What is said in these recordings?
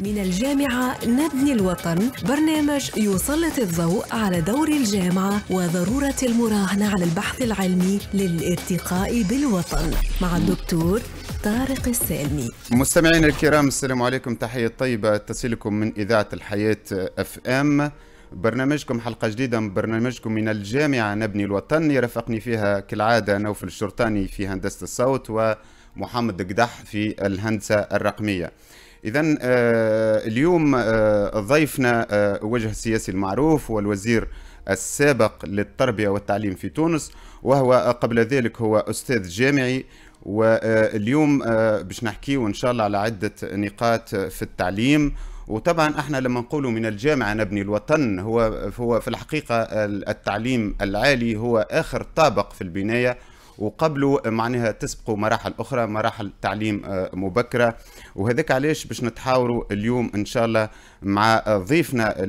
من الجامعة نبني الوطن برنامج يسلط الضوء على دور الجامعة وضرورة المراهنة على البحث العلمي للارتقاء بالوطن مع الدكتور طارق السالمي مستمعينا الكرام السلام عليكم تحية طيبة تصلكم من إذاعة الحياة اف ام برنامجكم حلقة جديدة من برنامجكم من الجامعة نبني الوطن يرافقني فيها كالعادة نوفل الشرطاني في هندسة الصوت ومحمد قدح في الهندسة الرقمية اذا آه، اليوم آه، ضيفنا آه، وجه سياسي المعروف والوزير السابق للتربيه والتعليم في تونس وهو قبل ذلك هو استاذ جامعي واليوم باش نحكيو ان شاء الله على عده نقاط في التعليم وطبعا احنا لما نقولوا من الجامعه نبني الوطن هو هو في الحقيقه التعليم العالي هو اخر طابق في البنايه وقبلوا معناها تسبقوا مراحل اخرى مراحل تعليم آه، مبكره وهذاك علاش باش نتحاوروا اليوم ان شاء الله مع ضيفنا آه،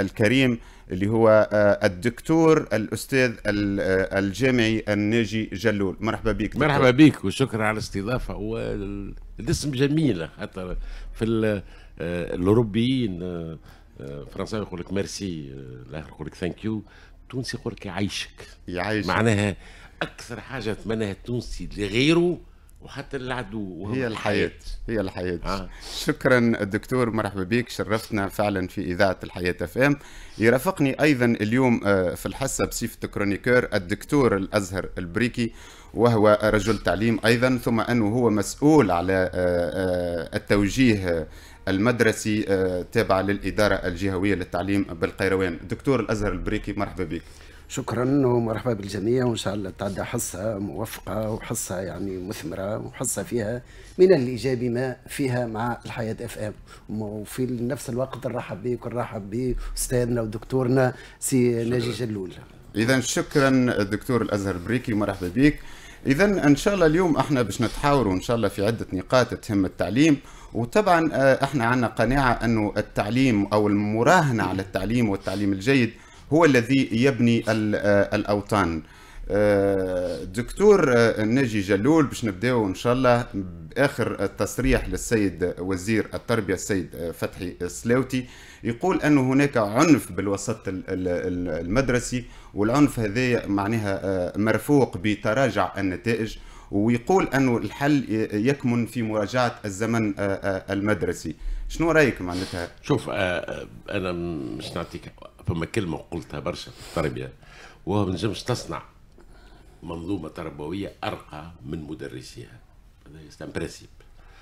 الكريم اللي هو آه، الدكتور الاستاذ الجامعي الناجي جلول مرحبا بك دكتور. مرحبا بك وشكرا على الاستضافه والاسم جميل حتى في الاوروبيين فرنسا يقول لك ميرسي الاخر يقول لك ثانك يو التونسي يقول لك يعيشك يعيشك معناها اكثر حاجه اتمناها التونسي لغيره وحتى العدو هي الحياة هي الحياة آه. شكرا الدكتور مرحبا بك شرفتنا فعلا في إذاعة الحياة اف ام يرافقني أيضا اليوم آه، في الحصة بصفة كرونيكور الدكتور الأزهر البريكي وهو رجل تعليم أيضا ثم أنه هو مسؤول على آه، آه، التوجيه المدرسي تابع للإدارة الجهوية للتعليم بالقيروان دكتور الأزهر البريكي مرحبا بك شكرا ومرحبا بالجميع وان شاء الله تعدى حصه موفقه وحصه يعني مثمره وحصه فيها من الايجابي ما فيها مع الحياه اف ام وفي نفس الوقت نرحب بك ونرحب باستاذنا ودكتورنا سي ناجي جلول اذا شكرا الدكتور الازهر بريكي مرحبا بك اذا ان شاء الله اليوم احنا باش نتحاوروا ان شاء الله في عده نقاط تهم التعليم وطبعا آه، احنا عندنا قناعه انه التعليم او المراهنه على التعليم والتعليم الجيد هو الذي يبني آه، الاوطان آه، دكتور آه، ناجي جلول باش نبداو ان شاء الله باخر التصريح للسيد وزير التربيه السيد فتحي السلاوتي يقول انه هناك عنف بالوسط المدرسي والعنف هذا معناها مرفوق بتراجع النتائج ويقول انه الحل يكمن في مراجعه الزمن المدرسي شنو رايك معناتها شوف انا مش نعطيك فما كلمه قلتها برشا في التربيه وهو ما نجمش تصنع منظومه تربويه ارقى من مدرسيها هذا بريسيب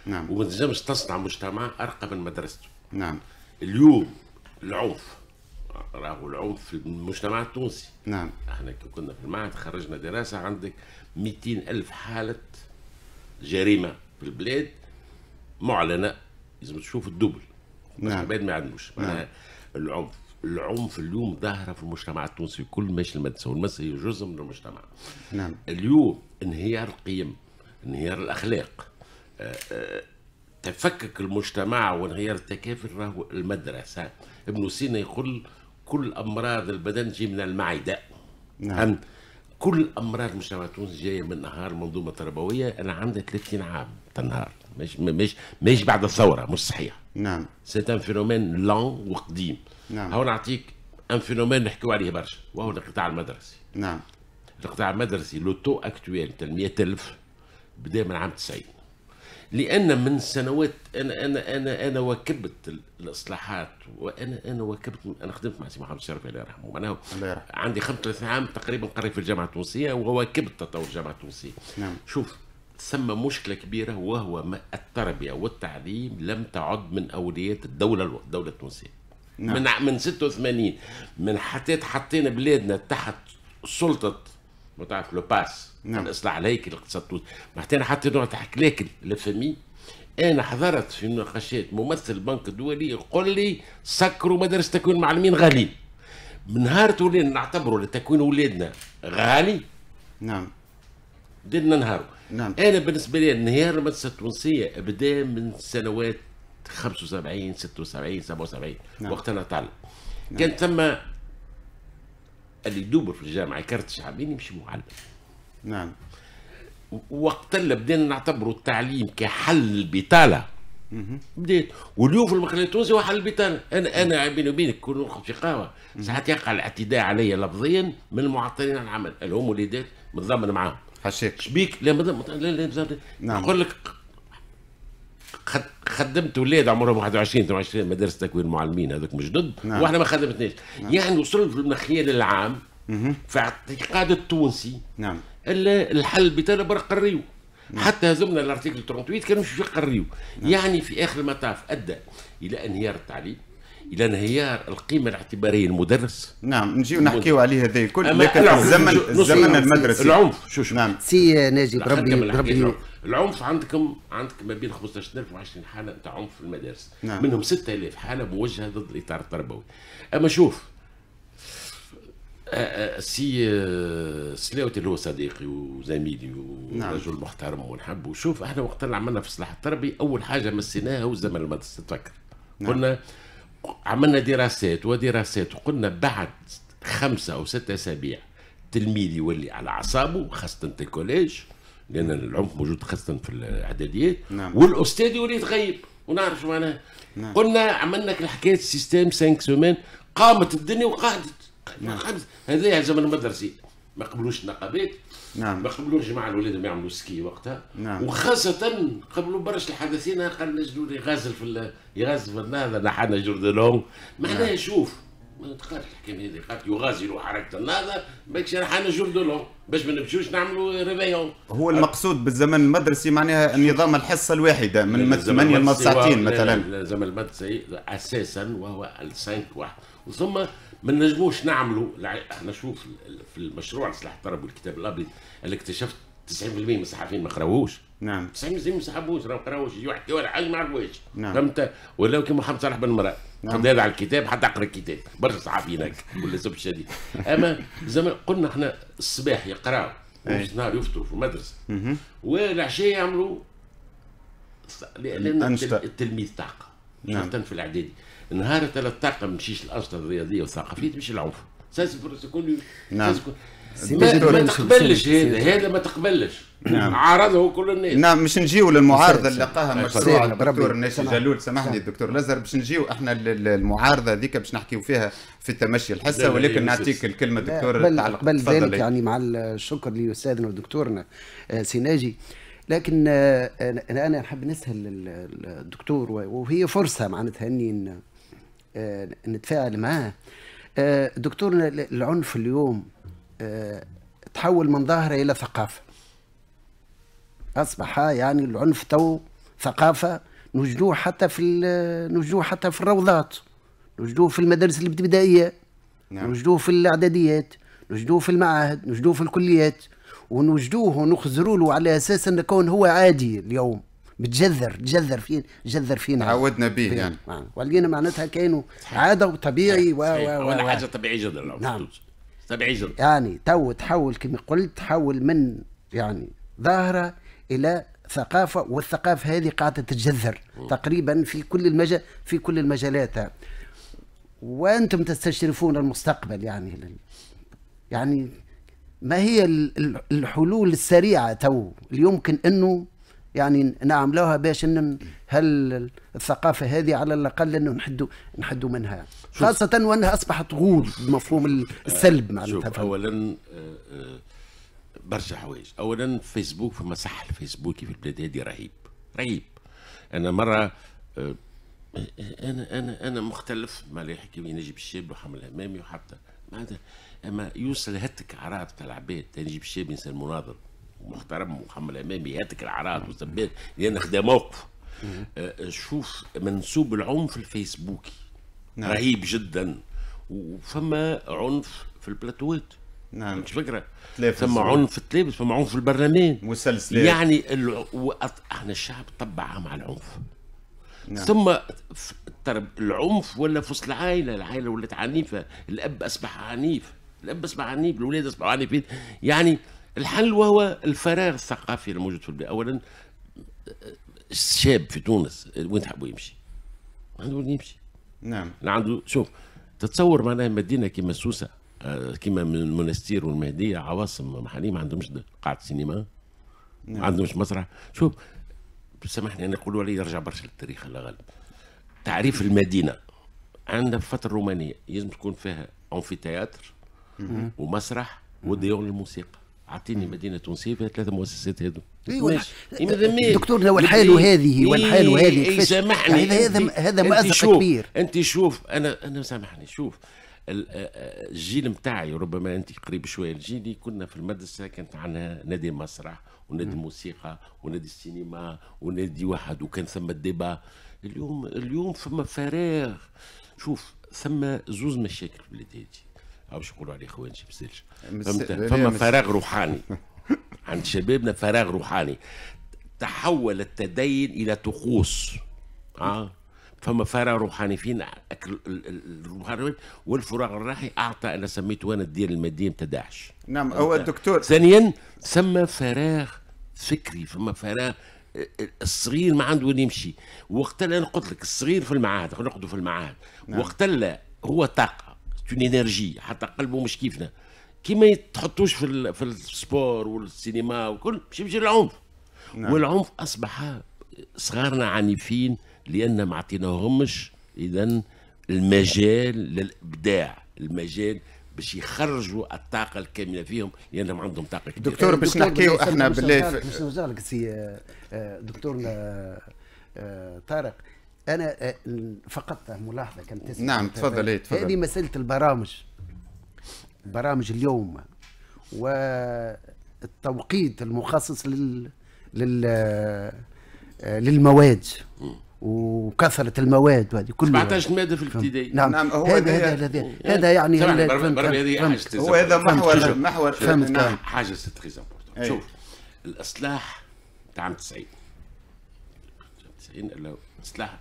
نعم وما تنجمش تصنع مجتمع ارقى من مدرسته نعم اليوم العنف راهو العنف في المجتمع التونسي نعم احنا كي كنا في المعهد خرجنا دراسه عندك 200 الف حاله جريمه في البلاد معلنه لازم تشوف الدبل نعم العباد ما عندوش نعم. العنف العنف اليوم ظاهره في المجتمع التونسي الكل ماشي المدرسه والمدرسه هي جزء من المجتمع نعم اليوم انهيار القيم انهيار الاخلاق آه، آه، تفكك المجتمع وانهيار التكافل راهو المدرسه ابن سينا يقول كل امراض البدن تجي من المعده نعم كل امراض المجتمع التونسي جايه من نهار المنظومه التربويه انا عندي 30 عام تنهار مش مش مش بعد الثوره مش صحيح نعم سيت ان فينومين لون وقديم نعم هون نعطيك ان فينومين نحكيو عليه برشا وهو القطاع المدرسي نعم القطاع المدرسي لو تو اكتويل تاع 100000 بدا من عام 90 لان من سنوات انا انا انا انا واكبت الاصلاحات وانا انا واكبت انا خدمت مع سي محمد الشرفي الله يرحمه معناها عندي 35 عام تقريبا قريت في الجامعه التونسيه وواكبت تطور الجامعه التونسيه نعم. شوف ثم مشكلة كبيرة وهو التربية والتعليم لم تعد من أوليات الدولة الدولة التونسية نعم. من من 86 من حطيت حطينا بلادنا تحت سلطة ما تعرف لو باس نعم. الإصلاح الهيكل الاقتصاد التونسي حطينا حطينا تحت لكن لفامي انا حضرت في مناقشات ممثل البنك الدولي يقول لي سكروا مدارس تكوين معلمين غاليين من نهار تولينا نعتبروا لتكوين اولادنا غالي نعم دينا نهاروا نعم انا بالنسبه لي انهيار المدرسه التونسيه بدا من سنوات 75 76 77 نعم. وقت انا طالب نعم. كان ثم اللي يدوبوا في الجامعه كارت شعبين يمشي معلم نعم وقت اللي بدينا نعتبروا التعليم كحل البطاله بديت واليوم في المقرن التونسي هو حل البطاله انا انا بيني وبينك كل نقعد في قهوه ساعات يقع الاعتداء علي لفظيا من المعطلين عن العمل اللي هم وليدات متضامن معاهم حشيك شبيك لا مدام لا لا نعم نقول لك خدمت اولاد عمرهم 21 22 مدارس تكوين المعلمين هذوك مش ضد نعم. واحنا ما خدمتناش نعم. يعني وصلت في المخيال العام في اعتقاد التونسي نعم الحل بتاعنا برا قريو نعم. حتى هزمنا الارتيكل 38 كانوا مش قريو نعم. يعني في اخر المطاف ادى الى انهيار التعليم الى انهيار القيمه الاعتباريه المدرس نعم نجيو نحكيو عليه هذا الكل لكن الزمن الزمن المدرسي العنف شو شو نعم سي ناجي بربي بربي العنف عندكم عندك ما بين 15000 و 20 حاله نتاع عنف في المدارس نعم. منهم 6000 حاله موجهه ضد الاطار التربوي اما شوف سي سلاوتي اللي هو صديقي وزميلي نعم. ورجل نعم. محترم ونحبه شوف احنا وقت اللي عملنا في الصلاح التربي اول حاجه مسيناها هو الزمن المدرسي تفكر نعم. قلنا عملنا دراسات ودراسات وقلنا بعد خمسة أو ستة أسابيع التلميذ يولي على أعصابه خاصة في الكوليج لأن العنف موجود خاصة في الإعداديات نعم. والأستاذ يولي يتغيب ونعرف شو معناها نعم. قلنا عملنا الحكاية سيستم 5 سومان قامت الدنيا وقعدت نعم. هذا يلزم المدرسين ما قبلوش النقابات نعم ما قبلوش جماعه الاولاد يعملوا سكي وقتها نعم. وخاصه قبلوا برشا الحدثين قال نجدوا يغازل في يغازل في النهضه نحن جردلهم معناها نعم. شوف ما نتقالش الحكايه هذه قالت يغازلوا حركه النهضه باش نحن جردلون باش ما نمشوش نعملوا ريفيون هو المقصود بالزمن المدرسي معناها نظام الحصه الواحده من 8 ل 19 مثلا الزمن المدرسي اساسا وهو السانك واحد وثم ما نجموش نعملوا احنا شوف في المشروع سلاح الطرب والكتاب الابيض اللي اكتشفت 90% من الصحفيين ما قراوهوش نعم 90% ما صحبوش ما قراوهوش واحد ولا حاجه ما عرفوهاش نعم فهمت ولا كيما محمد صالح بن مراد نعم هذا على الكتاب حتى اقرا الكتاب برشا صحفيين هكا وللاسف الشديد اما زمان قلنا احنا الصباح يقراوا ونص نهار يفطروا في المدرسه والعشاء يعملوا لان التلميذ طاقه نعم في الاعدادي نهار ترى الطاقم مشيش الانشطه الرياضيه والثقافيه تمشي العنف ساسي فرصه كل نعم ما تقبلش هذا هذا ما تقبلش نعم عارضه كل الناس نعم مش نجيو للمعارضه اللي لقاها مشروع الدكتور ناشي جلول سامحني الدكتور لزر باش نجيو احنا للمعارضه هذيك باش نحكيو فيها في التمشي الحصه ولكن نعطيك الكلمه دكتور تعلق قبل ذلك يعني مع الشكر لاستاذنا ودكتورنا آه، سيناجي لكن آه، انا نحب نسال الدكتور وهي فرصه معناتها اني آه، نتفاعل معاه آه، دكتورنا العنف اليوم آه، تحول من ظاهرة إلى ثقافة أصبح يعني العنف تو ثقافة نوجدوه حتى في نوجدوه حتى في الروضات نوجدوه في المدارس الابتدائية نعم. نوجدوه في الإعداديات نوجدوه في المعاهد نوجدوه في الكليات ونوجدوه ونخزروا له على أساس أن كون هو عادي اليوم بتجذر تجذر فين جذر فينا عودنا به يعني نعم. ولقينا معناتها كانوا عاده وطبيعي و و و حاجه طبيعيه جدا نعم. نعم طبيعي جدا يعني تو تحول كما قلت تحول من يعني ظاهره الى ثقافه والثقافه هذه قاعده تتجذر تقريبا في كل المجال في كل المجالات وانتم تستشرفون المستقبل يعني يعني ما هي الحلول السريعه تو اللي يمكن انه يعني نعملوها باش ان هل الثقافه هذه على الاقل انه نحدوا نحدوا منها خاصه وانها اصبحت غول بمفهوم آه، السلب معناتها شوف اولا آه، آه، برشا حوايج اولا فيسبوك فما صح الفيسبوك في البلاد هذه رهيب رهيب انا مره انا انا انا مختلف مع اللي يحكي نجيب الشاب وحمل امامي وحتى معناتها اما يوصل هتك اعراض تاع العباد نجيب الشاب انسان مناضل ومحترم ومحمد امامي هاتك العراق وسبات لان خدا موقف آه، شوف منسوب العنف الفيسبوكي نعم. رهيب جدا وفما عنف في البلاتوات نعم مش فكره ثم عنف التلابس ثم عنف في البرلمان مسلسلات يعني ال... وأط... احنا الشعب طبعها مع العنف نعم. ثم ترب العنف ولا في وسط العائله العائله ولات عنيفه الاب اصبح عنيف الاب اصبح عنيف الاولاد اصبحوا عنيفين يعني الحل وهو الفراغ الثقافي الموجود في البلاد اولا الشاب في تونس وين تحبوا يمشي؟ عنده وين يمشي نعم عنده شوف تتصور معناها مدينه كيما سوسه آه، كيما من المنستير والمهديه عواصم محليه ما عندهمش قاعه سينما نعم. ما عندهمش مسرح شوف سامحني انا يقولوا علي يرجع برشا للتاريخ على غالب تعريف المدينه عندنا الفتره الرومانيه لازم تكون فيها امفيتياتر ومسرح وديون للموسيقى اعطيني مدينه تونسيه فيها ثلاثه مؤسسات هذو ايوه دكتور لو الحال هذه والحال إيه، هذه إيه، سامحني يعني هذا هذا مأزق كبير انت شوف انا انا سامحني شوف الجيل نتاعي ربما انت قريب شويه الجيل كنا في المدرسه كانت عندنا نادي مسرح ونادي موسيقى ونادي السينما ونادي واحد وكان ثم الديبا اليوم اليوم فما فراغ شوف ثم زوز مشاكل في البلاد هذه او باش نقولوا عليه خوان شي بسالش فما فراغ روحاني عند شبابنا فراغ روحاني تحول التدين الى طقوس اه فما فراغ روحاني فينا والفراغ الراحي اعطى انا سميته انا الدير الماديه ما تداعش نعم هو الدكتور ثانيا ثم فراغ فكري فما فراغ آه، آه، الصغير ما عنده وين يمشي وقت انا قلت لك الصغير في المعاهد نقعدوا في المعاهد نعم. وقت هو طاقه اون انرجي حتى قلبه مش كيفنا كي ما تحطوش في في السبور والسينما وكل باش يمشي للعنف نعم. والعنف اصبح صغارنا عنيفين لان ما عطيناهمش اذا المجال للابداع المجال باش يخرجوا الطاقه الكامله فيهم لانهم عندهم طاقه كبيره دكتور باش نحكيو احنا بالله باش نرجع لك سي دكتورنا طارق انا آه، فقط ملاحظه كانت تسمع نعم تفضل ايه تفضل هذه مساله البرامج برامج اليوم والتوقيت المخصص لل لل آه، للمواد وكثرة المواد وهذه كلها 17 ماده في الابتدائي نعم, نعم هو هذا هذا هذا يعني هو هذا محور محور نعم. حاجه سي امبورتون شوف الاصلاح تاع 90 90 الاصلاح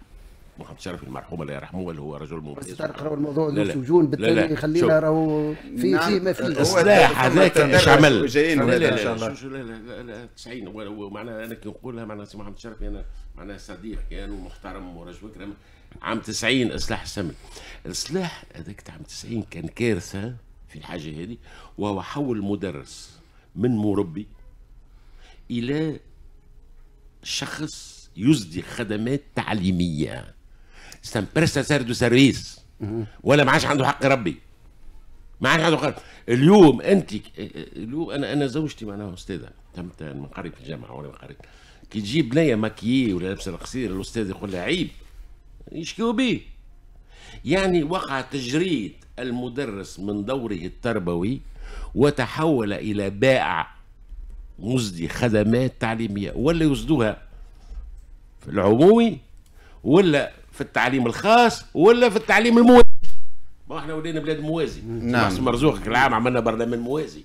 محمد شرفي المرحوم الله يرحمه اللي هو رجل ممتاز بس تعرف راهو الموضوع ذو سجون بالتالي يخلينا راهو في نعم. في ما في السلاح هذاك ايش عمل؟ جايين ان شاء الله لا لا لا لا 90 ومعناها انا كي نقولها معناها سي محمد شرفي انا معناها صديق كان ومحترم ورجل كريم عام 90 اصلاح السمن الاصلاح هذاك تاع عام 90 كان كارثه في الحاجه هذه وهو حول مدرس من مربي الى شخص يزدي خدمات تعليميه ستامpresta ser دو سيرفيس ولا ما عادش عنده حق ربي ما عادش عنده حق اليوم انت اه، اه، اليوم انا انا زوجتي معناها استاذه تمت من قريت في الجامعه ولا من قريت كي تجيب بنيه ماكيي ولا لابسه القصير الاستاذ يقول لها عيب يشكيو بيه يعني وقع تجريد المدرس من دوره التربوي وتحول الى بائع مزدي خدمات تعليميه ولا يزدوها في العمومي ولا في التعليم الخاص ولا في التعليم الموازي ما احنا ولينا بلاد موازي نعم مرزوقك العام عملنا برلمان موازي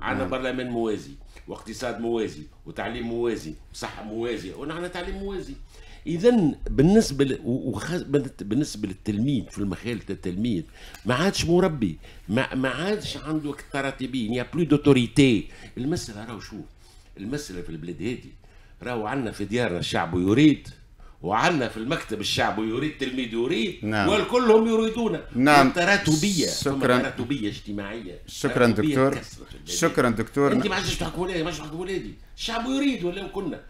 عندنا نعم. برلمان موازي واقتصاد موازي وتعليم موازي وصحه موازيه ونحن تعليم موازي اذا بالنسبه بالنسبه للتلميذ في المخيل التلميذ ما عادش مربي ما, ما عادش عنده تراتبين يا بلو دوتوريتي المساله راهو شو المساله في البلاد هذه راهو عندنا في ديارنا الشعب يريد وعنا في المكتب الشعب يريد تلميذ يريد نعم. والكلهم يريدون نعم تراتبية شكرا تراتبية اجتماعية شكرا دكتور شكرا دكتور انت ما عادش تحكم ولادي ما عادش تحكوا ولادي الشعب يريد ولا كنا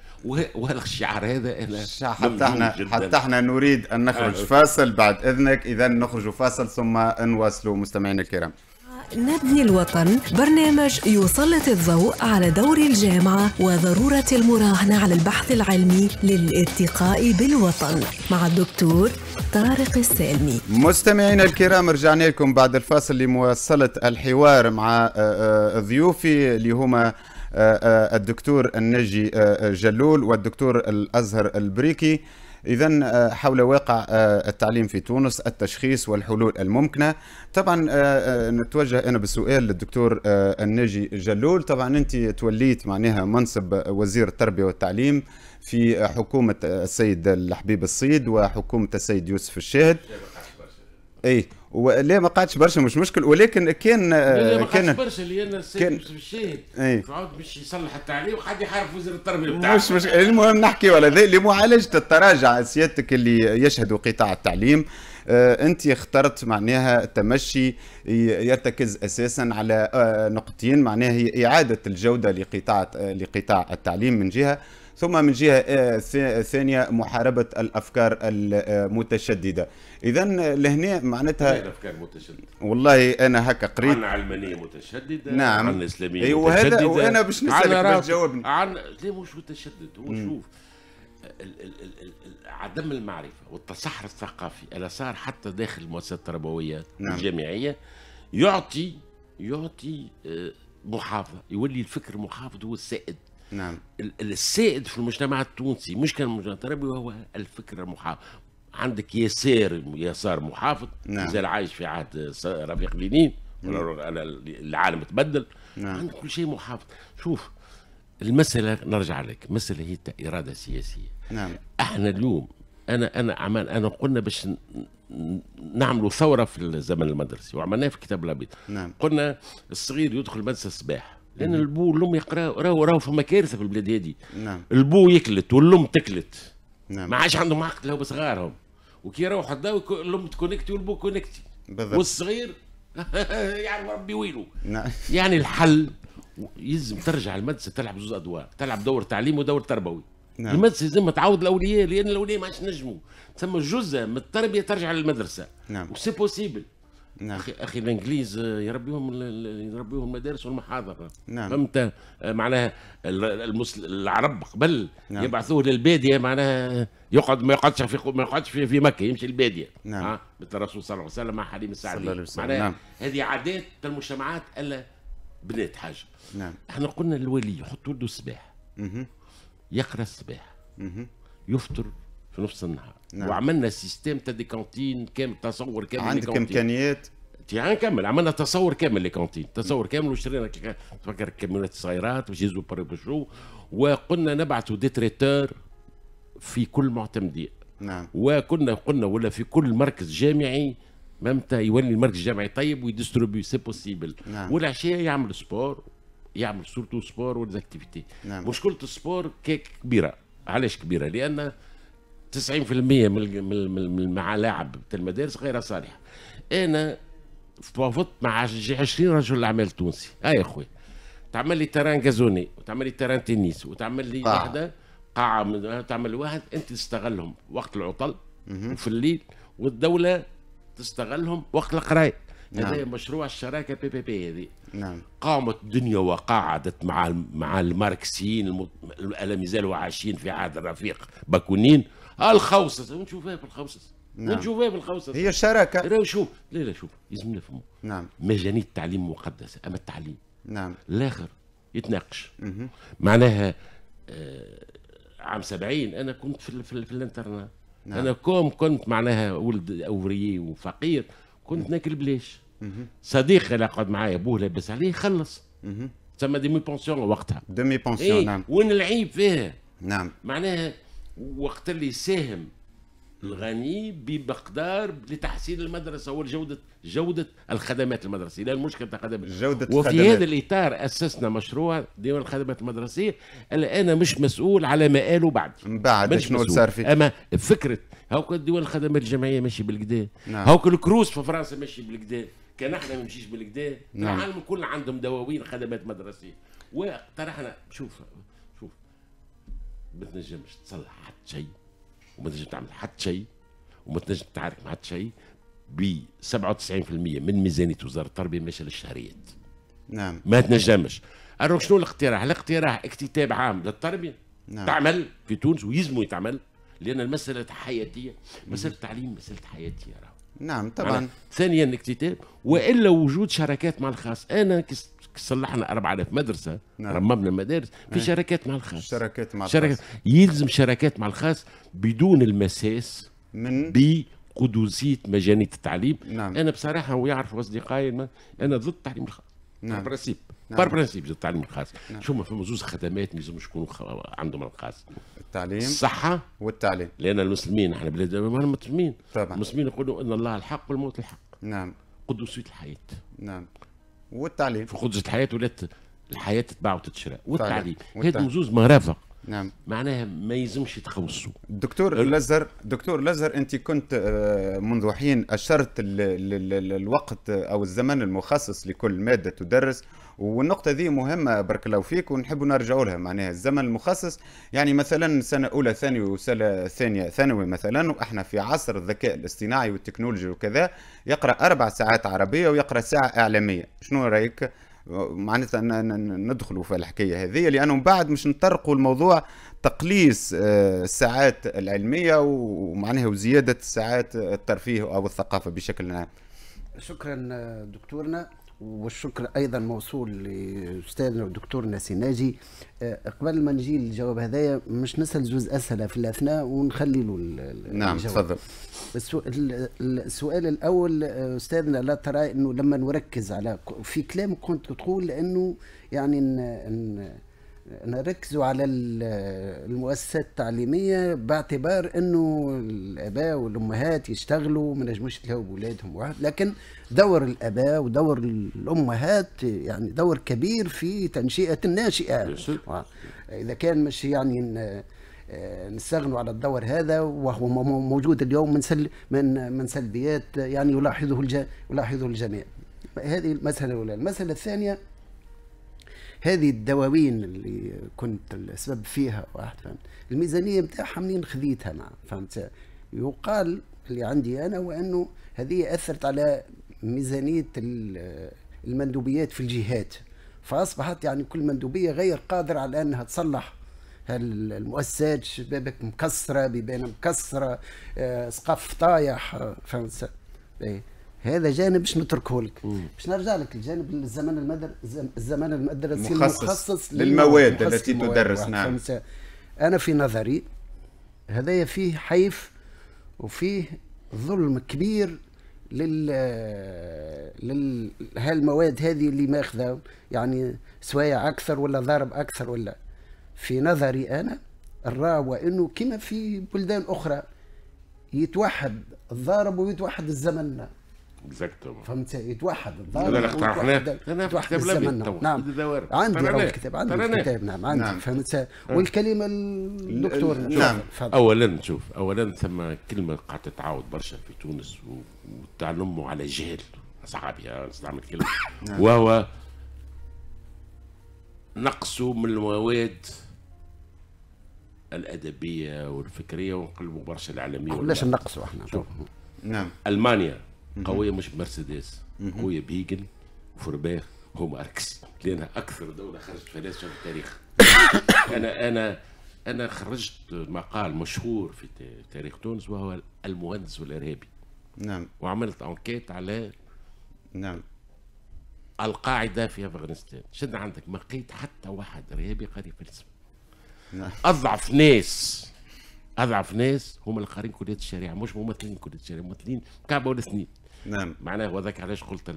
وهذا الشعار هذا انا حتى احنا حتى احنا نريد ان نخرج آه. فاصل بعد اذنك اذا نخرج فاصل ثم نواصل مستمعينا الكرام نبني الوطن برنامج يسلط الضوء على دور الجامعة وضرورة المراهنة على البحث العلمي للارتقاء بالوطن مع الدكتور طارق السالمي مستمعينا الكرام رجعنا لكم بعد الفاصل لمواصلة الحوار مع آه، آه، ضيوفي اللي هما آه، الدكتور النجي جلول والدكتور الأزهر البريكي إذا آه، حول واقع آه، التعليم في تونس التشخيص والحلول الممكنة طبعا آه، نتوجه أنا بالسؤال للدكتور الناجي جلول طبعا أنت توليت معناها منصب وزير التربية والتعليم في حكومة السيد الحبيب الصيد وحكومة السيد يوسف الشاهد اي ولا ما قعدش برشا مش مشكل ولكن كان آه، لا ما قعدش برشا لان السيد يوسف الشاهد قعد باش يصلح التعليم وقعد يحارب وزير التربيه بتاعك مش مش المهم نحكي ولا ذي لمعالجه التراجع سيادتك اللي يشهد قطاع التعليم آه، انت اخترت معناها التمشي يرتكز اساسا على آه، نقطتين معناها هي اعاده الجوده لقطاع لقطاع التعليم من جهه ثم من جهه آه، ثانيه محاربه الافكار المتشدده اذا لهنا معناتها الافكار المتشدده والله انا هكا قريت عن علمانيه متشدده نعم عن اسلاميه أيوة متشدده وهذا وانا باش نسالك باش تجاوبني عن ليه مش متشدد هو شوف عدم المعرفه والتصحر الثقافي اللي صار حتى داخل المؤسسات التربويه نعم. الجامعيه يعطي يعطي آه، محافظه يولي الفكر المحافظ هو السائد نعم السائد في المجتمع التونسي مش كان المجتمع التربي وهو الفكر المحافظ عندك يسار يسار محافظ نعم. مازال عايش في عهد رفيق لينين العالم تبدل نعم. عندك كل شيء محافظ شوف المسألة نرجع لك المسألة هي إرادة سياسية نعم احنا اليوم أنا أنا عمال أنا قلنا باش نعملوا ثورة في الزمن المدرسي وعملناها في كتاب الأبيض نعم. قلنا الصغير يدخل مدرسة الصباح لان البو والام يقراو راهو راهو فما كارثه في البلاد هذه نعم البو يكلت والام تكلت نعم ما عادش عندهم عقل لو بصغارهم وكي يروحوا الضوء الام تكونكتي والبو كونكتي بالضبط والصغير يعرف يعني ربي وينه نعم يعني الحل يلزم ترجع المدرسه تلعب زوز ادوار تلعب دور تعليمي ودور تربوي نعم. المدرسه لازم تعوض الاولياء لان الاولياء ما عادش نجموا ثم جزء من التربيه ترجع للمدرسه نعم وسي بوسيبل نعم. اخي اخي الانجليز آه، يربيهم يربيهم المدارس والمحاضر نعم فهمت آه، معناها العرب قبل نعم. يبعثوه للباديه معناها يقعد ما يقعدش في ما يقعدش في, في مكه يمشي الباديه نعم آه، مثل الرسول صلى الله عليه وسلم مع حليم السعدي معناها نعم. هذه عادات المجتمعات الا بنات حاجه نعم احنا قلنا الولي يحط ولده الصباح يقرا الصباح يفطر في نص النهار نعم. وعملنا سيستم تاع دي كانتين كامل تصور كامل عندك امكانيات تي نكمل عملنا تصور كامل لكانتين تصور كامل وشرينا تفكر كاميرات صغيرات وجيزو بريبوشو وقلنا نبعثوا دي تريتور في كل معتمدية نعم وكنا قلنا ولا في كل مركز جامعي ممتى يولي المركز الجامعي طيب ويديستريبي سي بوسيبل نعم. والعشاء يعمل سبور يعمل سورتو سبور وليزاكتيفيتي نعم. مشكله السبور كبيره علاش كبيره لان 90% من الملاعب تاع المدارس غير صالحه انا تفاوضت مع 20 رجل اعمال تونسي ها يا خويا تعمل لي تران جازوني وتعمل لي تران تنس وتعمل لي آه. واحده قاعه تعمل واحد انت تستغلهم وقت العطل وفي الليل والدوله تستغلهم وقت القرايه نعم. هذا مشروع الشراكه بي بي بي هذه نعم. قامت الدنيا وقعدت مع مع الماركسيين الم... اللي مازالوا عايشين في عهد الرفيق باكونين الخوصص نشوف في الخوصص نعم. نشوفها في الخوصص هي شراكه راه شوف لا لا شوف لازم نفهموا نعم مجاني التعليم مقدسه اما التعليم نعم الاخر يتناقش مه. معناها آه عام 70 انا كنت في, في, في الانترنت نعم. انا كوم كنت معناها ولد اوريي وفقير كنت ناكل بلاش صديقي اللي قعد معايا ابوه لاباس عليه خلص تسمى ديمي بونسيون وقتها ديمي بونسيون إيه؟ نعم وين العيب فيها نعم معناها وقت اللي ساهم الغني بمقدار لتحسين المدرسه والجوده جوده الخدمات المدرسيه لان المشكله تاع الخدمات جوده وفي الخدمات. هذا الاطار اسسنا مشروع ديوان الخدمات المدرسيه اللي انا مش مسؤول على ما قالوا بعد بعد شنو صار فيه اما فكره هاوك ديوان الخدمات الجمعيه ماشي بالكدا نعم. هاوك الكروز في فرنسا ماشي بالكدا كان احنا ما نمشيش بالكدا نعم. العالم الكل عندهم دواوين خدمات مدرسيه واقترحنا شوف ما تنجمش تصلح حتى شيء وما تنجم تعمل حتى شيء وما تنجم تتعارك مع حتى شيء ب 97% من ميزانيه وزاره التربيه ماشيه للشهريات. نعم ما تنجمش. الروك شنو الاقتراح؟ الاقتراح اكتتاب عام للتربيه نعم. تعمل في تونس ويلزموا يتعمل لان المساله حياتيه، مساله التعليم مساله حياتيه راه. نعم طبعا ثانيا اكتتاب والا وجود شراكات مع الخاص انا صلحنا 4000 مدرسة نعم. رممنا مدارس في نعم. شراكات مع الخاص شراكات مع شراكات. الخاص يلزم شراكات مع الخاص بدون المساس من بقدوسية مجانية التعليم نعم. أنا بصراحة ويعرف أصدقائي أنا ضد التعليم الخاص نعم. برسيب نعم. بار برانسيب التعليم الخاص نعم. شو ما فما زوز خدمات ما يلزمش يكونوا عندهم الخاص التعليم الصحه والتعليم لان المسلمين احنا بلاد مسلمين طبعا المسلمين يقولوا ان الله الحق والموت الحق نعم قدسيه الحياه نعم والتعليم في خدزة الحياه ولات الحياه تتباع وتتشرى طيب، والتعليم, والتعليم. هادو زوز مرافق نعم معناها ما يلزمش تخوصوا دكتور أه. لزر دكتور لزر انت كنت آه، منذ حين اشرت الوقت او الزمن المخصص لكل ماده تدرس والنقطه ذي مهمه بارك الله فيك ونحبوا نرجعوا لها معناها الزمن المخصص يعني مثلا سنه اولى ثانوي وسنه ثانيه ثانوي مثلا واحنا في عصر الذكاء الاصطناعي والتكنولوجيا وكذا يقرا اربع ساعات عربيه ويقرا ساعه اعلاميه شنو رايك معناتها ندخلوا في الحكايه هذه لانه بعد مش نطرقوا الموضوع تقليص آه، الساعات العلميه ومعناها وزياده ساعات الترفيه او الثقافه بشكل عام. شكرا آه، دكتورنا والشكر ايضا موصول لاستاذنا الدكتور ناسي ناجي آه، قبل ما نجي للجواب هذايا مش نسال جزء اسئله في الاثناء ونخلي له نعم تفضل السؤال الاول آه، استاذنا لا ترى انه لما نركز على في كلام كنت تقول انه يعني إن إن نركزوا على المؤسسات التعليميه باعتبار انه الاباء والامهات يشتغلوا ما نجموش تلاقوا بولادهم واحد لكن دور الاباء ودور الامهات يعني دور كبير في تنشئه الناشئه اذا كان مش يعني نستغنوا على الدور هذا وهو موجود اليوم من سل من من سلبيات يعني يلاحظه الج... يلاحظه الجميع هذه المساله الاولى المساله الثانيه هذه الدواوين اللي كنت السبب فيها واحد فهمت الميزانيه نتاعها منين خذيتها مع فهمت يقال اللي عندي انا وانه هذه اثرت على ميزانيه المندوبيات في الجهات فاصبحت يعني كل مندوبيه غير قادره على انها تصلح المؤسسات شبابك مكسره بيبان مكسره آه، سقف طايح آه، فهمت إيه. هذا جانب باش نتركه لك باش نرجع لك الجانب الزمن المدر الزمن المدرسي المخصص, المخصص للمواد التي تدرس نعم انا في نظري هذايا فيه حيف وفيه ظلم كبير لل لل هالمواد هذه اللي ماخذه يعني سوايع اكثر ولا ضارب اكثر ولا في نظري انا الراوى انه كما في بلدان اخرى يتوحد الضارب ويتوحد الزمن اكزاكتومون فهمت يتوحد الدار لا اقترحناه نعم. انا في كتاب الابيض نعم عندي عندي الكتاب عندي الكتاب نعم عندي نعم. فهمت نعم. والكلمه الدكتور نعم اولا شوف اولا ثم كلمه قاعده تتعاود برشا في تونس والتعلم على جهل صحابي نستعمل كلمه نعم. وهو نقص من المواد الادبيه والفكريه ونقلبوا برشا الاعلاميه كلش نقصوا احنا شوف نعم المانيا قويه مش مرسيدس قويه بيجل وفرباخ وماركس لانها اكثر دوله خرجت فلاسفه في التاريخ انا انا انا خرجت مقال مشهور في تاريخ تونس وهو المهندس والارهابي نعم وعملت انكيت على نعم القاعده في افغانستان شد عندك ما لقيت حتى واحد ارهابي قاري فلسفه نعم. اضعف ناس اضعف ناس هم الآخرين كليه الشريعه مش ممثلين كليه الشريعه ممثلين كعبه ولا سنين نعم معناه وذاك علاش قلت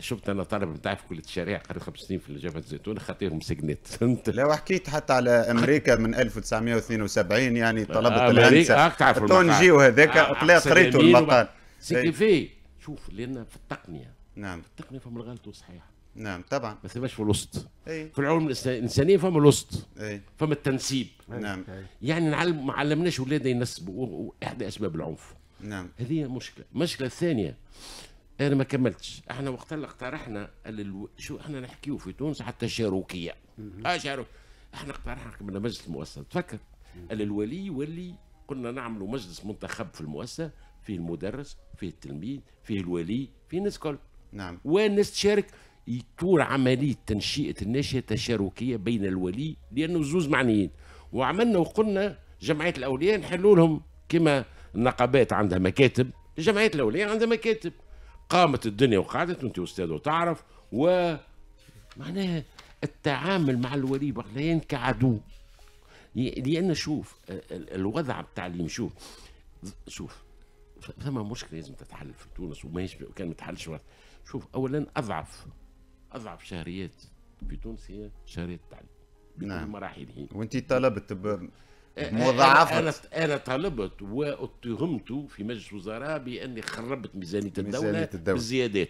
شفت انا طالب بتاع في كليه الشريعه قريت خمس سنين في جامعه الزيتون خطيهم سجنت فهمت لو حكيت حتى على امريكا من 1972 يعني آه، طلبت آه، الهندسه آه، التونجي وهذاك قريته المقال نعم. سي في شوف لان في التقنيه نعم في التقنيه فهم الغلط والصحيح نعم طبعا ما فماش في الوسط أي. في العلوم الانسانيه فما الوسط فما التنسيب نعم يعني نعلم ما علمناش ولادنا ينسبوا احدى اسباب العنف نعم هذه مشكله المشكله الثانيه انا ما كملتش احنا وقت اللي اقترحنا شو احنا نحكيو في تونس على التشاركيه اه شارك احنا اقترحنا قبل مجلس المؤسسه تفكر قال الولي يولي قلنا نعملوا مجلس منتخب في المؤسسه فيه المدرس فيه التلميذ فيه الولي فيه نعم. الناس الكل نعم والناس تشارك يطور عمليه تنشئه الناشئه تشاركيه بين الولي لانه زوز معنيين وعملنا وقلنا جمعيه الاولياء نحلوا لهم كما النقابات عندها مكاتب الجمعيات الاوليه عندها مكاتب قامت الدنيا وقعدت وانت استاذ وتعرف و معناها التعامل مع الولي بغليان كعدو لان شوف الوضع التعليم شوف شوف ثم مشكله لازم تتحل في تونس وماهيش كان متحلش شوف اولا اضعف اضعف شهريات في تونس هي شهريات التعليم نعم. مراحل وانت طلبت ب... مضاعفة انا انا طالبت واتهمت في مجلس الوزراء باني خربت ميزانيه الدوله, ميزانية الدولة. بالزيادات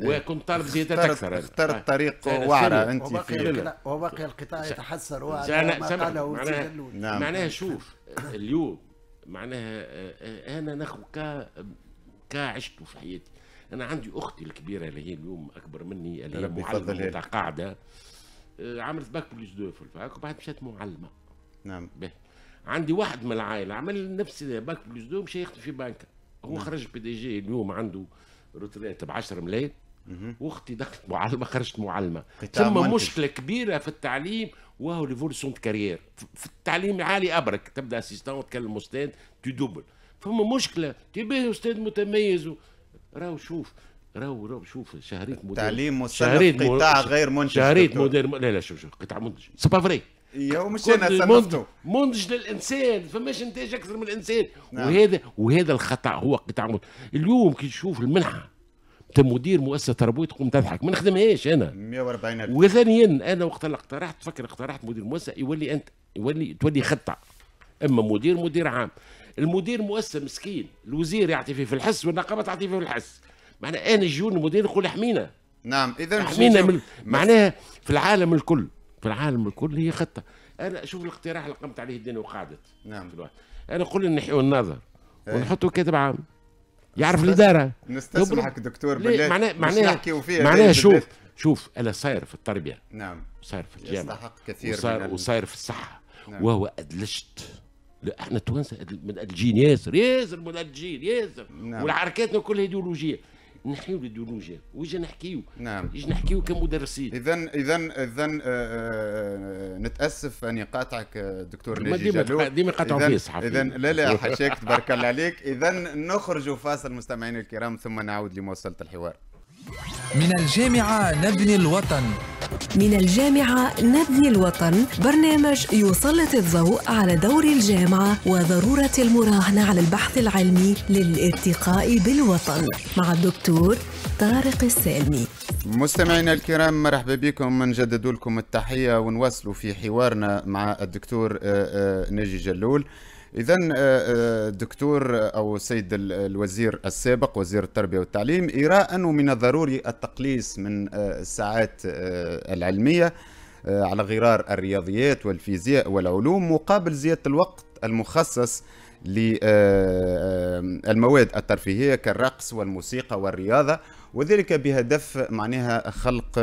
إيه. وكنت طالب زيادات اكثر اخترت آه. طريق وعره انت في القطاع وباقي القطاع يتحسر وعلى ما قاله معناها, نعم. معناها شوف اليوم معناها آه، آه، انا ناخذ كا كا عشته في حياتي انا عندي اختي الكبيره اللي هي اليوم اكبر مني اللي هي معلمه متقاعده عملت باك بلس دو في الفاك وبعد مشات معلمه نعم به عندي واحد من العائله عمل نفس بنك بلوزدو مشى يخدم في بنك هو نعم. خرج بي دي جي اليوم عنده روتريت ب 10 ملايين واختي دخلت معلمه خرجت معلمه ثم مشكله كبيره في التعليم وهو ليفولسيون كارير في التعليم العالي ابرك تبدا اسيستون تكلم استاذ تدوبل فما مشكله تبيه استاذ متميز راهو شوف راهو راهو شوف شهريت مدير التعليم مستند قطاع غير منتج شهريت مدير لا لا شوف شوف قطاع منتج سي با فري هو مش انا صنفته منتج للانسان فماش انتاج اكثر من الانسان نعم. وهذا وهذا الخطا هو قطاع اليوم كي تشوف المنحه انت مدير مؤسسه تربويه تقوم تضحك ما نخدمهاش انا 140 الف وثانيا انا وقت اللي اقترحت فكر اقترحت مدير مؤسسه يولي انت يولي تولي خطه اما مدير مدير عام المدير مؤسسه مسكين الوزير يعطي فيه في الحس والنقابه تعطي فيه في الحس معناها انا جون المدير يقول احمينا نعم اذا احمينا من معناها في العالم الكل في العالم الكل هي خطه انا اشوف الاقتراح اللي قمت عليه الدنيا وقعدت نعم في الوقت. انا قلنا نحيو النظر ايه. ونحطوا كاتب عام يعرف الاداره نستسمحك دكتور بالله معناه معناها معناها شوف شوف انا صاير في التربيه نعم صاير في الجامعه يستحق كثير وصاير, من وصاير في الصحه نعم. وهو ادلجت لا احنا التوانسه من الجين ياسر ياسر من الجين ياسر نعم. والحركات كلها ايديولوجيه نحيو الايديولوجيا ويجي نحكيو نعم يجي نحكيو كمدرسين اذا اذا اذا آه، آه، نتاسف اني قاطعك دكتور ناجي ديما ديما قاطعوا فيه الصحافه اذا لا لا حشاك تبارك الله عليك اذا نخرج فاصل مستمعينا الكرام ثم نعود لمواصله الحوار من الجامعة نبني الوطن من الجامعة نبني الوطن برنامج يسلط الضوء على دور الجامعة وضرورة المراهنة على البحث العلمي للارتقاء بالوطن مع الدكتور طارق السالمي مستمعينا الكرام مرحبا بكم نجدد لكم التحية ونواصلوا في حوارنا مع الدكتور آه، آه، ناجي جلول اذا الدكتور آه، آه، آه، او السيد الوزير السابق وزير التربيه والتعليم يرى انه من الضروري التقليص من الساعات العلميه على غرار الرياضيات والفيزياء والعلوم مقابل زياده الوقت المخصص للمواد الترفيهيه كالرقص والموسيقى والرياضه وذلك بهدف معناها خلق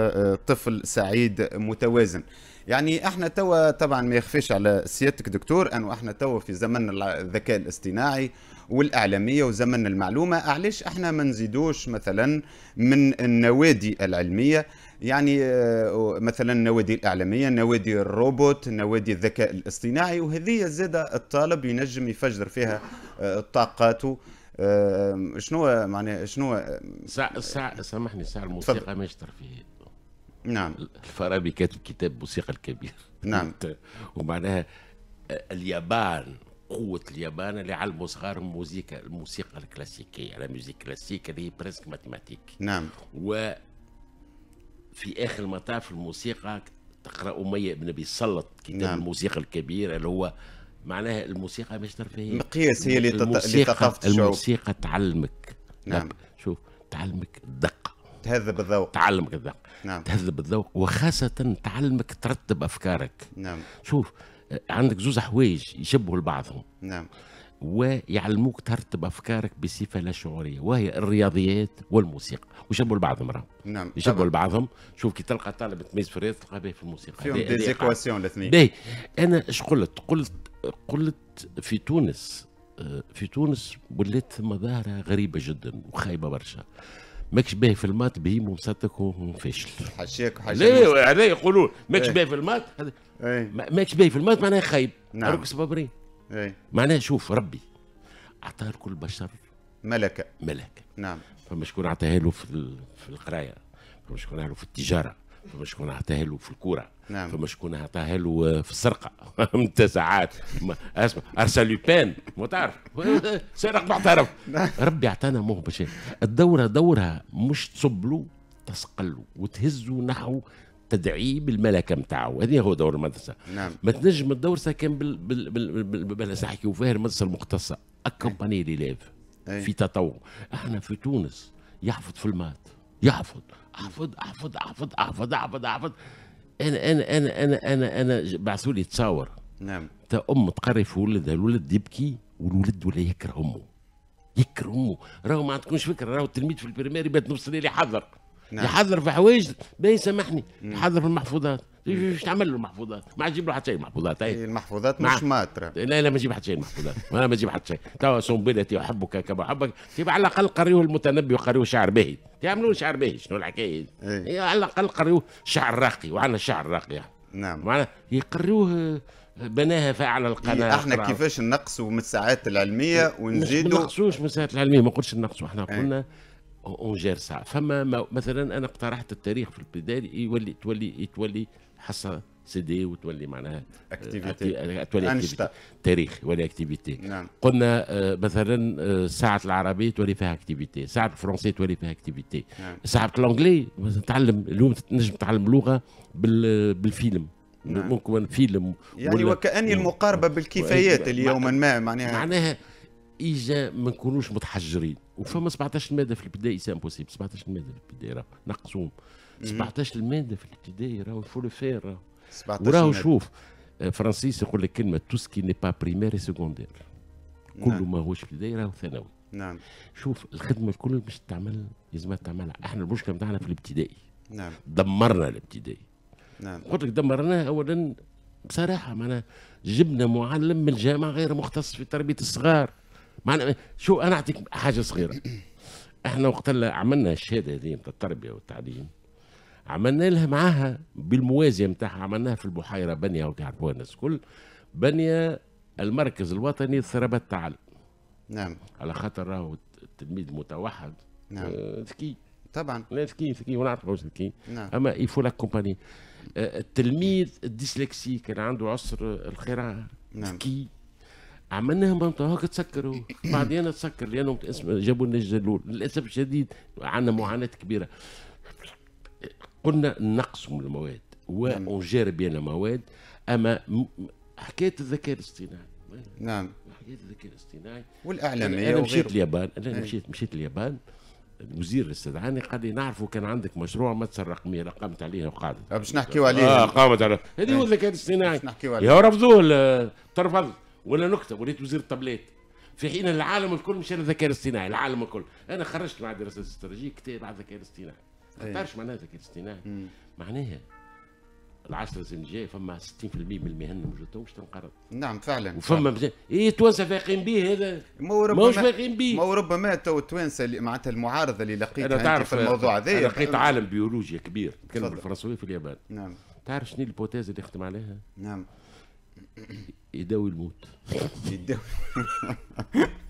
طفل سعيد متوازن يعني احنا توا طبعا ما يخفيش على سيادتك دكتور انه احنا توا في زمن الذكاء الاصطناعي والاعلاميه وزمن المعلومه علاش احنا ما نزيدوش مثلا من النوادي العلميه يعني آه، مثلا النوادي الاعلاميه نوادي الروبوت نوادي الذكاء الاصطناعي وهذه زادة الطالب ينجم يفجر فيها آه، طاقاته آه، شنو معناها شنو سا سا سامحني ساعه الموسيقى ما يشتر فيه نعم الفارابي كاتب كتاب موسيقى الكبير نعم ومعناها آه، اليابان قوة اليابان اللي علموا صغارهم الموسيقى الموسيقى الكلاسيكية على ميوزيك كلاسيك اللي هي بريسك ماتيماتيك نعم و في آخر المطاف الموسيقى تقرأ أمية بن أبي سلط كتاب نعم. الموسيقى الكبير اللي هو معناها الموسيقى مش ترفيهية مقياس هي اللي ثقافة الشعوب الموسيقى تعلمك نعم شوف تعلمك الدقة تهذب الذوق تعلمك الدقة نعم. تهذب الذوق وخاصة تعلمك ترتب أفكارك نعم. شوف عندك زوز حوايج يشبهوا لبعضهم نعم. ويعلموك ترتب افكارك بصفه لا شعوريه وهي الرياضيات والموسيقى ويشبهوا لبعضهم راهم نعم يشبهوا لبعضهم شوف كي تلقى طالب تميز في الرياضه تلقى به في الموسيقى فيهم ديزيكواسيون الاثنين باهي انا إيش قلت قلت قلت في تونس آه، في تونس ولات ثم ظاهره غريبه جدا وخايبه برشا ماكش باهي في المات به مصدق وفاشل. حاشاك وحشاك ليه هذا يقولوا ماكش إيه. باهي في المات إيه. ماكش باهي في المات معناها خايب نعم اركس اي. معناها شوف ربي اعطاه لكل بشر ملكه ملكه نعم فما شكون عطاها له في, القرايه فما شكون له في التجاره فما شكون عطاها له في الكوره نعم فما شكون عطاها له في السرقه فهمت ساعات اسمع ارسل لوبان ما تعرف سرق معترف نعم. ربي عطانا موهبه باش الدوره دورها مش تصب له تسقل وتهزه نحو تدعيم الملكه نتاعو هذه هو دور المدرسه نعم ما تنجم الدورسه كان بال بال بال بال بال نحكيو فيها المدرسه المختصه اكومباني ليليف في تطور احنا في تونس يحفظ في المات يحفظ احفظ احفظ احفظ احفظ احفظ احفظ, أحفظ. انا انا انا انا انا, أنا بعثوا لي تصاور نعم تا ام تقري في ولدها الولد يبكي والولد ولا يكره امه يكره امه راهو ما عندكمش فكره راهو التلميذ في البريماري بات نص الليل يحضر نعم. يحضر في حوايج باهي سامحني يحضر في المحفوظات ايش تعمل له المحفوظات ما عاد تجيب له حتى شيء المحفوظات هي. المحفوظات مع... مش نعم. ماترة لا لا ما يجيب حتى شيء المحفوظات انا ما يجيب حتى شيء توا سنبلتي احبك كما احبك تبقى على الاقل قريوه المتنبي وقريوه شعر باهي يعملوا شعر باهي شنو الحكايه إيه. إيه، على الاقل قريوه شعر راقي وعندنا شعر راقي يعني. نعم معنا يقريوه آه، بناها فعل القناه إيه، احنا أخرى. كيفاش نقصوا من الساعات العلميه ونزيدوا ما نقصوش من الساعات العلميه ما قلتش نقصوا احنا قلنا اون جير ساعه فما مثلا انا اقترحت التاريخ في البدايه يولي تولي يتولي حصه دي وتولي معناها آه، اكتيفيتي آه، تولي اكتيفيتي ولا اكتيفيتي نعم. قلنا آه، مثلا ساعه العربيه تولي فيها اكتيفيتي ساعه الفرنسيه تولي فيها اكتيفيتي نعم. ساعه الانجلي تعلم اليوم تنجم تتعلم لغه بالفيلم نعم. ممكن فيلم يعني وكان المقاربه بالكفايات اليوم ما معناها معناها اجا ما نكونوش متحجرين وفما 17 ماده في البدايه سي امبوسيبل 17 ماده في البدايه نقصوهم 17 الماده في الابتدائي راهو فو لو فير وراهو شوف آه، فرانسيس يقول لك كلمه توسكي ني با بريمير سكوندير كله ما هوش ابتدائي راهو ثانوي نعم شوف الخدمه الكل باش تعمل لازم تعملها احنا المشكله بتاعنا في الابتدائي نعم دمرنا الابتدائي نعم قلت لك دمرناه اولا بصراحه معناها جبنا معلم من الجامعه غير مختص في تربيه الصغار معنا شو انا اعطيك حاجه صغيره احنا وقت اللي عملنا الشهاده هذه التربيه والتعليم عملنا لها معاها بالموازيه نتاعها عملناها في البحيره بنيه وتعرفوها الناس الكل بنيه المركز الوطني للثربات التعلم نعم على خاطر راهو التلميذ متوحد نعم آه، ذكي طبعا لا ذكي ذكي ونعرف واش ذكي نعم. اما يفو آه التلميذ الديسلكسي كان عنده عسر القراءه نعم. ذكي عملناها منطقة هكا تسكروا بعدين تسكر لانه جابوا لنا الجلول للاسف الشديد عندنا معاناه كبيره قلنا نقسم المواد وأون جير المواد أما حكاية الذكاء الاصطناعي نعم حكاية الذكاء الاصطناعي والإعلامية أنا مشيت اليابان أنا نعم. مشيت مشيت اليابان الوزير اللي استدعاني قال لي نعرفوا كان عندك مشروع تسرق مية قامت عليها وقعدت آه، باش نحكيو عليه اه قامت على هذه هو نعم. الذكاء الاصطناعي باش نحكيو عليه يا رفضوه ترفض ولا نكتب وليت وزير الطبلات في حين العالم الكل مشى للذكاء الاصطناعي العالم الكل انا خرجت مع دراسات استراتيجيه كتاب على الذكاء الاصطناعي ما إيه. تعرفش معناها ذكاء الاصطناعي معناها العشرة سنين الجاية فما 60% من المهن ما جاتهمش تنقرض نعم فعلا وفما اي التوانسه فايقين به هذا ماهوش فايقين به ما ربما تو التوانسه اللي... معناتها المعارضه اللي لقيتها أنا تعرف في الموضوع هذا لقيت عالم بيولوجيا كبير تكلم بالفرنسوية في اليابان نعم تعرف شنو البوتيز اللي يخدم عليها؟ نعم يداوي الموت يداوي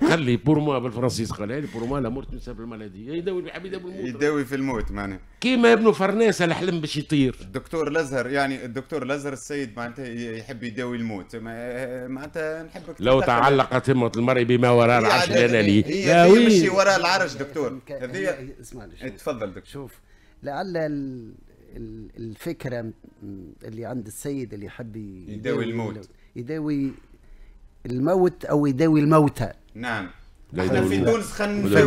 خلي بور موا بالفرنسيس قالها لي بور موا لا مورت نسب المالادي يداوي يداوي بالموت يداوي في الموت معناها كيما ابن فرناس الحلم باش يطير الدكتور الازهر يعني الدكتور الازهر السيد معناتها يحب يداوي الموت معناتها نحبك لو تعلقت همة المرء بما وراء العرش لا لي هي يمشي وراء العرش دكتور هذه اسمعني تفضل دكتور شوف لعل الفكره اللي عند السيد اللي يحب يداوي الموت يداوي الموت او يداوي الموتى نعم احنا في تونس خن لا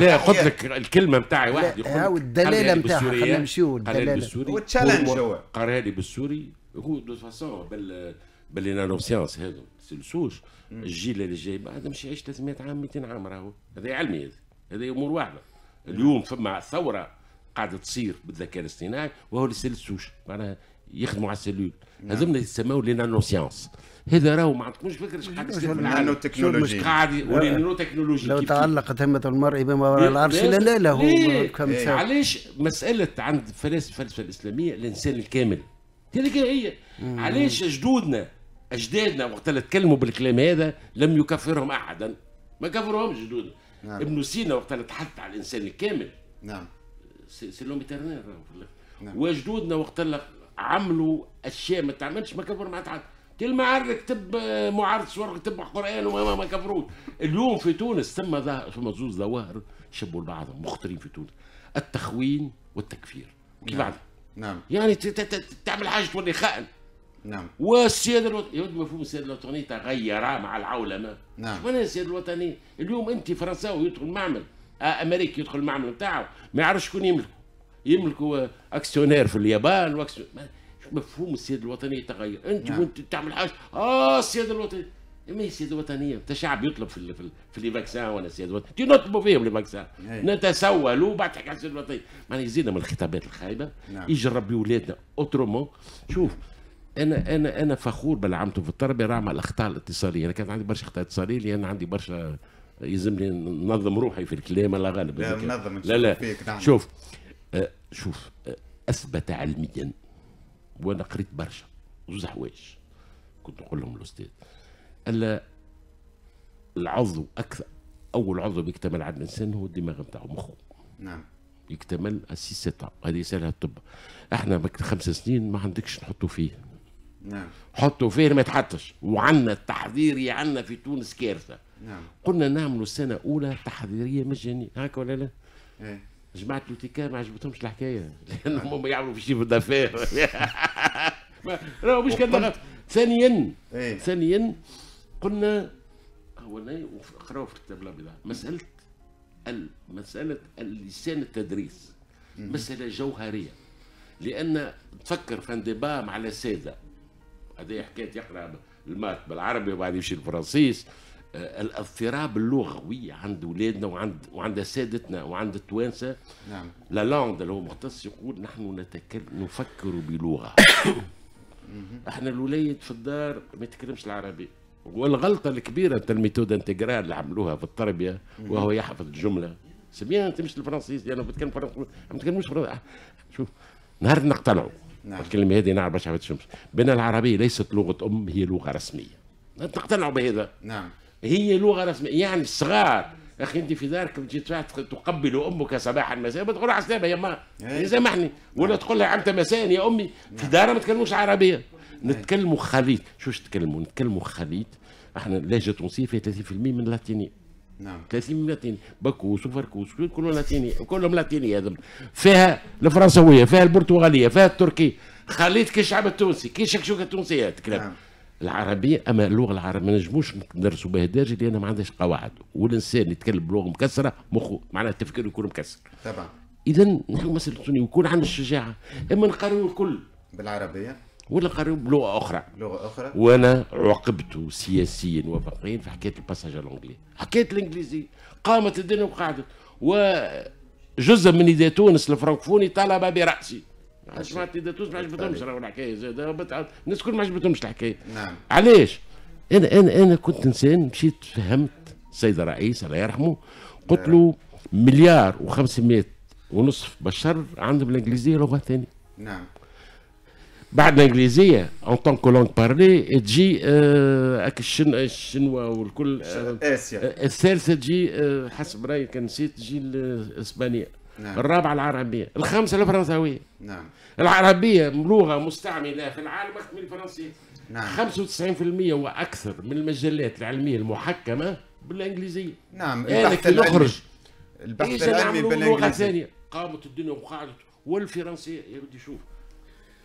لا قلت لك الكلمه نتاعي واحد يقول هاو الدلاله نتاعها خلينا نمشيو الدلاله والتشالنج هو قرا لي بالسوري هو دو فاسون بال باللي نانو سيانس هذو سلسوش الجيل اللي جاي بعد مش يعيش 300 عام 200 عام راهو هذا علمي هذا هذا امور واحده اليوم فما ثوره قاعده تصير بالذكاء الاصطناعي وهو اللي سلسوش معناها يخدموا على السلول نعم. لازمنا يسموا لي نانو سيانس هذا راهو ما عندكمش فكره ايش قاعد يصير في العالم مش قاعد نانو تكنولوجي لو تعلقت همه المرء بما وراء إيه، العرش إيه، لا لا لا هو إيه. ساعه علاش مساله عند فلاسفه الفلسفه الاسلاميه الانسان الكامل هذيك هي علاش جدودنا اجدادنا وقت اللي تكلموا بالكلام هذا لم يكفرهم احدا ما كفرهمش جدودنا نعم. ابن سينا وقت اللي تحدث على الانسان الكامل نعم سي لوم نعم. وجدودنا وقت اللي عملوا اشياء ما تعملش ما كفر ما تعمل كلمة عرض كتب آه، معارض صور كتب قرآن وما ما كفروش اليوم في تونس ثم ثم زوز ظواهر شبوا البعض مخطرين في تونس التخوين والتكفير كيف نعم. نعم يعني تعمل حاجة تولي خائن نعم والسياده الوطنيه يود مفهوم السياده الوطنيه تغير مع العولمه نعم وانا السياده الوطنيه اليوم انت فرنساوي يدخل معمل آه، امريكي يدخل المعمل بتاعه ما يعرفش شكون يملكه يملكوا اكسيونير في اليابان مفهوم السياده الوطنيه تغير انت نعم. وانت تعمل حاجه اه السياده الوطنيه ما هي السياده الوطنيه انت شعب يطلب في في لي فاكسان ولا السياده الوطنيه نطلبوا فيهم لي فاكسان إيه. نتسول وبعد تحكي عن السياده الوطنيه معناها يزيدنا من الخطابات الخايبه نعم. يجرب بولادنا اوترومون شوف انا انا انا فخور باللي عملته في التربيه رغم الاخطاء الاتصاليه انا كانت عندي برشا اخطاء اتصاليه لان عندي برشا يلزمني ننظم روحي في الكلام على غالب لا منظم لا لا فيك نعم. شوف أه، شوف أه، اثبت علميا وانا قريت برشا زوز حوايج كنت نقول لهم الاستاذ الا العضو اكثر اول عضو بيكتمل عند الانسان هو الدماغ نتاعو مخه نعم يكتمل سيتا هذه سهله الطب احنا خمس سنين ما عندكش نحطوا فيه نعم حطوا فيه ما يتحطش وعندنا التحضيري عندنا في تونس كارثه نعم قلنا نعملوا سنه اولى تحذيريه مجانيه هكا ولا لا؟ ايه جماعه لوتيكا ما عجبتهمش الحكايه لانهم هما يعملوا في شيف دافير راهو مش كذا ثانيا إيه. ثانيا قلنا هو آه، قراوا في الكتاب الابيض مساله مساله اللسان التدريس مساله جوهريه لان تفكر في ديبا مع الساده هذا حكايه يقرا المات بالعربي وبعد يمشي الفرنسيس آه، الاضطراب اللغوي عند ولادنا وعند وعند سادتنا وعند التوانسه نعم لا لاند اللي هو مختص يقول نحن نتكلم نفكر بلغه احنا الولايد في الدار ما يتكلمش العربي والغلطه الكبيره تاع الميثود انتجرال اللي عملوها في التربيه وهو يحفظ الجمله سبيان انت مش الفرنسيس انا بتكلم فرنسي ما نتكلمش فرنسي آه، شوف نهار نقتنعوا نعم. الكلمه هذه نعرف باش عرفتش بان العربيه ليست لغه ام هي لغه رسميه نقتنعوا بهذا نعم هي لغه رسميه يعني الصغار اخي انت في دارك تجي تقبل امك صباحا مساء بتقول لها على السلامه يا ما إيه. سامحني ولا تقول لها عمت مساء يا امي نعم. في دارها ما تكلموش عربيه إيه. نتكلموا خليط شو تكلموا نتكلموا خليط احنا اللهجه التونسيه فيها 30% من اللاتيني نعم 30 لاتيني باكوس وفركوس كلهم لاتيني كلهم لاتيني هذم فيها الفرنسويه فيها البرتغاليه فيها التركيه خليط كي الشعب التونسي كي الشكشوكه التونسيه تكلم نعم. العربيه اما اللغه العربيه ما نجموش ندرسوا بها الدارجه لان ما عندهاش قواعد والانسان يتكلم بلغه مكسره مخه معناها التفكير يكون مكسر طبعا اذا نحن مساله السني ويكون عندنا الشجاعه اما نقريو الكل بالعربيه ولا قريو بلغه اخرى لغه اخرى وانا عوقبت سياسيا وفقيا في حكايه الباساج الانجلي حكايه الانجليزي قامت الدنيا وقعدت وجزء من اذا تونس الفرنكفوني طلب براسي حاج ما تداتوش ما عجبتهمش راهو الحكايه زاد الناس الكل ما عجبتهمش الحكايه نعم علاش؟ انا انا انا كنت انسان مشيت فهمت السيد الرئيس الله يرحمه قلت له مليار و500 ونصف بشر عندهم الانجليزيه لغه ثانيه نعم بعد الانجليزيه اون طون كو لونغ بارلي تجي هاك الشنوا والكل آه، اسيا آه، الثالثه تجي آه، حسب رايي كان نسيت تجي الاسبانيه نعم. الرابعة العربية الخامسة الفرنساوية نعم. العربية لغة مستعملة في العالم أكثر من الفرنسية نعم. 95% وأكثر من المجلات العلمية المحكمة بالإنجليزية نعم البحث العلمي نخرج البحث نعم العلمي بالإنجليزية قامت الدنيا وقعدت والفرنسية يا بدي شوف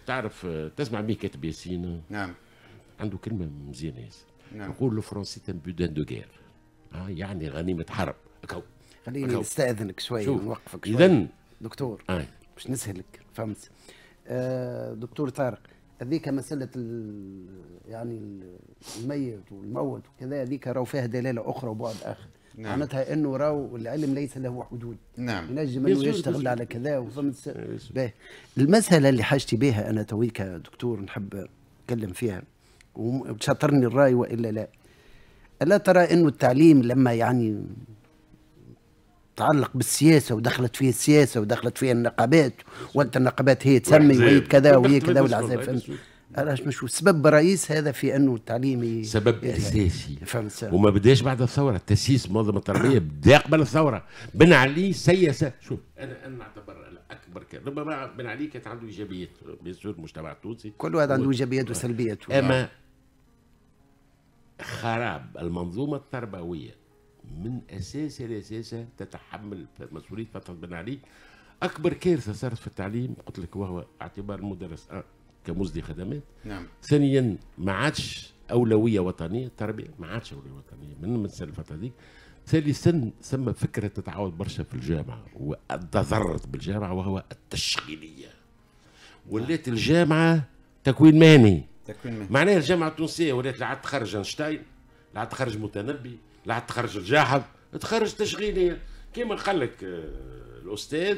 تعرف آه، تسمع به كاتب ياسين نعم عنده كلمة مزيانة نعم. يقول الفرنسي بودان دو غير يعني غنيمة حرب خليني نستاذنك شوي ونوقفك شوي اذا دكتور آه. باش نسهلك فهمت آه دكتور طارق هذيك مسألة يعني الميت والموت وكذا هذيك راهو فيها دلالة أخرى وبعد آخر نعم. معناتها انه راهو العلم ليس له حدود نعم ينجم انه يشتغل على كذا وفهمت المسألة اللي حاجتي بها أنا تويك دكتور نحب نتكلم فيها وتشاطرني الرأي وإلا لا ألا ترى أنه التعليم لما يعني تتعلق بالسياسه ودخلت فيه السياسه ودخلت فيه النقابات وانت النقابات هي تسمي وهي كذا وهي كذا والعزائف علاش مش سبب رئيس هذا في انه التعليم سبب اساسي وما بداش بعد الثوره تاسيس منظمه تربية بدا قبل الثوره بن علي سياسه شوف انا انا اعتبر اكبر كان ربما بن علي كانت عنده ايجابيات بيسور المجتمع التونسي كل واحد عنده ايجابيات وسلبيات اما خراب المنظومه التربويه من اساسها لاساسها تتحمل مسؤوليه فتره بن علي اكبر كارثه صارت في التعليم قلت لك وهو اعتبار المدرس أه كمزدي خدمات نعم ثانيا ما عادش اولويه وطنيه التربيه ما عادش اولويه وطنيه من من الفتره دي ثالثا ثم فكره تتعاود برشا في الجامعه وتضررت بالجامعه وهو التشغيليه ولات نعم. الجامعه تكوين مهني تكوين مهني معناها الجامعه التونسيه ولات لا عاد تخرج اينشتاين لا عاد تخرج متنبي لا تخرج الجاحظ تخرج تشغيليه كيما قال لك آه، الاستاذ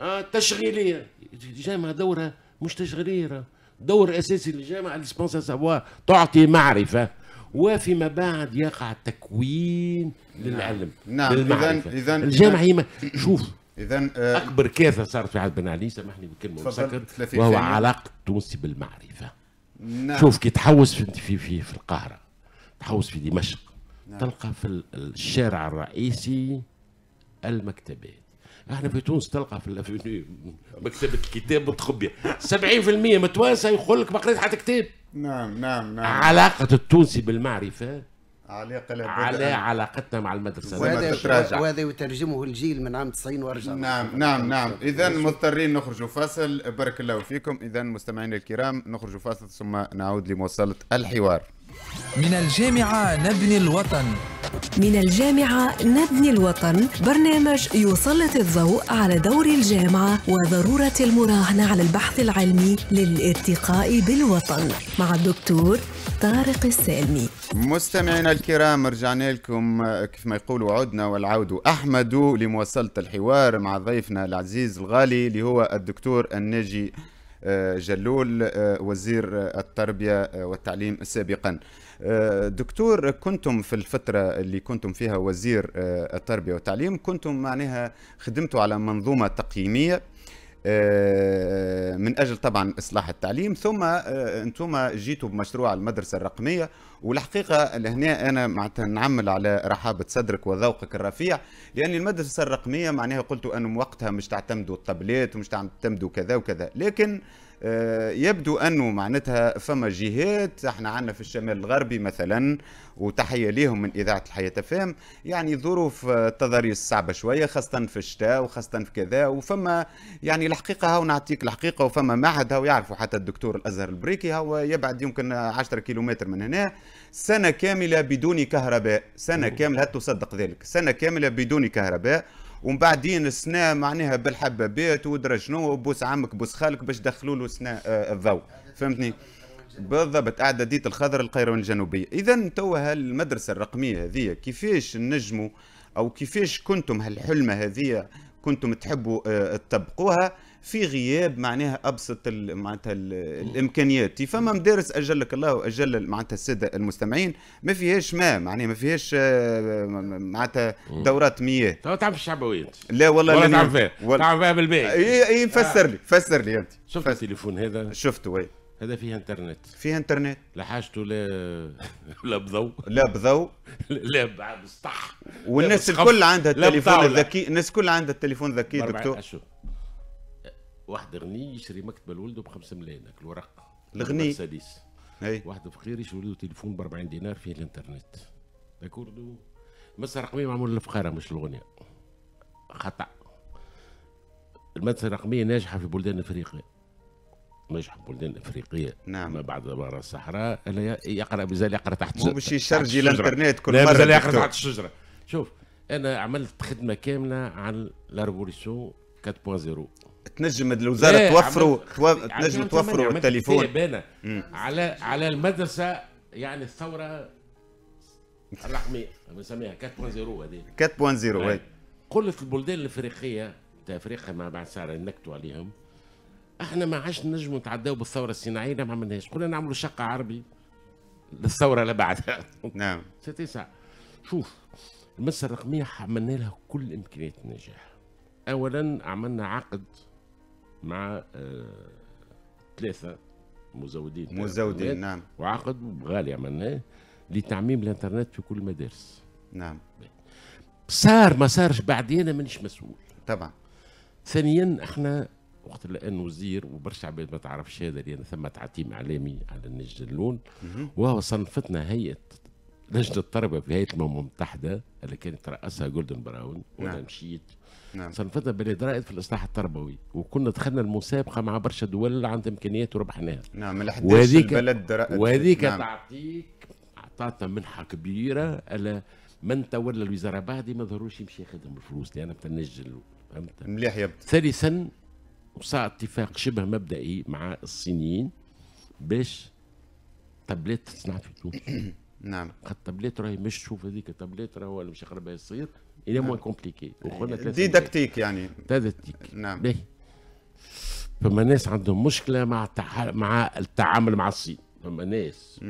آه تشغيليه الجامعه دورها مش تشغيليه دور اساسي للجامعه سافوار تعطي معرفه وفيما بعد يقع التكوين للعلم نعم اذا نعم. اذا الجامعه هي شوف اذا آه اكبر كارثه صارت في عهد بن علي سامحني بكلمه مسكر وهو علاقه التونسي بالمعرفه نعم. شوف كي تحوس في في في, في القاهره تحوس في دمشق نعم. تلقى في الشارع الرئيسي المكتبات احنا في تونس تلقى في مكتبه الكتاب متخبيه 70% متوانسه يقول لك ما قريت حتى كتاب نعم نعم نعم علاقه التونسي بالمعرفه علاقه على علاقتنا مع المدرسه وهذا وهذا يترجمه الجيل من عام 90 وارجع نعم نعم نعم, نعم. نعم. اذا مضطرين نخرج فاصل بارك الله فيكم اذا مستمعينا الكرام نخرج فاصل ثم نعود لمواصله الحوار من الجامعة نبني الوطن من الجامعة نبني الوطن برنامج يسلط الضوء على دور الجامعة وضرورة المراهنة على البحث العلمي للارتقاء بالوطن مع الدكتور طارق السالمي مستمعينا الكرام رجعنا لكم آه، كيف ما يقولوا عدنا والعود أحمد لمواصلة الحوار مع ضيفنا العزيز الغالي اللي هو الدكتور الناجي آه، جلول آه، وزير التربية والتعليم سابقا آه، دكتور كنتم في الفترة اللي كنتم فيها وزير آه، التربية والتعليم كنتم معناها خدمتوا على منظومة تقييمية آه، من اجل طبعا اصلاح التعليم ثم انتم جيتوا بمشروع المدرسه الرقميه والحقيقه لهنا انا معناتها نعمل على رحابه صدرك وذوقك الرفيع لان يعني المدرسه الرقميه معناها قلتوا انهم وقتها مش تعتمدوا الطبلات ومش تعتمدوا كذا وكذا لكن آه، يبدو انه معناتها فما جهات احنا عندنا في الشمال الغربي مثلا وتحيه ليهم من اذاعه الحياه فهم يعني ظروف آه، التضاريس صعبه شويه خاصه في الشتاء وخاصه في كذا وفما يعني الحقيقه هاو نعطيك الحقيقه وفما معهد هاو يعرفوا حتى الدكتور الازهر البريكي هاو يبعد يمكن 10 كيلومتر من هنا سنه كامله بدون كهرباء سنه كامله هل تصدق ذلك سنه كامله بدون كهرباء ومن بعدين السنا معناها بالحبابات ودرا شنو وبوس عمك بوس خالك باش دخلوا له سنا الضوء آه، آه، فهمتني بالضبط اعداديه الخضر القيروان الجنوبيه اذا توا هالمدرسه الرقميه هذه كيفاش نجموا او كيفاش كنتم هالحلمه هذه كنتم تحبوا آه، تطبقوها في غياب معناها ابسط معناتها الامكانيات فما مدارس اجلك الله واجل معناتها الساده المستمعين ما فيهاش ماء معناها ما فيهاش آه، معناتها دورات مياه تو تعرف الشعبويات لا والله ولا تعرف فيها ولا... تعرف فيها بالباهي اي فسر لي فسر لي انت شفت التليفون هذا شفته اي هذا فيه انترنت فيه انترنت لا حاجته لا لا بضوء لا بضوء لا بسطح والناس الكل عندها التليفون الذكي الناس الكل عندها التليفون الذكي دكتور واحد غني يشري مكتبه لولده ب 5 ملايين الورق الغني اي واحد فقير يشري ولده تليفون ب 40 دينار فيه الانترنت داكوردو المدرسه الرقميه معمول للفقاره مش للغنياء خطا المدرسه الرقميه ناجحه في بلدان افريقيا ناجحه في بلدان افريقيه نعم ما بعد برا الصحراء انا يقرا مازال يقرا تحت مو باش يشرجي الانترنت كل مره مازال يقرا تحت الشجره شوف انا عملت خدمه كامله عن لا 4.0 تنجم الوزاره إيه توفروا تنجم توفروا التليفون على على المدرسه يعني الثوره الرقميه بنسميها 4.0 هذه 4.0 إيه. إيه. قلت البلدان الافريقيه تاع افريقيا ما بعد ساعه نكتوا عليهم احنا ما عادش نجموا نتعداو بالثوره الصناعيه ما عملناهاش قلنا نعملوا شقه عربي للثوره اللي بعدها نعم ستي ساعه شوف المدرسه الرقميه عملنا لها كل امكانيات النجاح اولا عملنا عقد مع آه، ثلاثه مزودين مزودين نعم وعقد غالي عملناه لتعميم الانترنت في كل المدارس نعم صار ما صارش بعدين انا مانيش مسؤول طبعا ثانيا احنا وقت الان وزير وبرشا عباد ما تعرفش هذا لان ثم تعتيم اعلامي على النجد اللون وهو صنفتنا هيئه لجنه الطلبه في هيئه الامم المتحده اللي كانت رأسها جولدن براون وانا نعم. مشيت نعم. صنفتها رائد في الإصلاح التربوي وكنا دخلنا المسابقة مع برشا دول عندها إمكانيات وربحناها نعم وهذيك وهذيك نعم. تعطيك أعطتنا منحة كبيرة على من تولى الوزارة بعدي ما ظهروش يمشي يخدم الفلوس لأن بتنجل فهمت مليح يبدا ثالثا وصار اتفاق شبه مبدئي مع الصينيين باش تابلت تصنع في تونس نعم خاطر التابلت راهي مش تشوف هذيك التابلت راهو اللي مش قربها يصير il est ah. moins ديداكتيك يعني ديداكتيك نعم باهي فما ناس عندهم مشكله مع مع التعامل مع الصين فما ناس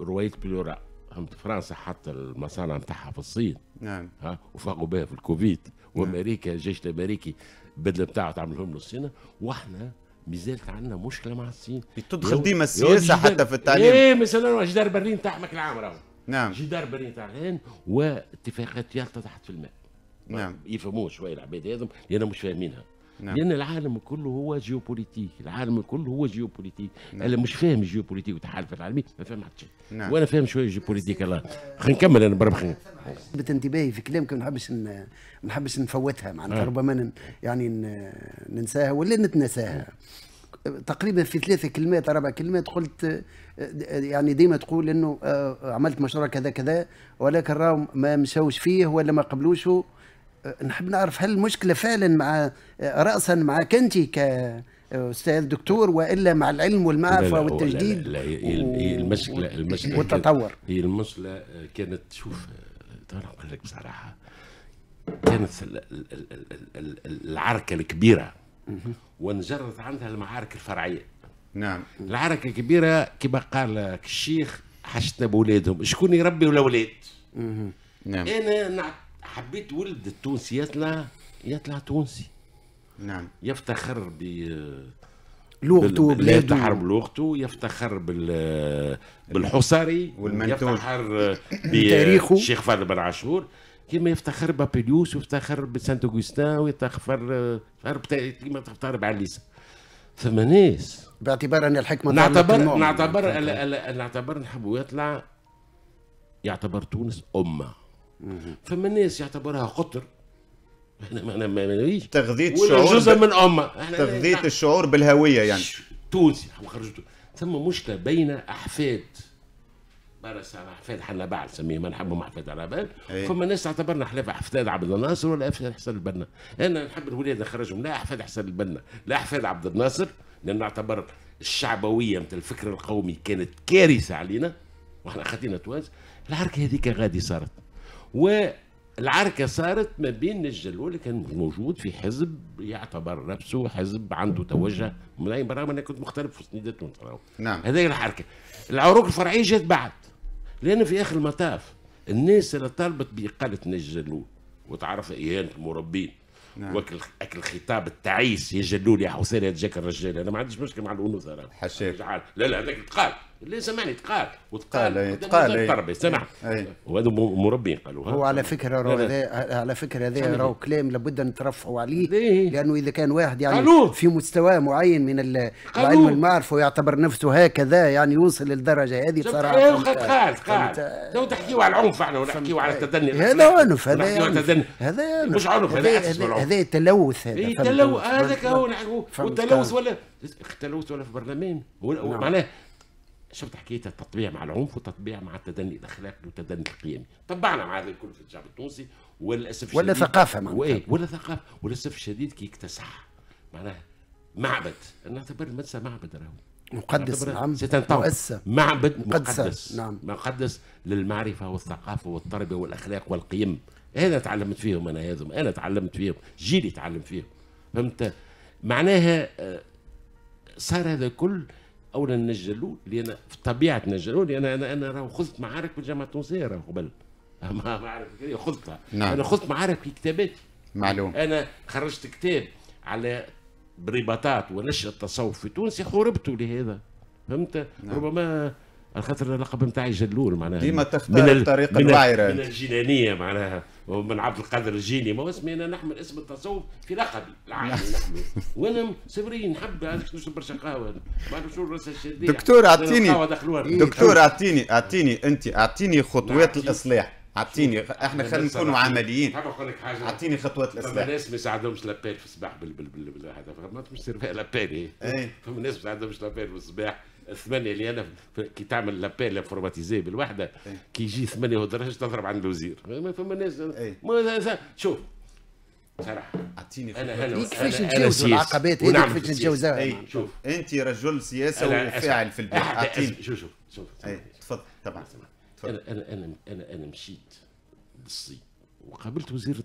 روايه بلورا فهمت فرنسا حتى المصانع نتاعها في الصين نعم ها وفاقوا بها في الكوفيد وامريكا الجيش الامريكي بدل بتاعه تعملهم للصين واحنا مازالت عندنا مشكله مع الصين تدخل ديما السياسه حتى في التعليم ايه مثلا جدار برلين تاع العام راهو نعم جدار بني طاغان واتفاقات يالطا تحت في الماء نعم يفهموه شويه العباد هذم لان مش فاهمينها نعم. لان العالم كله هو جيوبوليتيك العالم كله هو جيوبوليتيك نعم. انا مش فاهم الجيوبوليتيك والتحالف العالمي ما فاهم حتى شيء نعم. وانا فاهم شويه جيوبوليتيك الله خلينا نكمل انا بربخين لفت انتباهي في كلامك ما نحبش ما نحبش نفوتها معناتها آه. ربما يعني ننساها ولا نتناساها تقريبا في ثلاثه كلمات اربع كلمات قلت يعني ديما تقول انه آه، آه، عملت مشروع كذا كذا ولكن راهم ما مشاوش فيه ولا ما قبلوش آه، نحب نعرف هل المشكله فعلا مع راسا معك انت ك استاذ دكتور والا مع العلم والمعرفه والتجديد لا لا, لا, لا هي و... المشكله المشكله والتطور هي المشكله كانت شوف نقول لك بصراحه كانت العركه الكبيره وانجرت عندها المعارك الفرعيه نعم العركه كبيره كما قال الشيخ حشتنا بولادهم شكون يربي الاولاد نعم. نعم انا حبيت ولد التونسي يطلع يطلع تونسي نعم يفتخر ب لغته بلاده يفتخر لغته يفتخر بال بالحصري يفتخر بتاريخه الشيخ فاضل بن عاشور كما يفتخر بابيليوس ويفتخر بسانت اوغستان ويفتخر كما تفتخر بعليسه ثم ناس باعتبار ان الحكمه نعتبر نعتبر ألا يعني ألا نعتبر نحبوا يطلع يعتبر تونس امه فما ناس يعتبرها قطر احنا ما مانيش تغذيه الشعور جزء ب... من امه تغذيه الشعور بالهويه يعني تونسي ثم مشكله بين احفاد برس على حفاد حنا بعد نسميهم نحبهم حفاد على بال إيه. فما ناس اعتبرنا حلف حفاد عبد الناصر ولا حفاد حسن البنا انا نحب الولاد نخرجهم لا حفاد حسن البنا لا حفاد عبد الناصر لان نعتبر الشعبويه مثل الفكر القومي كانت كارثه علينا واحنا خدينا تونس العركه هذيك غادي صارت والعركه صارت ما بين الجلو اللي كان موجود في حزب يعتبر نفسه حزب عنده توجه برغم اني كنت مختلف في سنيده تونس نعم هذه الحركه العروق الفرعيه جات بعد لان في اخر المطاف الناس اللي طالبت باقاله نجلو وتعرف اهانه المربين نعم. واكل اكل الخطاب التعيس جلول يا حسين جاك الرجال انا ما عنديش مشكل مع الانوثه حشيت لا لا هذاك تقال لازم سمعني تقال وتقال يتقال سمعت إيه. سمع إيه. إيه. وهذا مربين قالوها هو على فكره على فكره هذا راهو كلام لابد نترفعوا عليه لانه اذا كان واحد يعني في مستوى معين من العلم المعرفه ويعتبر نفسه هكذا يعني يوصل للدرجه هذه صراحه قال قال قال لو تحكيوا على العنف احنا ونحكيوا على التدني هذا عنف هذا هذا مش عنف هذا هذا تلوث هذا تلوث هذاك هو والتلوث ولا التلوث ولا في برلمان نعم. معناه شفت حكايه التطبيع مع العنف والتطبيع مع التدني الاخلاقي والتدني القيمي طبعنا مع هذا الكل في الشعب التونسي وللاسف ولا ثقافه معناتها ولا ثقافه وللاسف الشديد كي اكتسح معناها معبد نعتبر المدرسه معبد راهو مقدس نعم مؤسسة معبد مقدس نعم مقدس للمعرفة والثقافة والتربية والأخلاق والقيم هذا تعلمت فيهم أنا هذم أنا تعلمت فيهم جيلي تعلم فيهم فهمت معناها آه، صار هذا كل اولا نجلوه لان في طبيعه نجلوه لان انا انا راه خذت معارك في الجامعه التونسيه راه قبل معارك خذتها نعم. انا خذت معارك في كتاباتي معلوم انا خرجت كتاب على برباطات ونشر التصوف في تونس خربته لهذا فهمت نعم. ربما على خاطر اللقب نتاعي جلول معناها ديما تختار من الطريق الوعره من الجنانيه معناها ومن عبد القادر الجيني ما هو اسمي انا نحمل اسم التصوف في لقبي العالي نحمل وانا صبري نحب نشرب برشا قهوه الشديد دكتور اعطيني دكتور اعطيني اعطيني انت اعطيني خطوات الاصلاح اعطيني احنا خلينا نكونوا عمليين اعطيني خطوات الاصلاح فما ناس ما يساعدهمش لابيل في الصباح إيه. بالهذا فما مش سيرفي لابيل فما ناس ما يساعدهمش لابيل في الصباح الثمانيه اللي انا كي تعمل لابيل انفورماتيزي بالوحده إيه. كي يجي ثمانيه ودرجه تضرب عند الوزير ما فما ناس إيه. شوف صراحه اعطيني انا انا كيفاش نتجاوزوا العقبات هذه كيفاش نتجاوزها شوف انت رجل سياسه وفاعل في البلاد اعطيني شوف شوف شوف إيه، تفضل طبعا انا انا انا انا مشيت للصين وقابلت وزير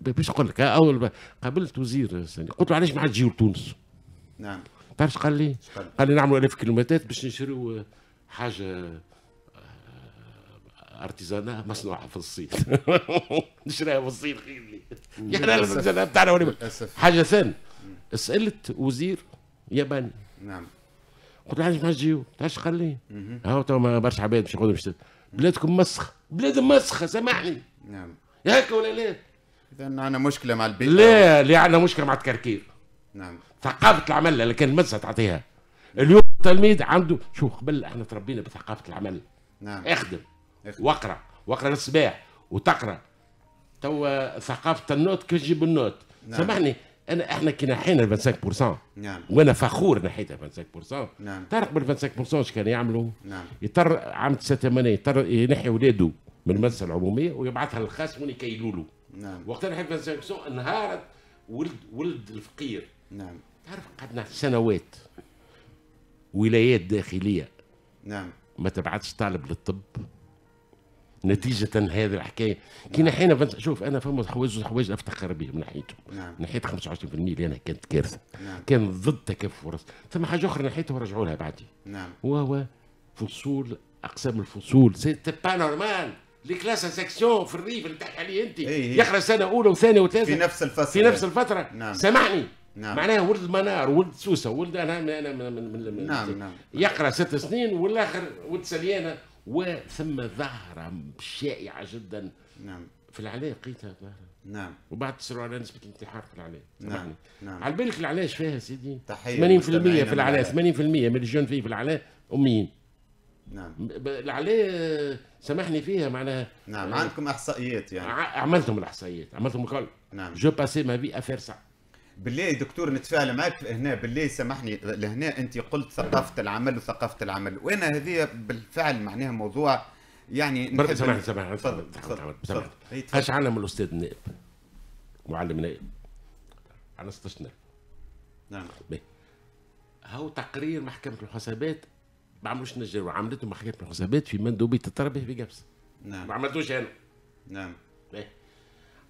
باش نقول لك اول قابلت وزير قلت له علاش ما عادش تجيو لتونس نعم تعرف قال لي؟ قال لي نعملوا الاف كيلومترات باش نشريو آه، حاجه آه، ارتيزانا مصنوعه في الصين نشريها في الصين خير لي يعني بتاعنا حاجه ثانيه سالت وزير ياباني نعم قلت له علاش ما تجيو؟ قال لي؟ ها تو برشا عباد باش يقعدوا بلادكم مسخ بلاد مسخه سامحني نعم هكا ولا لا؟ اذا عندنا مشكله مع البيت لا اللي عندنا مشكله مع التكركير نعم ثقافه العمل اللي كان المدرسه تعطيها اليوم التلميذ عنده شوف قبل احنا تربينا بثقافه العمل نعم اخدم, واقرا واقرا للصباح وتقرا توا ثقافه النوت كيف تجيب النوت نعم. سامحني انا احنا كي نحينا 25% نعم وانا فخور نحيتها 25% نعم طارق بال 25% اش كان يعملوا؟ نعم يضطر عام 89 يضطر ينحي ولاده من المدرسه العموميه ويبعثها للخاص وين يكيلوا له نعم وقتها نحي 25% انهارت ولد ولد الفقير نعم تعرف قعدنا سنوات ولايات داخليه نعم ما تبعتش طالب للطب نتيجة هذه الحكاية كي نعم. نحينا شوف أنا فما حوايج حوايج أفتخر بهم من ناحيتهم نعم. 25% اللي أنا كانت كارثة نعم. كان ضد تكافؤ الفرص ثم حاجة أخرى نحيتها ورجعوا لها بعدي نعم. وهو فصول أقسام الفصول سي با نورمال لي كلاس سيكسيون في الريف اللي تحكي عليه أنت إيه، إيه. يخرج سنة أولى وثانية وثالثة في نفس الفترة في نفس الفترة نعم. سامحني نعم. معناها ولد منار ولد سوسه ولد انا من من من نعم نعم يقرا ست سنين والاخر ولد سليانه وثم ظاهره شائعه جدا نعم في العلاية لقيتها ظاهره نعم وبعد تسروا على نسبه الانتحار في العلاية نعم نعم على بالك العلاية ايش فيها سيدي؟ تحيه 80% في العلاية 80% من الجون فيه في العلاية اميين نعم العلاية سامحني فيها معناها نعم عندكم احصائيات يعني عملتهم الاحصائيات عملتهم الكل نعم جو باسي ما بي افير ساعه بالله دكتور نتفاعل معك هنا بالله سامحني لهنا انت قلت ثقافه العمل وثقافه العمل وانا هذه بالفعل معناها موضوع يعني برك سامحني سامحني تفضل اش علم الاستاذ النائب معلم نائب على نائب نعم هو تقرير محكمه الحسابات ما عملوش نجار عملته محكمه الحسابات في مندوبيه التربيه بقبس نعم ما عملتوش انا نعم بي.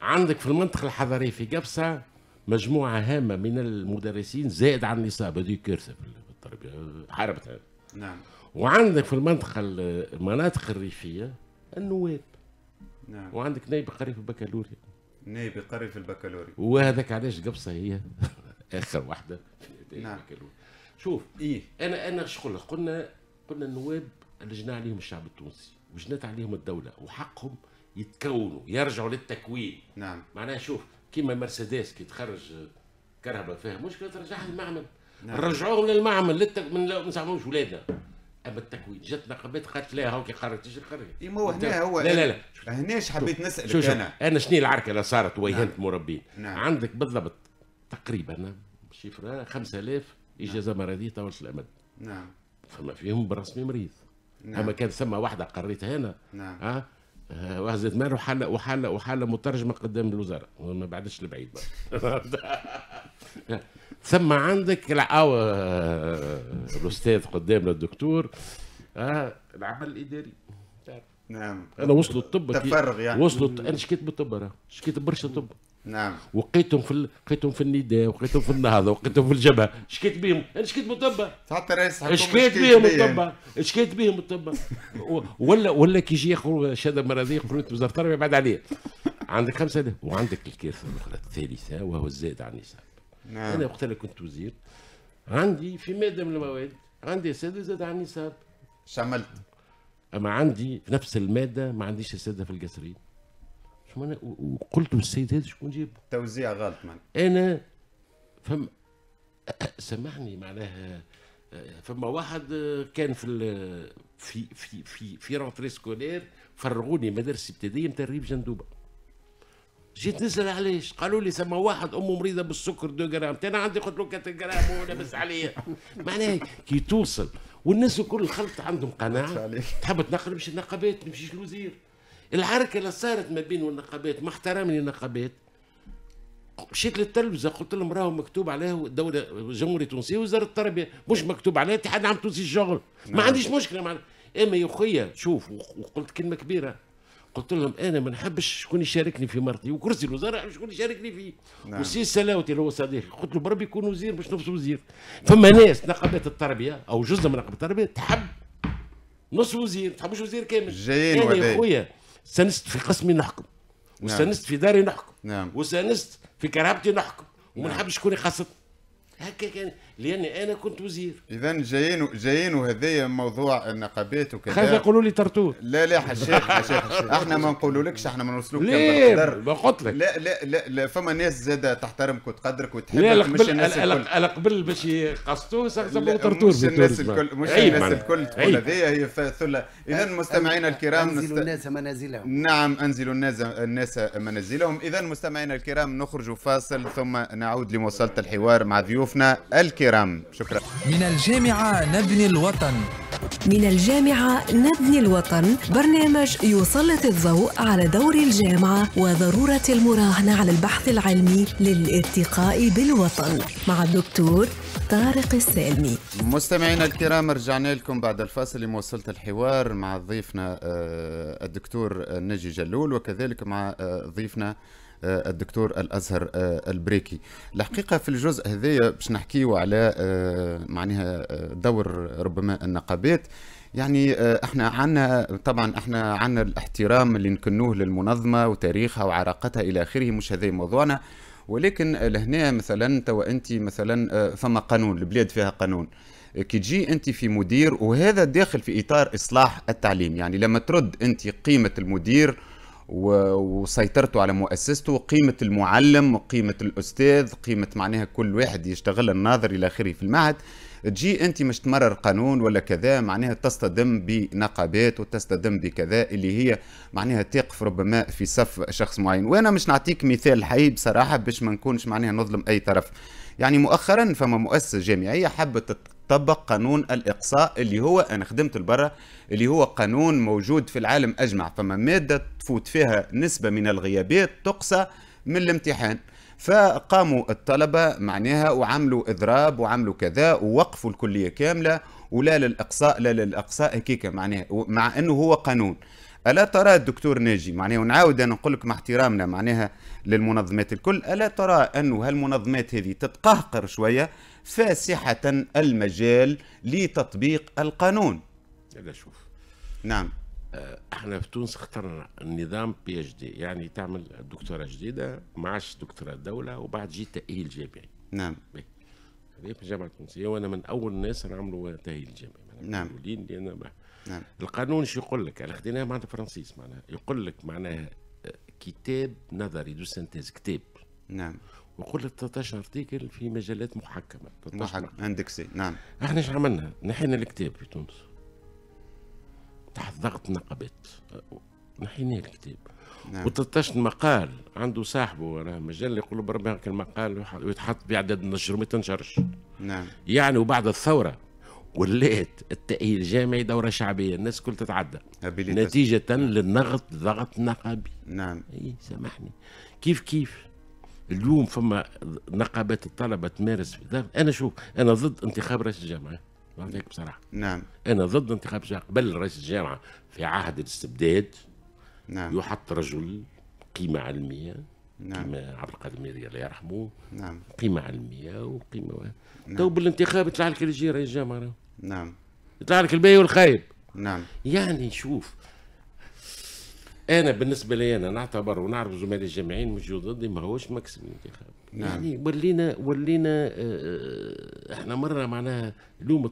عندك في المنطقه الحضريه في قبسه مجموعه هامه من المدرسين زائد عن النصاب هذه كارثه في التربيه حاربتها نعم وعندك في المنطقه المناطق الريفيه النواب نعم وعندك نائب قريب في البكالوريا نائب قريب في البكالوريا وهذاك علاش قبصة هي اخر واحده في نعم البكالوريا شوف ايه انا انا شغل قلنا قلنا النواب لجنا عليهم الشعب التونسي وجنات عليهم الدوله وحقهم يتكونوا يرجعوا للتكوين نعم معناها شوف كيما مرسيدس كي تخرج كهرباء فيها مشكله ترجعها للمعمل نعم. رجعوهم للمعمل للتك من ما نسموهمش ولادنا اما التكوين جات نقبات قالت لا هاو كي تجي القريه اي هو هنا هو لا لا لا هناش حبيت نسالك شو انا انا شنو العركه اللي صارت ويهنت نعم. مربين نعم. عندك بالضبط تقريبا شيفرا 5000 اجازه نعم. مرضيه طول الامد نعم فما فيهم بالرسمي مريض نعم. اما كان ثم واحده قريتها هنا نعم. ها آه، وهزت ماله وحل وحل وحل مترجمه قدام الوزاره ما بعدش لبعيد ثم عندك العاوة آه، الاستاذ قدامنا الدكتور آه العمل الاداري نعم انا وصلوا الطب تفرغ يعني وصلوا انا شكيت بالطب انا شكيت برشا طب نعم وقيتهم في لقيتهم في النداء وقيتهم في النهضه وقيتهم في الجبهه شكيت بهم انا شكيت مطبه حتى رئيس شكيت بهم مطبه شكيت بهم مطبه ولا ولا كي يجي ياخذ شهاده مرضيه يقول لك وزاره التربيه بعد عليه عندك خمسه ده. وعندك الكارثه الاخرى الثالثه وهو الزائد عن النصاب نعم. انا وقت اللي كنت وزير عندي في ماده من المواد عندي ساده زاد عن النصاب شملت اما عندي في نفس الماده ما عنديش ساده في القصرين معنا وقلت للسيد هذا شكون جيب توزيع غلط معنا انا فم سامحني معناها فما واحد كان في ال... في في في في رونتري سكولير فرغوني مدارس ابتدائيه نتاع ريف جندوبه جيت نسال علاش قالوا لي سما واحد امه مريضه بالسكر 2 جرام انا عندي قلت له 3 جرام ولبس عليا معناها كي توصل والناس الكل خلط عندهم قناعه تحب تنقل مش النقابات نمشيش الوزير العركة اللي صارت ما بين النقابات مع احترامي للنقابات مشيت للتلفزة قلت لهم راهو مكتوب عليه دولة الجمهورية التونسية وزارة التربية مش مكتوب عليه اتحاد العام التونسي الشغل ما نعم. عنديش مشكلة مع اما يا خويا شوف وقلت كلمة كبيرة قلت لهم انا ما نحبش شكون يشاركني في مرتي وكرسي الوزاره شكون يشاركني فيه نعم. والسي سلاوتي اللي هو صديقي قلت له بربي يكون وزير باش نفس وزير فما ناس نقابات التربيه او جزء من نقابات التربيه تحب نص وزير تحبش وزير كامل جايين يعني يا خويا سنست في قسمي نحكم نعم. وسنست في داري نحكم نعم في كرهبتي نحكم وما نعم. نحبش شكون يقصد هكا كان لاني انا كنت وزير اذا جايين جايين وهذايا موضوع النقابات وكذا خايف يقولوا لي ترتوت لا لا حشاك حشاك احنا ما نقولولكش احنا ما نوصلوك ليه ما قلت لك لا لا لا, لا فما ناس زاد تحترمك وتقدرك وتحبك مش الناس الكل لا قبل باش يقصدوه سموه ترتوت مش الناس الكل مش الناس الكل تقول هذايا هي ثله اذا مستمعينا الكرام انزلوا الناس منازلهم نعم انزلوا الناس الناس منازلهم اذا مستمعينا الكرام نخرج فاصل ثم نعود لمواصله الحوار مع ضيوفنا الكرام الكرام شكرا من الجامعة نبني الوطن من الجامعة نبني الوطن برنامج يسلط الضوء على دور الجامعة وضرورة المراهنة على البحث العلمي للارتقاء بالوطن مع الدكتور طارق السالمي مستمعينا الكرام رجعنا لكم بعد الفاصل لمواصلة الحوار مع ضيفنا آه، الدكتور آه، نجي جلول وكذلك مع آه، ضيفنا آه، الدكتور الازهر آه، البريكي الحقيقه في الجزء هذايا باش نحكيو على آه، معناها دور ربما النقابات يعني احنا عنا طبعا احنا عنا الاحترام اللي نكنوه للمنظمه وتاريخها وعراقتها الى اخره مش هذا موضوعنا ولكن لهنا مثلا تو انت مثلا فما قانون البلاد فيها قانون كي تجي انت في مدير وهذا داخل في اطار اصلاح التعليم يعني لما ترد انت قيمه المدير وسيطرته على مؤسسته قيمة المعلم وقيمة الأستاذ قيمة معناها كل واحد يشتغل الناظر إلى آخره في المعهد تجي أنت مش تمرر قانون ولا كذا معناها تصطدم بنقابات وتصطدم بكذا اللي هي معناها تقف ربما في صف شخص معين وأنا مش نعطيك مثال حي بصراحة باش ما نكونش معناها نظلم أي طرف يعني مؤخرا فما مؤسسة جامعية حبت طبق قانون الاقصاء اللي هو انا خدمت لبرا اللي هو قانون موجود في العالم اجمع فما ماده تفوت فيها نسبه من الغيابات تقصى من الامتحان فقاموا الطلبة معناها وعملوا إضراب وعملوا كذا ووقفوا الكلية كاملة ولا للإقصاء لا للإقصاء هكيكا معناها مع أنه هو قانون ألا ترى الدكتور ناجي معناها ونعاود أنا نقول لك مع احترامنا معناها للمنظمات الكل ألا ترى أنه هالمنظمات هذه تتقهقر شوية فاسحة المجال لتطبيق القانون هذا شوف نعم آه، احنا في تونس اخترنا النظام بي اتش دي يعني تعمل دكتوراه جديده معاش دكتوراه دوله وبعد جي تاهيل جامعي نعم هذه في الجامعه التونسيه وانا من اول الناس نعملوا تاهيل جامعي نعم الاولين لان نعم القانون شو يقول لك انا خديناه معناتها فرنسيس معناها يقول لك معناها آه، كتاب نظري دو سنتيز كتاب نعم وكل 13 ارتيكل في مجالات محكمه 13 اندكسي نعم احنا ايش عملنا؟ نحينا الكتاب في تونس تحت ضغط نقابات نحينا الكتاب نعم. و13 مقال عنده صاحبه انا مجله يقول له بربي هاك المقال ويتحط بعدد النشر وما تنشرش نعم يعني وبعد الثوره ولات التأهيل الجامعي دورة شعبية الناس كل تتعدى نتيجة للنغط ضغط نقابي نعم اي سامحني كيف كيف اليوم فما نقابات الطلبه تمارس في دار انا شوف انا ضد انتخاب رئيس الجامعه عليك بصراحه نعم انا ضد انتخاب الجامعه قبل رئيس الجامعه في عهد الاستبداد نعم يحط رجل قيمه علميه نعم قيمة عبد القادر الميري الله يرحمه نعم قيمة علمية وقيمة و... نعم. تو بالانتخاب يطلع لك اللي رئيس الجامعة نعم يطلع لك الباهي والخايب نعم يعني شوف انا بالنسبه لي انا نعتبر ونعرف زملائي الجامعيين مش ضدي ما هوش مكسب الانتخاب نعم. يعني ولينا ولينا آه، آه، احنا مره معناها لوم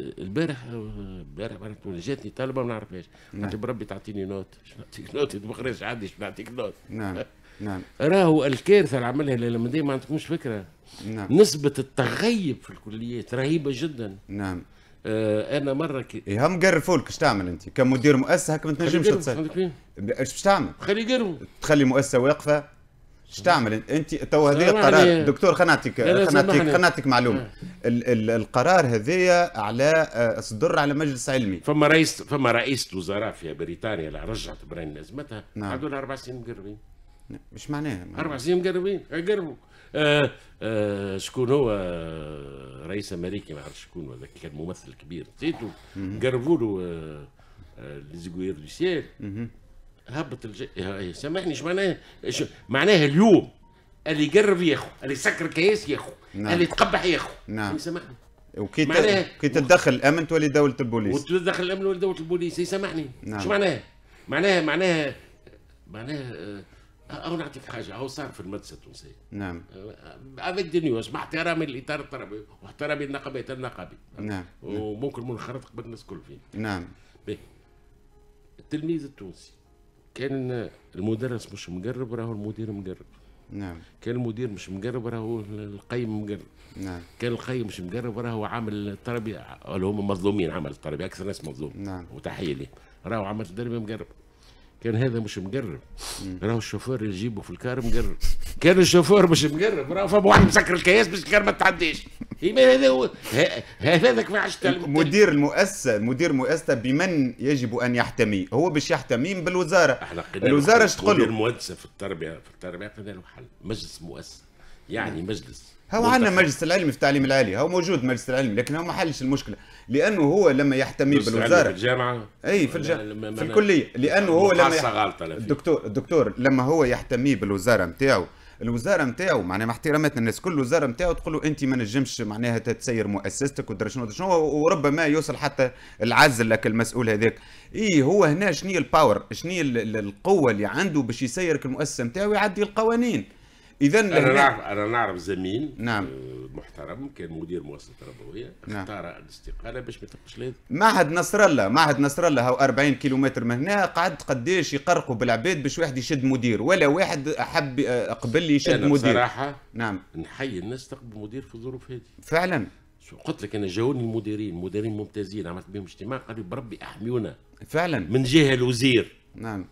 البارح آه، البارح معناتها جاتني طالبه ما نعرفهاش نعم. بربي تعطيني نوت نعطيك نوت ما خرجش عندي نعطيك نوت نعم نعم راهو الكارثه اللي عملها الالمدي ما عندكمش فكره نعم. نسبه التغيب في الكليات رهيبه جدا نعم آه، انا مره كي إيه، هم قرفوا لك اش تعمل انت كمدير مؤسسه هكا ما تنجمش تصير اش تعمل؟ خلي يقرفوا تخلي مؤسسه واقفه اش تعمل انت تو هذه القرار يعني- دكتور خلينا نعطيك خلينا نعطيك معلومه نعطيك معلومه آه. القرار هذايا على آه، صدر على مجلس علمي فما رئيس فما رئيسة وزراء في بريطانيا اللي رجعت براين لازمتها نعم. هذول اربع سنين مقربين مش نعم. معناها اربع سنين مقربين قربوا آه، آه، شكون هو آه، رئيس امريكي ما عرفش شكون ولا كان ممثل كبير نسيتو قربوا له ليزيغوير دو سيال هبط الج... سامحني ايش معناها ش... معناها اليوم اللي يقرب ياخو اللي يسكر كياس ياخو نعم. اللي يتقبح ياخو نعم سامحني وكي معناها... كي تدخل الامن تولي دوله البوليس وتدخل الامن تولي دوله البوليس يسامحني نعم. شو معناها معناها معناها معناها او نعطيك حاجه هو صار في المدرسه التونسيه نعم افيك أه، نيوز مع احترامي للاطار الترابي واحترامي النقابة النقابي نعم وممكن منخرط قبل الناس الكل فيه نعم بيه. التلميذ التونسي كان المدرس مش مقرب راهو المدير مقرب نعم كان المدير مش مقرب راهو القيم مقرب نعم كان القيم مش مقرب راهو عامل التربيه اللي هم مظلومين عمل التربيه اكثر ناس مظلوم نعم وتحيه ليه راهو عمل التربيه مقرب كان هذا مش مقرب راهو الشوفور اللي يجيبه في الكار مقرب كان الشوفور مش مقرب راهو فما واحد مسكر الكياس باش الكار ما تعديش هذا هو هذاك ما عادش مدير المؤسسه مدير المؤسسه بمن يجب ان يحتمي هو باش يحتمي بالوزاره الوزاره اش تقول له المؤسسه في التربيه في التربيه قال له حل مجلس مؤسسه يعني مجلس هو عندنا مجلس العلمي في التعليم العالي هو موجود مجلس العلمي لكن هو ما حلش المشكله لانه هو لما يحتمي بالوزاره في الجامعه اي في الجامعه في الكليه لانه هو لما غلطه الدكتور الدكتور لما هو يحتمي بالوزاره نتاعو الوزاره نتاعو معناها مع احترامات الناس كل الوزاره نتاعو تقول له انت ما نجمش معناها تسير مؤسستك ودرا شنو شنو وربما يوصل حتى العزل لك المسؤول هذاك اي هو هنا شنو الباور شنو القوه اللي عنده باش يسيرك المؤسسه نتاعو يعدي القوانين اذا انا نعرف انا نعرف زميل نعم آه، محترم كان مدير مؤسسه تربويه نعم. اختار الاستقاله باش ما تبقاش معهد نصر الله معهد نصر الله هو 40 كيلومتر من هنا قعدت قداش يقرقوا بالعباد باش واحد يشد مدير ولا واحد احب آه، قبل يشد أنا مدير بصراحه نعم نحيي الناس تقبل مدير في الظروف هذه فعلا قلت لك انا جاوني المديرين مديرين ممتازين عملت بهم اجتماع قالوا بربي احميونا فعلا من جهه الوزير نعم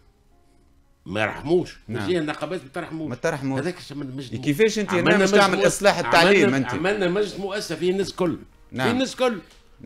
ما رحموش نعم. النقابات ما ترحموش ما ترحموش هذاك من مجد كيفاش انت مش تعمل اصلاح التعليم انت عملنا مجلس مؤسسه فيه الناس كل نعم. نعم. فيه الناس كل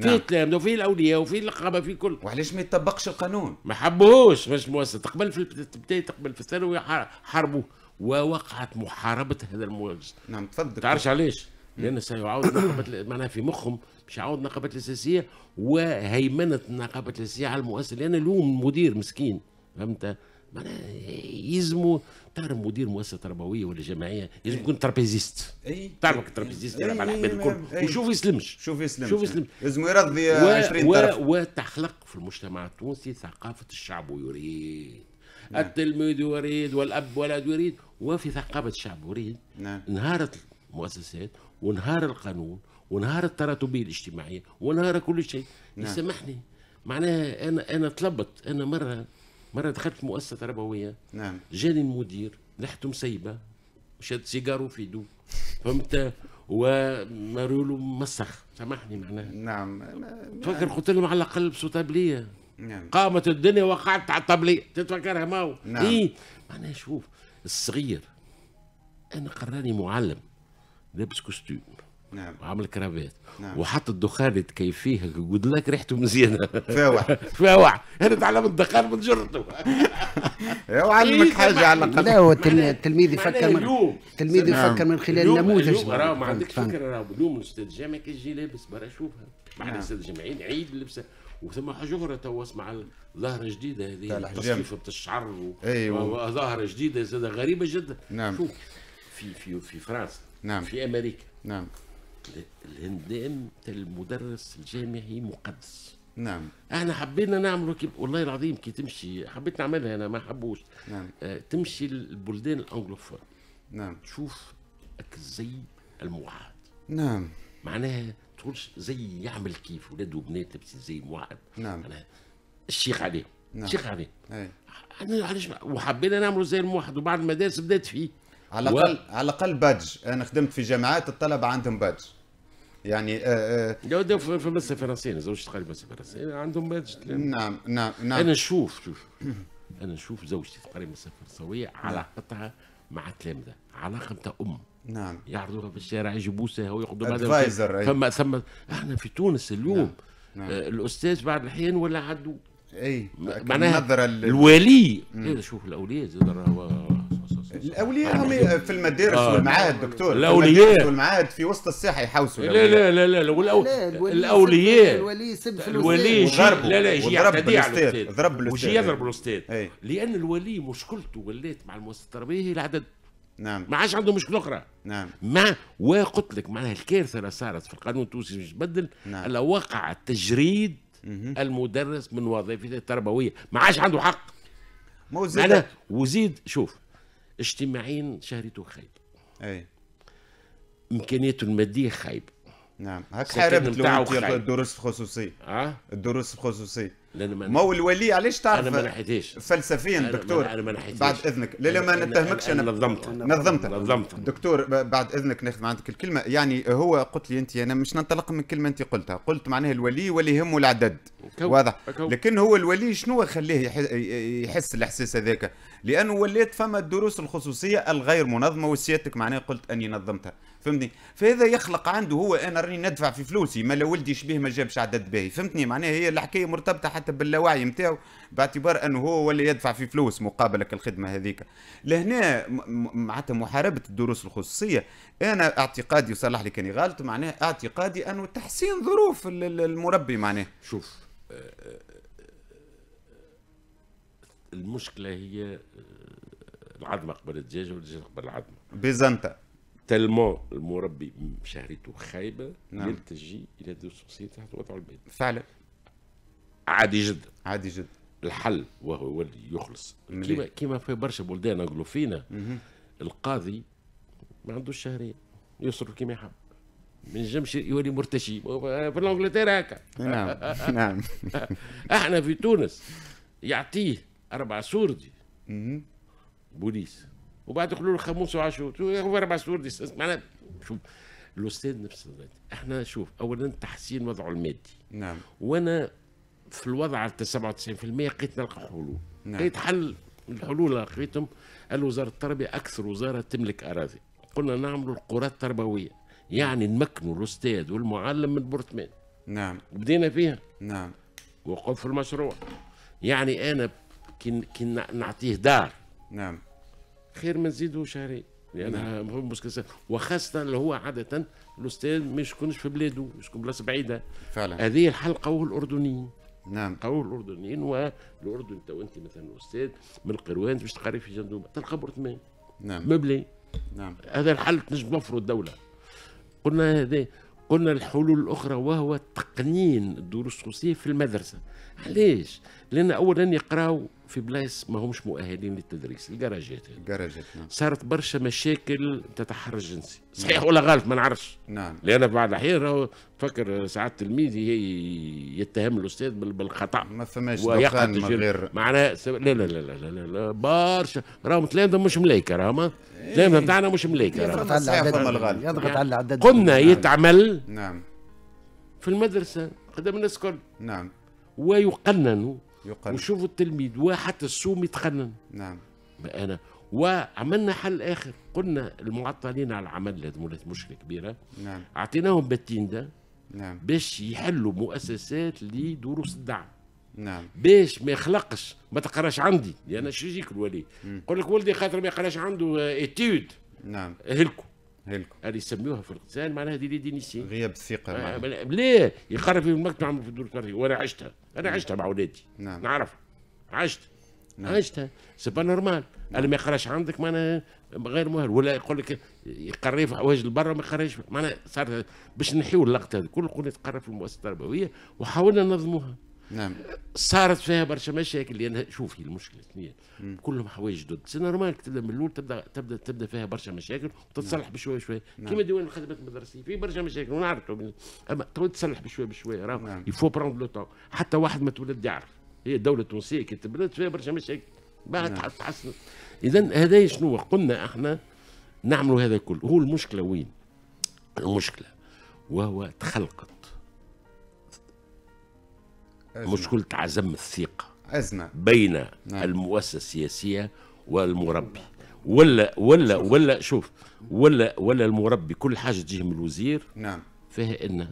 فيه التلامذه وفيه الاولياء وفيه النقابه فيه كل وعلاش ما يطبقش القانون ما حبوهوش مجلس مؤسسه تقبل في البدايه تقبل في الثانوي حاربوه ووقعت محاربه هذا المجلس نعم تفضل تعرفش علاش لان سيعاود نقابه معناها في مخهم مش عاود نقابه الاساسيه وهيمنه النقابه الاساسيه على المؤسسه لان لوم المدير مسكين فهمت معناها يلزموا تعرف مدير مؤسسه تربويه ولا جماعيه لازم إيه. يكون ترابيزيست إيه. تعرف الترابيزيست يلعب على العباد إيه، الكل وشوف يسلمش شوف يسلمش شوف يسلمش لازم يرضي 20 طرف وتخلق في المجتمع التونسي ثقافه الشعب يريد نعم. التلميذ يريد والاب ولد يريد وفي ثقافه الشعب يريد نعم. انهارت المؤسسات وانهار القانون وانهار التراتبيه الاجتماعيه وانهار كل شيء نعم. سامحني معناها انا انا طلبت انا مره مره دخلت مؤسسه تربويه نعم جاني المدير لحته مسيبه شاد سيجارو في يده فهمت ومارولو مسخ سامحني معناها نعم تفكر قلت لهم على الاقل طابليه نعم قامت الدنيا وقعت على الطابليه تتفكرها ماو نعم اي معناها شوف الصغير انا قراني معلم لابس كوستيم نعم وعمل كرافات نعم. وحط الدخان تكيفيه قلت لك ريحته مزيانه فاوح فاوح انا تعلمت الدخان من جرته وعلمك أيوة، إيه، حاجه على الاقل لا هو التلميذ يفكر من التلميذ نعم. يفكر من خلال نموذج ما عندكش فكره راه اليوم الاستاذ جامع كي يجي لابس برا شوفها مع نعم. الاستاذ جمعين عيد لبسه وثم حاجه اخرى تو اسمع ظاهره جديده هذه تصفيفه الشعر أيوة. وظاهره جديده غريبه جدا نعم شوف في في في فرنسا نعم في امريكا نعم الهندام المدرس الجامعي مقدس نعم احنا حبينا نعمله كي... والله العظيم كي تمشي حبيت نعملها انا ما حبوش نعم آه تمشي البلدان الانجلوفون نعم تشوف الزي الموحد نعم معناها تقولش زي يعمل كيف ولاد وبنات لابسين زي الموحد نعم معناها الشيخ عليهم نعم الشيخ عليهم احنا علاش وحبينا نعملوا زي الموحد وبعد المدارس بدات فيه على الاقل و... على الاقل بادج انا خدمت في جامعات الطلبه عندهم بادج يعني آآ آه، آه، آآ في مصر فرنسيين زوج تقريبا فرنسيين عندهم بادج نعم نعم نعم انا نشوف شوف انا نشوف زوجتي تقريبا فرنسويه علاقتها نعم. مع التلامذه علاقه نتاع ام نعم يعرضوها في الشارع يجيبوها ويقعدوا يقعدوا ادفايزر ثم ثم احنا في تونس اليوم نعم. نعم. آه، الاستاذ بعد الاحيان ولا عدو اي معناها الولي هذا شوف الاولياء زاد راهو الاولياء هم في المدارس آه. والمعاهد دكتور الاولياء والمعاهد في وسط الساحه يحوسوا لا لا لا لا, الاولياء الولي يسب في الولي لا لا يجي يعتدي على الاستاذ ضرب الاستاذ ويجي يضرب الاستاذ إيه. لان الولي مشكلته ولات مع المؤسسه التربيه هي العدد نعم ما عادش عنده مشكله اخرى نعم ما وقلت لك معناها الكارثه اللي صارت في القانون التونسي مش تبدل نعم. وقع تجريد المدرس من وظيفته التربويه ما عادش عنده حق ما وزيد وزيد شوف اجتماعيا شهريته خايبه. اي امكانياته الماديه خايبه. نعم هك حاربت لو الدروس الخصوصيه اه الدروس الخصوصيه ما هو الولي علاش تعرف انا ما نحيتهاش فلسفيا أنا دكتور انا ما نحيتهاش بعد اذنك لا لا ما نتهمكش انا نظمت نظمت نظمت دكتور بعد اذنك ناخذ من عندك الكلمه يعني هو قلت لي انت انا مش ننطلق من كلمه انت قلتها قلت معناها الولي واللي يهمه العدد واضح لكن هو الولي شنو خليه يحس الاحساس هذاك لانه وليت فما الدروس الخصوصيه الغير منظمه وسيادتك معناها قلت اني نظمتها فهمتني فهذا يخلق عنده هو انا راني ندفع في فلوسي ما ولدي شبيه ما جابش عدد باهي فهمتني معناها هي الحكايه مرتبطه حتى باللاوعي نتاعو باعتبار انه هو ولا يدفع في فلوس مقابلك الخدمه هذيك لهنا معناتها محاربه الدروس الخصوصيه انا اعتقادي وصلح لي كاني غلط معناها اعتقادي انه تحسين ظروف المربي معناه شوف آه، آه، آه، المشكله هي العظمه قبل الدجاج والدجاج قبل العظمه بيزنطه تالمون المربي شهريته خايبه نعم. يلتجي الى دو سوسيتي تحت وضع البيت فعلا عادي جدا عادي جدا الحل وهو يولي يخلص كيما كيما في برشا بلدان فينا القاضي ما عندوش شهريه يصرف كيما يحب ما ينجمش يولي مرتشي في انجلترا هكا نعم نعم احنا في تونس يعطيه اربع سوردي بوليس وبعد له خموس وعشر هو سور شهور ديستانس معناها شوف الاستاذ نفس احنا شوف اولا تحسين وضعه المادي نعم وانا في الوضع على 97% لقيت نلقى حلول نعم. لقيت حل الحلول لقيتهم قال وزاره التربيه اكثر وزاره تملك اراضي قلنا نعملوا القرى التربويه يعني نمكنوا الاستاذ والمعلم من بورتمان نعم بدينا فيها نعم وقف في المشروع يعني انا كي نعطيه دار نعم خير ما تزيده شهرين لانها مهم نعم. مشكله وخاصه اللي هو عاده الاستاذ مش يكونش في بلاده مش يكون بلاصه بعيده فعلا هذه الحلقه هو الاردنيين نعم قوه الاردنيين والاردن انت مثلا استاذ من القروان باش تقري في جندوبه تلقى برتمان نعم مبلي نعم هذا الحل تنجم توفره الدوله قلنا هذا قلنا الحلول الاخرى وهو تقنين الدروس الخصوصيه في المدرسه علاش؟ لان اولا يقراو في بلايص ما همش مؤهلين للتدريس الكراجات الكراجات نعم. صارت برشا مشاكل تاع جنسي نعم. صحيح نعم. ولا غلط ما نعرفش نعم لان بعض الاحيان راهو فكر ساعات التلميذ يتهم الاستاذ بالخطا ما فماش دخان من غير معناها لا لا لا لا لا, لا, لا برشا راهم تلامذه مش ملايكه راهم تلامذه نتاعنا مش ملايكه يضغط على العدد يضغط على العدد قمنا يتعمل نعم في المدرسه قدام الناس الكل نعم ويقنن يقنن. وشوفوا التلميذ وحتى السوم يتقنن نعم انا وعملنا حل اخر قلنا المعطلين على العمل لازم مشكله كبيره نعم اعطيناهم باتيندا نعم باش يحلوا مؤسسات لدروس الدعم نعم باش ما يخلقش ما تقراش عندي لان شو يجيك الولي يقول لك ولدي خاطر ما يقراش عنده اتيود آه، نعم هلكوا هلكم اللي يسميوها في الاقتصاد معناها دي دي غياب الثقه آه، ليه يقرب في المكتب عمل في الدور الترفيهي وانا عشتها انا نعم. عشتها مع اولادي نعم نعرف عشت نعم. عشتها سبا نورمال نعم. اللي ما يقراش عندك معناها غير مهر ولا يقول لك يقري في حوايج برا ما يقراش معناها صارت باش نحيو اللقطه هذه كل قلنا تقرا في المؤسسه التربويه وحاولنا ننظموها نعم صارت فيها برشا مشاكل لان شوف هي المشكله الثانيه كلهم حوايج ضد سي نورمال تبدا من الاول تبدا تبدا تبدا فيها برشا مشاكل وتتصلح نعم. بشويه شويه نعم. كيما ديوان الخدمات المدرسيه في برشا مشاكل ونعرفوا اما تو تصلح بشويه بشويه راه نعم. يفو براند لو تو حتى واحد ما تولد يعرف هي الدوله التونسيه كي تبلد فيها برشا مشاكل بعد نعم. تحسن اذا هذا شنو قلنا احنا نعملوا هذا كله هو المشكله وين المشكله وهو تخلقت مشكلة عزم الثقة أزمة بين نعم. المؤسسة السياسية والمربي ولا ولا ولا شوف ولا ولا المربي كل حاجة تجيه من الوزير نعم فيها إن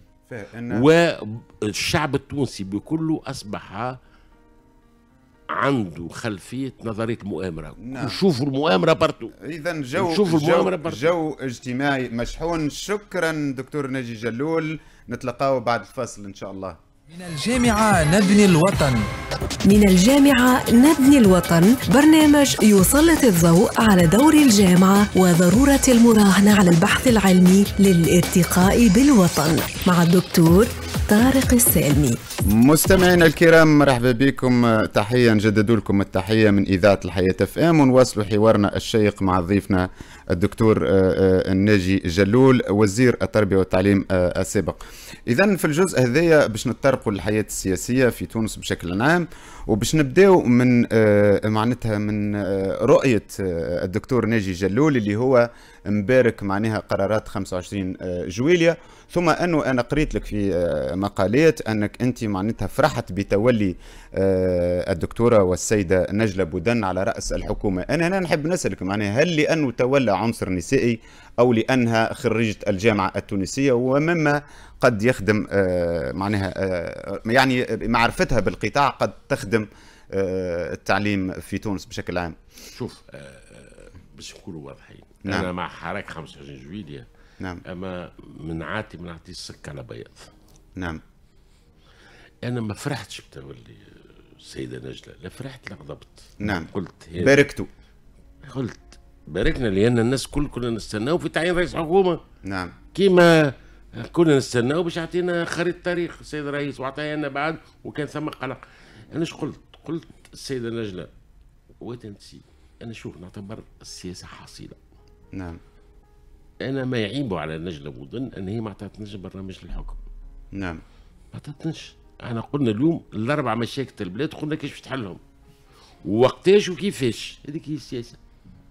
إن والشعب التونسي بكله أصبح عنده خلفيه نظريه المؤامره نعم. وشوفوا المؤامره برضو اذا جو جو, المؤامره جو اجتماعي مشحون شكرا دكتور ناجي جلول نتلقاو بعد الفصل ان شاء الله من الجامعة نبني الوطن من الجامعة نبني الوطن برنامج يسلط الضوء على دور الجامعة وضرورة المراهنة على البحث العلمي للارتقاء بالوطن مع الدكتور طارق السالمي مستمعينا الكرام مرحبا بكم تحية نجدد لكم التحية من إذاعة الحياة اف ام ونواصلوا حوارنا الشيق مع ضيفنا الدكتور آه، آه، الناجي جلول وزير التربيه والتعليم آه، السابق اذا في الجزء هذايا باش نتطرقوا للحياه السياسيه في تونس بشكل عام وباش نبداو من معناتها من رؤيه الدكتور ناجي جلول اللي هو مبارك معناها قرارات 25 جويلية ثم أنه أنا قريت لك في مقالات أنك أنت معناتها فرحت بتولي الدكتورة والسيدة نجلة بودن على رأس الحكومة أنا هنا نحب نسألك معناها هل لأنه تولى عنصر نسائي أو لأنها خريجة الجامعة التونسية ومما قد يخدم آه، معناها آه، يعني معرفتها بالقطاع قد تخدم آه، التعليم في تونس بشكل عام شوف باش نكونوا واضحين نعم. انا مع حراك 25 جويلية نعم اما من عاتي من عاتي السكه على بياض نعم انا ما فرحتش بتولي السيده نجله لا فرحت لا غضبت نعم قلت باركتو قلت باركنا لان الناس كل كنا نستناو في تعيين رئيس حكومه نعم كيما كنا نستناو باش يعطينا خريطه تاريخ السيد الرئيس وعطاها لنا بعد وكان ثم قلق انا ايش قلت؟ قلت السيده نجله وات انا شوف نعتبر السياسه حاصله نعم انا ما يعيب على نجله بودن ان هي ما عطاتناش برنامج للحكم نعم ما عطاتناش احنا قلنا اليوم الاربع مشاكل البلاد قلنا كيفاش تحلهم وقتاش وكيفاش هذيك هي السياسه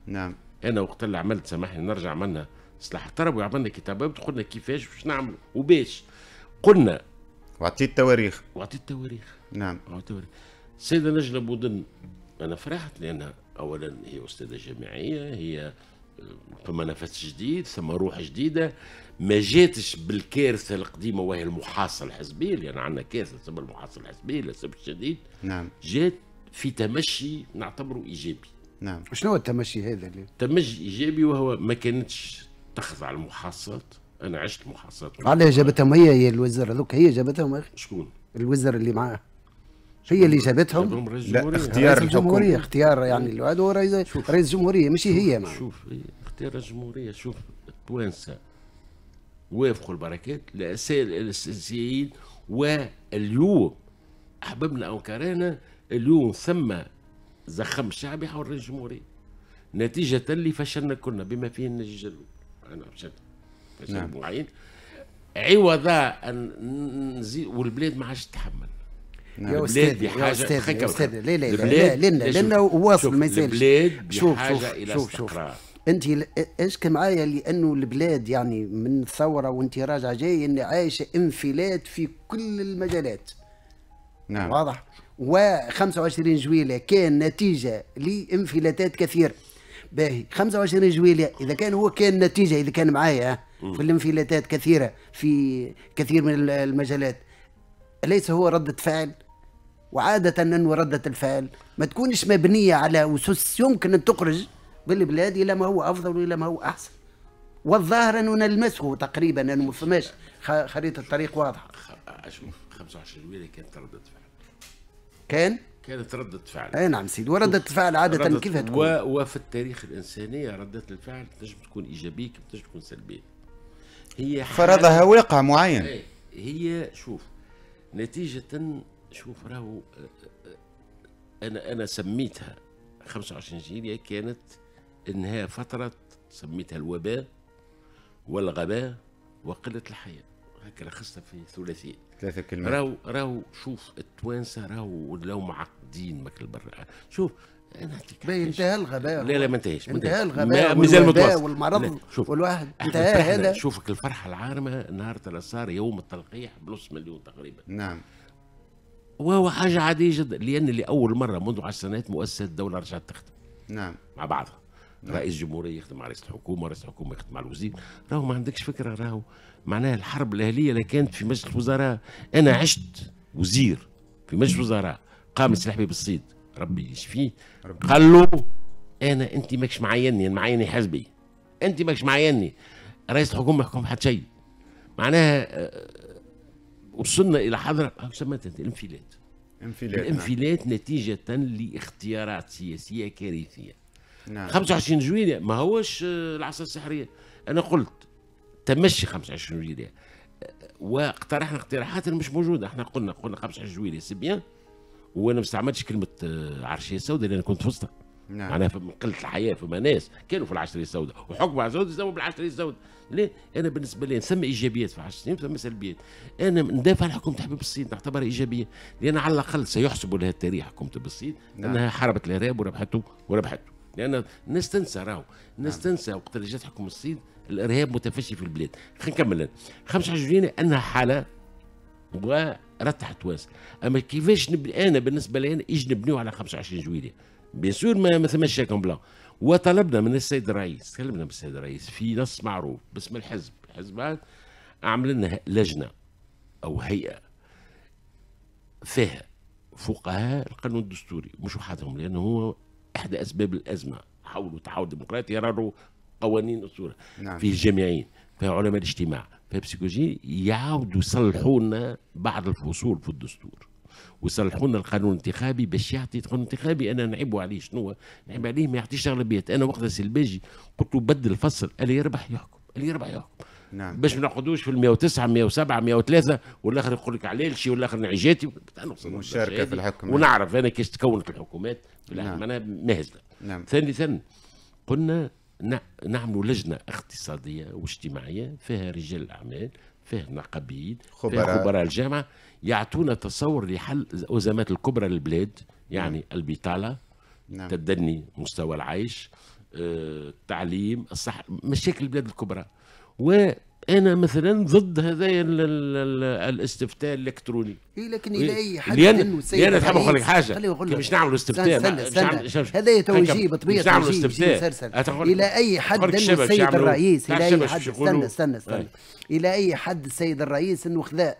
نعم انا وقت اللي عملت سامحني نرجع عملنا سلاح الطرب وعملنا كتابات قلنا كيفاش باش نعملوا وباش قلنا وعطيت تواريخ وعطيت تواريخ نعم السيده نجله بودن انا فرحت لانها اولا هي استاذه جامعيه هي ثم آه، نفس جديد ثم روح جديده ما جاتش بالكارثه القديمه وهي المحاصره الحزبيه لان عندنا كارثه تسمى المحاصره الحزبيه للاسف الشديد نعم جات في تمشي نعتبره ايجابي نعم شنو التمشي هذا اللي تمشي ايجابي وهو ما كانتش تخضع المحاصصات انا عشت محاصصات علاه جابتهم هي هي الوزاره هذوك هي جابتهم اخي شكون الوزاره اللي معاه هي اللي جابتهم لا اختيار الجمهوريه اختيار يعني هو رئيس رئيس الجمهوريه ماشي هي معاه شوف اختيار الجمهوريه شوف التوانسه وافقوا البركات السياسيين واليوم احببنا او كرهنا اليوم ثم زخم الشعب يحول رئيس جمهورية نتيجة اللي فشلنا كلنا بما فيه النجي جلو أنا فشلت فشل نعم. معين عوضا أن نزيد والبلاد ما عادش تتحمل نعم. يا استاذ يا استاذ يا استاذ لا لا لا لا لنا واصل ما يزالش البلاد بحاجة شوف إلى شوف انت اشك معايا لانه البلاد يعني من ثوره وانت راجع جاي ان عايشه انفلات في كل المجالات نعم واضح و25 جويلة كان نتيجة لانفلاتات كثيرة باهي 25 جويليه إذا كان هو كان نتيجة إذا كان معايا في الانفلاتات كثيرة في كثير من المجالات أليس هو ردة فعل؟ وعادة انه ردة الفعل ما تكونش مبنية على أسس يمكن أن تخرج بالبلاد إلى ما هو أفضل وإلى ما هو أحسن والظاهر أنه نلمسه تقريبا أنه ما فماش خريطة الطريق واضحة 25 جويليه كانت ردة فعل كان كانت ردة فعل اي نعم سيدي وردة فعل عادة كيف تكون؟ و... وفي التاريخ الإنسانية ردة الفعل تنجم تكون إيجابية كيف تنجم تكون سلبية هي فرضها واقع معين إيه، هي شوف نتيجة شوف راهو آه، آه، أنا أنا سميتها 25 جيلية كانت إنها فترة سميتها الوباء والغباء وقلة الحياة هكا لخصنا في ثلاثين ثلاثة كلمات راهو راهو شوف التوانسة راهو لو معقدين ماك البر شوف انا نعطيك باهي انتهى الغباء لا لا ما انتهاش انتهى الغباء مازال متوسط والمرض شوف والواحد انتهى هذا شوفك الفرحة العارمة نهار اللي صار يوم التلقيح بنص مليون تقريبا نعم وهو حاجة عادية جدا لأن لأول مرة منذ عشر سنوات مؤسسات الدولة رجعت تخدم نعم مع بعضها نعم. رئيس جمهوريه يخدم مع رئيس الحكومه رئيس الحكومه يخدم مع الوزير راهو ما عندكش فكره راهو معناها الحرب الاهليه اللي كانت في مجلس الوزراء انا عشت وزير في مجلس الوزراء قام السلحبي بالصيد ربي يشفيه قال له انا انت ماكش معيني انا معيني حزبي انت ماكش معيني رئيس الحكومه ما يحكم حتى شيء معناها آه، وصلنا الى حضره سميتها انت الانفلات انفلات نعم. الانفلات نعم. نتيجه لاختيارات سياسيه كارثيه نعم 25 جويلية ما هوش آه، العصا السحريه انا قلت تمشي 25 جويليه واقترحنا اقتراحات مش موجوده احنا قلنا قلنا 25 جويليه سي بيان وانا ما استعملتش كلمه آه، عرشيه سوداء لان كنت في وسطها نعم. معناها من قله الحياه فما ناس كانوا في العشريه السوداء وحكموا على السوداء يسموا بالعشريه السوداء ليه؟ انا بالنسبه لي نسمي ايجابيات في 10 سنين نسمي سلبيات انا ندافع عن حكومه حبيب الصيد نعتبرها ايجابيه لان على الاقل سيحسب لها التاريخ حكومه بالصيد نعم. انها حاربت الارهاب وربحته وربحته لان الناس تنسى راهو الناس نعم. تنسى وقت اللي جات حكومة الصيد الارهاب متفشي في البلاد خلينا نكمل 25 انها حاله ورتحت تونس اما كيفاش نبني انا بالنسبه لي انا ايش نبنيو على 25 جويليه بيان سور ما, ما ثماش شاكون بلان وطلبنا من السيد الرئيس تكلمنا بالسيد الرئيس في نص معروف باسم الحزب الحزب عمل لنا لجنه او هيئه فيها فقهاء القانون الدستوري مش وحدهم لانه هو احدى اسباب الازمه حاولوا تحول ديمقراطي يرروا قوانين اسطوره نعم. في الجامعين في علماء الاجتماع في بسيكولوجي يعاودوا يصلحوا لنا بعض الفصول في الدستور ويصلحوا لنا القانون الانتخابي باش يعطي القانون الانتخابي انا نعيبوا عليه شنو نعيب عليه ما يعطيش اغلبيات انا وقت السلباجي قلت له بدل الفصل اللي يربح يحكم اللي يربح يحكم نعم باش ما ناخذوش في 109 107 103 والاخر يقول لك علاش والاخر نعجاتي مشاركه في الحكم ونعرف انا كيفاش تكونت الحكومات نعم. معناها مهزله نعم ثاني ثاني قلنا نعملوا لجنه اقتصاديه واجتماعيه فيها رجال الاعمال فيها نقابيين خبراء خبراء الجامعه يعطونا تصور لحل الازمات الكبرى للبلاد يعني نعم. البطاله نعم. تدني مستوى العيش آه، التعليم الصحه مشاكل البلاد الكبرى و انا مثلا ضد هذا الاستفتاء الالكتروني إيه لكن الى اي حد لان لان تحب اقول لك حاجه مش نعمل استفتاء هذا توجيه بطبيعه مش نعمل استفتاء الى اي حد السيد الرئيس الى اي حد استنى استنى استنى الى اي حد السيد الرئيس انه خذا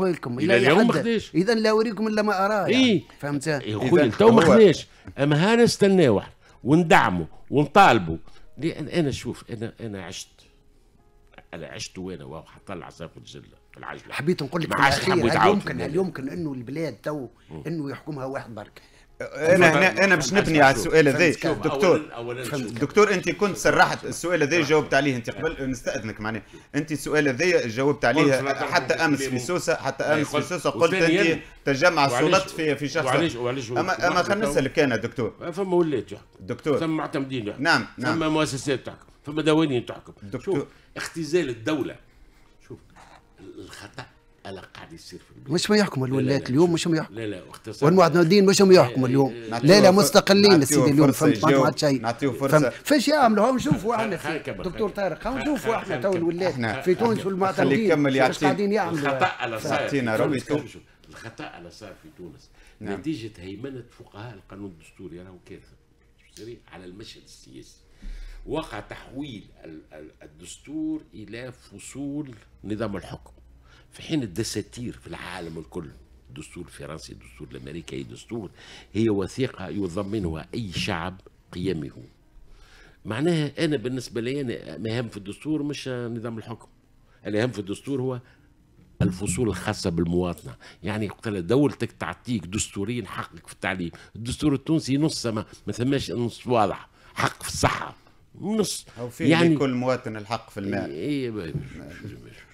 لكم الى اليوم ما اذا لا اوريكم الا ما اراه يعني. إيه؟ فهمت يا إيه، خويا تو ما خذاش اما هانا نستناه وندعمه ونطالبه لان انا شوف انا انا عشت انا عشت وين واو حتى العصاف في الجله في العجله حبيت نقول لك هل يمكن هل يمكن انه البلاد تو انه يحكمها واحد برك انا هنا انا باش نبني على السؤال هذا دكتور دكتور انت كنت سرحت السؤال هذا جاوبت عليه انت قبل نستاذنك معناه انت السؤال هذا جاوبت عليه حتى امس في سوسه حتى امس في سوسه قلت انت تجمع السلطات في في شخص وعليش وعليش اما اما خلينا نسالك انا دكتور فما ولات دكتور ثم معتمدين نعم نعم ثم مؤسسات تحكم ثم دواوين تحكم شوف اختزال الدوله شوف الخطا على قاعد يصير في البلاد مش ما يحكموا الولايات اليوم مش ما يحكموا لا لا اختصار والمعتمدين مش ما يحكموا اليوم لا لا مستقلين السيدي اليوم فهمت ما عاد شيء نعطيو فرصه فاش يعملوا هاو نشوفوا احنا دكتور طارق هاو نشوفوا احنا تو الولايات في تونس والمعتمدين مش قاعدين يعملوا الخطا على صار الخطا على صار في تونس نعم. نتيجه هيمنه فقهاء القانون الدستوري راهو كارثه على المشهد السياسي وقع تحويل الدستور الى فصول نظام الحكم في حين الدساتير في العالم الكل الدستور الفرنسي الدستور الامريكي الدستور هي وثيقه يضمنها اي شعب قيمه معناها انا بالنسبه لي انا ما في الدستور مش نظام الحكم الاهم في الدستور هو الفصول الخاصة بالمواطنة يعني قتل دولتك تعطيك دستوريا حقك في التعليم الدستور التونسي نص ما, ما ثماش نص واضح حق في الصحة نص او في يعني كل مواطن الحق في الماء إيه، إيه،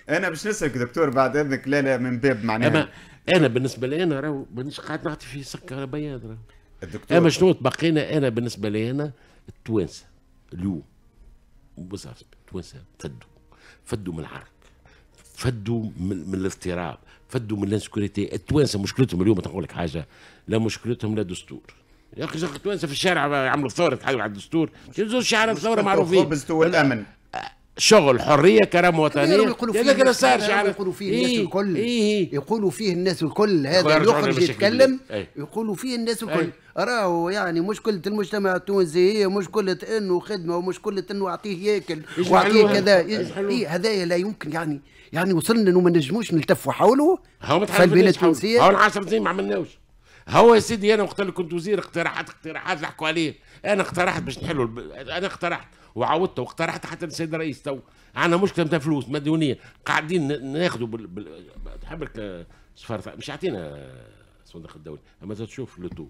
انا باش نسالك دكتور بعد اذنك لا لا من باب معناها أما انا بالنسبه لي انا راهو مانيش قاعد نعطي في سكر بياض الدكتور اما شنو تبقينا انا بالنسبه لي انا التوانسه اليوم بصح التوانسه فدوا فدوا من العرق فدوا من, من الاضطراب فدوا من الانسكوريتي التوانسه مشكلتهم اليوم تقول لك حاجه لا مشكلتهم لا دستور يا اخي التوانسه في الشارع عملوا ثوره حاجه على الدستور ينزلوا شعار الثوره معروفين الخبز والامن شغل حريه كرامه وطنيه يقولوا فيه كده صار شعار يقولوا فيه الناس إيه الكل إيه, إيه. يقولوا فيه الناس الكل هذا يخرج يتكلم أيه يقولوا فيه الناس الكل أيه راهو يعني مشكله المجتمع التونسي هي مشكله انه خدمه ومشكله انه اعطيه ياكل واعطيه كذا إيه, إيه، هذايا لا يمكن يعني يعني وصلنا انه ما نجموش نلتفوا حوله هو ما تحاولش هاو 10 سنين ما عملناوش هو يا سيدي انا وقت اللي كنت وزير اقتراحات اقتراحات ضحكوا عليه انا اقترحت باش نحلوا انا اقترحت وعاودت واقترحت حتى للسيد الرئيس تو عندنا مشكله نتاع فلوس مديونيه قاعدين ناخذوا بال... بال... تحب لك سفارة آه، مش يعطينا آه، صندوق الدولي اما تشوف لوتو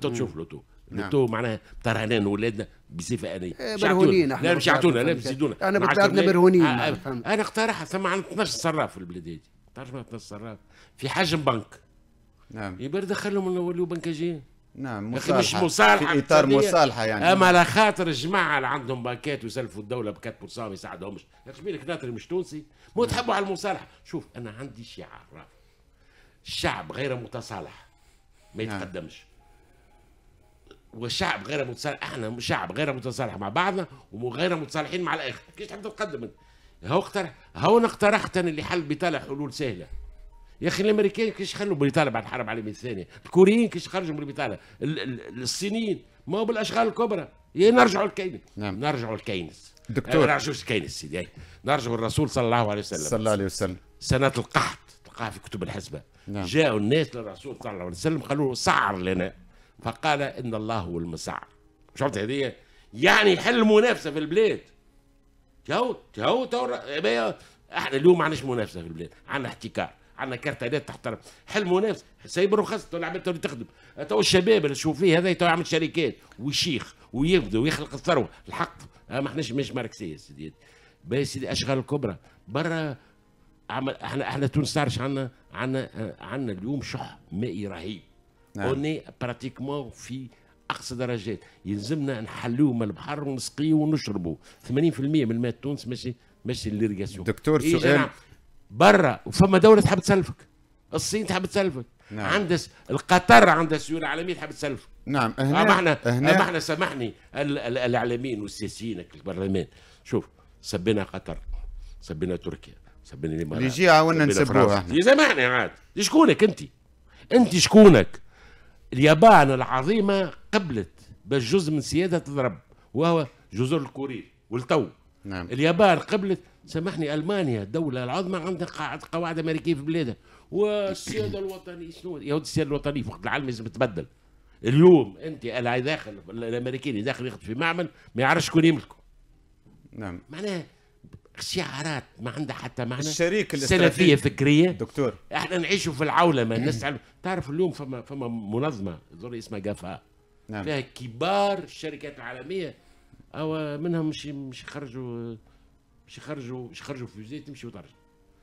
تشوف لوتو نعم. لوتو نعم. معناها ترهنان ولادنا بصفه انا برهونين إيه، لا مش يعطونا لا يزيدونا انا بطلعتنا برهونين آه، انا اقترحت ثم عندنا 12 صراف في البلاد هذه تعرف 12 صراف في حجم بنك نعم يبرد دخلهم نوليو بنكاجين نعم مصالحة مش مصالحة في إطار مصالحة يعني أما على خاطر الجماعة اللي عندهم باكات ويسلفوا الدولة بكات 4% ما يساعدهمش يا أخي بالك ناطر مش تونسي مو نعم. تحبوا على المصالحة شوف أنا عندي شعار الشعب غير متصالح ما نعم. يتقدمش وشعب غير متصالح احنا شعب غير متصالح مع بعضنا وغير متصالحين مع الاخر كيفاش تحب تتقدم هو اقترح هاو انا اقترحت انا اللي حل بطلع حلول سهله يا اخي الامريكان كيش خلوا بريطانيا بعد الحرب العالميه الثانيه، الكوريين كيش خرجوا من بريطانيا، الصينيين ما هو بالاشغال الكبرى، يا نرجعوا لكينس نعم. نرجعوا لكينس دكتور نرجعوا لكينس سيدي نرجعوا للرسول صلى الله عليه وسلم صلى الله عليه وسلم سنه القحط تلقاها في كتب الحسبه نعم. جاءوا الناس للرسول صلى الله عليه وسلم قالوا له سعر لنا فقال ان الله هو المسعر شفت هذه يعني حل المنافسه في البلاد تو تو تو احنا اليوم ما عندناش منافسه في البلاد عندنا احتكار عندنا كارتيلات تحترم حلم ناس سايب الرخص تو العباد تو تخدم تو الشباب اللي تشوف فيه هذا تو يعمل شركات ويشيخ ويبدا ويخلق الثروه الحق ما احناش مش ماركسيه سيدي بس سيدي اشغال الكبرى برا عمل احنا احنا تونس تعرفش عندنا عندنا عندنا اليوم شح مائي رهيب نعم. اوني براتيكمون في اقصى درجات يلزمنا نحلوه من البحر ونسقيه ونشربه 80% من ماء تونس ماشي ماشي للريغاسيون دكتور إيه، سؤال برا وفما دوله تحب تسلفك الصين تحب تسلفك نعم. عندها القطر عندها السيوله العالميه تحب تسلفك نعم هنا اما احنا اما احنا سامحني الاعلاميين والسياسيين في البرلمان شوف سبينا قطر سبينا تركيا سبينا الامارات اللي يجي عاونا نسبوها احنا سامحني عاد شكونك انت انت شكونك اليابان العظيمه قبلت باش جزء من سيادها تضرب وهو جزر الكوريل ولتو نعم. اليابان قبلت سامحني المانيا الدوله العظمى عندها قاعد قواعد امريكيه في بلادها والسياده الوطنيه شنو يا السياده الوطنيه في وقت العالم لازم تتبدل اليوم انت اللي داخل الامريكي اللي داخل يخدم في معمل ما يعرفش شكون يملكه نعم معناها شعارات ما عندها حتى معنى الشريك سلفيه فكريه دكتور احنا نعيشوا في العولمه الناس تعرف اليوم فما فما منظمه زور اسمها جافا نعم. فيها كبار الشركات العالميه او منهم مش مش يخرجوا باش يخرجوا باش يخرجوا فوزيه تمشي وترجع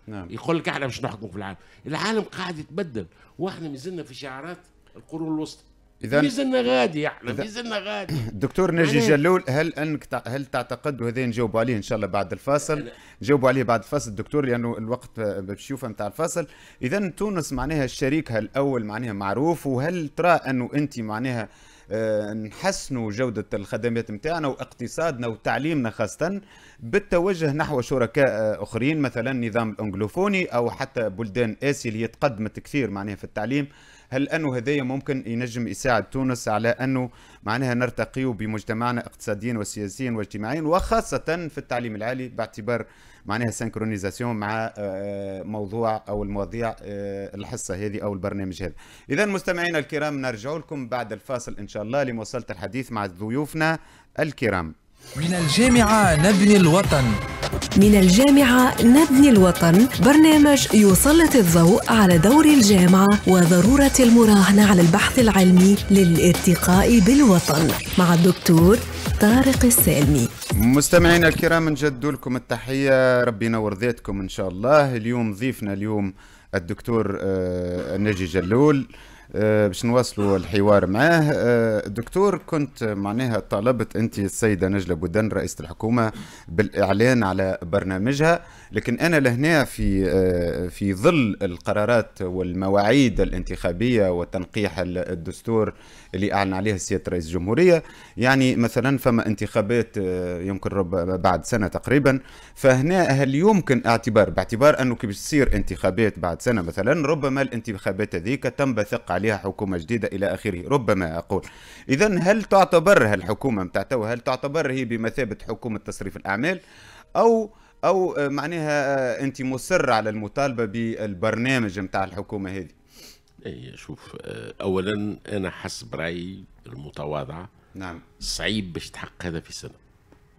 نعم يقول لك احنا باش نحكموا في العالم العالم قاعد يتبدل واحنا مازلنا في شعارات القرون الوسطى اذا مازلنا غادي احنا مازلنا غادي دكتور نجي جلول هل انك تع... هل تعتقد وهذا نجاوبوا عليه ان شاء الله بعد الفاصل نجاوبوا عليه بعد الفاصل دكتور لانه يعني الوقت يشوفها نتاع الفاصل اذا تونس معناها شريكها الاول معناها معروف وهل ترى انه انت معناها آه، نحسنوا جودة الخدمات نتاعنا واقتصادنا وتعليمنا خاصة بالتوجه نحو شركاء آه، آخرين مثلا النظام الأنجلوفوني أو حتى بلدان آسيا اللي تقدمت كثير معناها في التعليم هل انه هذايا ممكن ينجم يساعد تونس على انه معناها نرتقي بمجتمعنا اقتصاديا وسياسيا واجتماعيا وخاصه في التعليم العالي باعتبار معناها سنكرونيزاسيون مع آه، موضوع او المواضيع آه، الحصه هذه او البرنامج هذا اذا مستمعينا الكرام نرجع لكم بعد الفاصل ان شاء الله لمواصله الحديث مع ضيوفنا الكرام من الجامعة نبني الوطن من الجامعة نبني الوطن برنامج يسلط الضوء على دور الجامعة وضرورة المراهنة على البحث العلمي للارتقاء بالوطن مع الدكتور طارق السالمي مستمعينا الكرام نجد لكم التحية ربي ينور ذاتكم إن شاء الله اليوم ضيفنا اليوم الدكتور آه، ناجي جلول آه، باش نواصلوا الحوار معاه آه، دكتور كنت معناها طالبت انت السيده نجله بودن رئيسه الحكومه بالاعلان على برنامجها لكن انا لهنا في آه، في ظل القرارات والمواعيد الانتخابيه وتنقيح الدستور اللي اعلن عليه سياده رئيس الجمهوريه يعني مثلا فما انتخابات آه، يمكن رب بعد سنه تقريبا فهنا هل يمكن اعتبار باعتبار انه كي تصير انتخابات بعد سنه مثلا ربما الانتخابات هذيك تنبثق عليها حكومه جديده الى اخره ربما اقول اذا هل تعتبر هالحكومه نتاع هل تعتبر هي بمثابه حكومه تصريف الاعمال او او آه، معناها آه، انت مصر على المطالبه بالبرنامج نتاع الحكومه هذه اي شوف آه، اولا انا حسب رايي المتواضع نعم صعيب باش تحقق هذا في سنه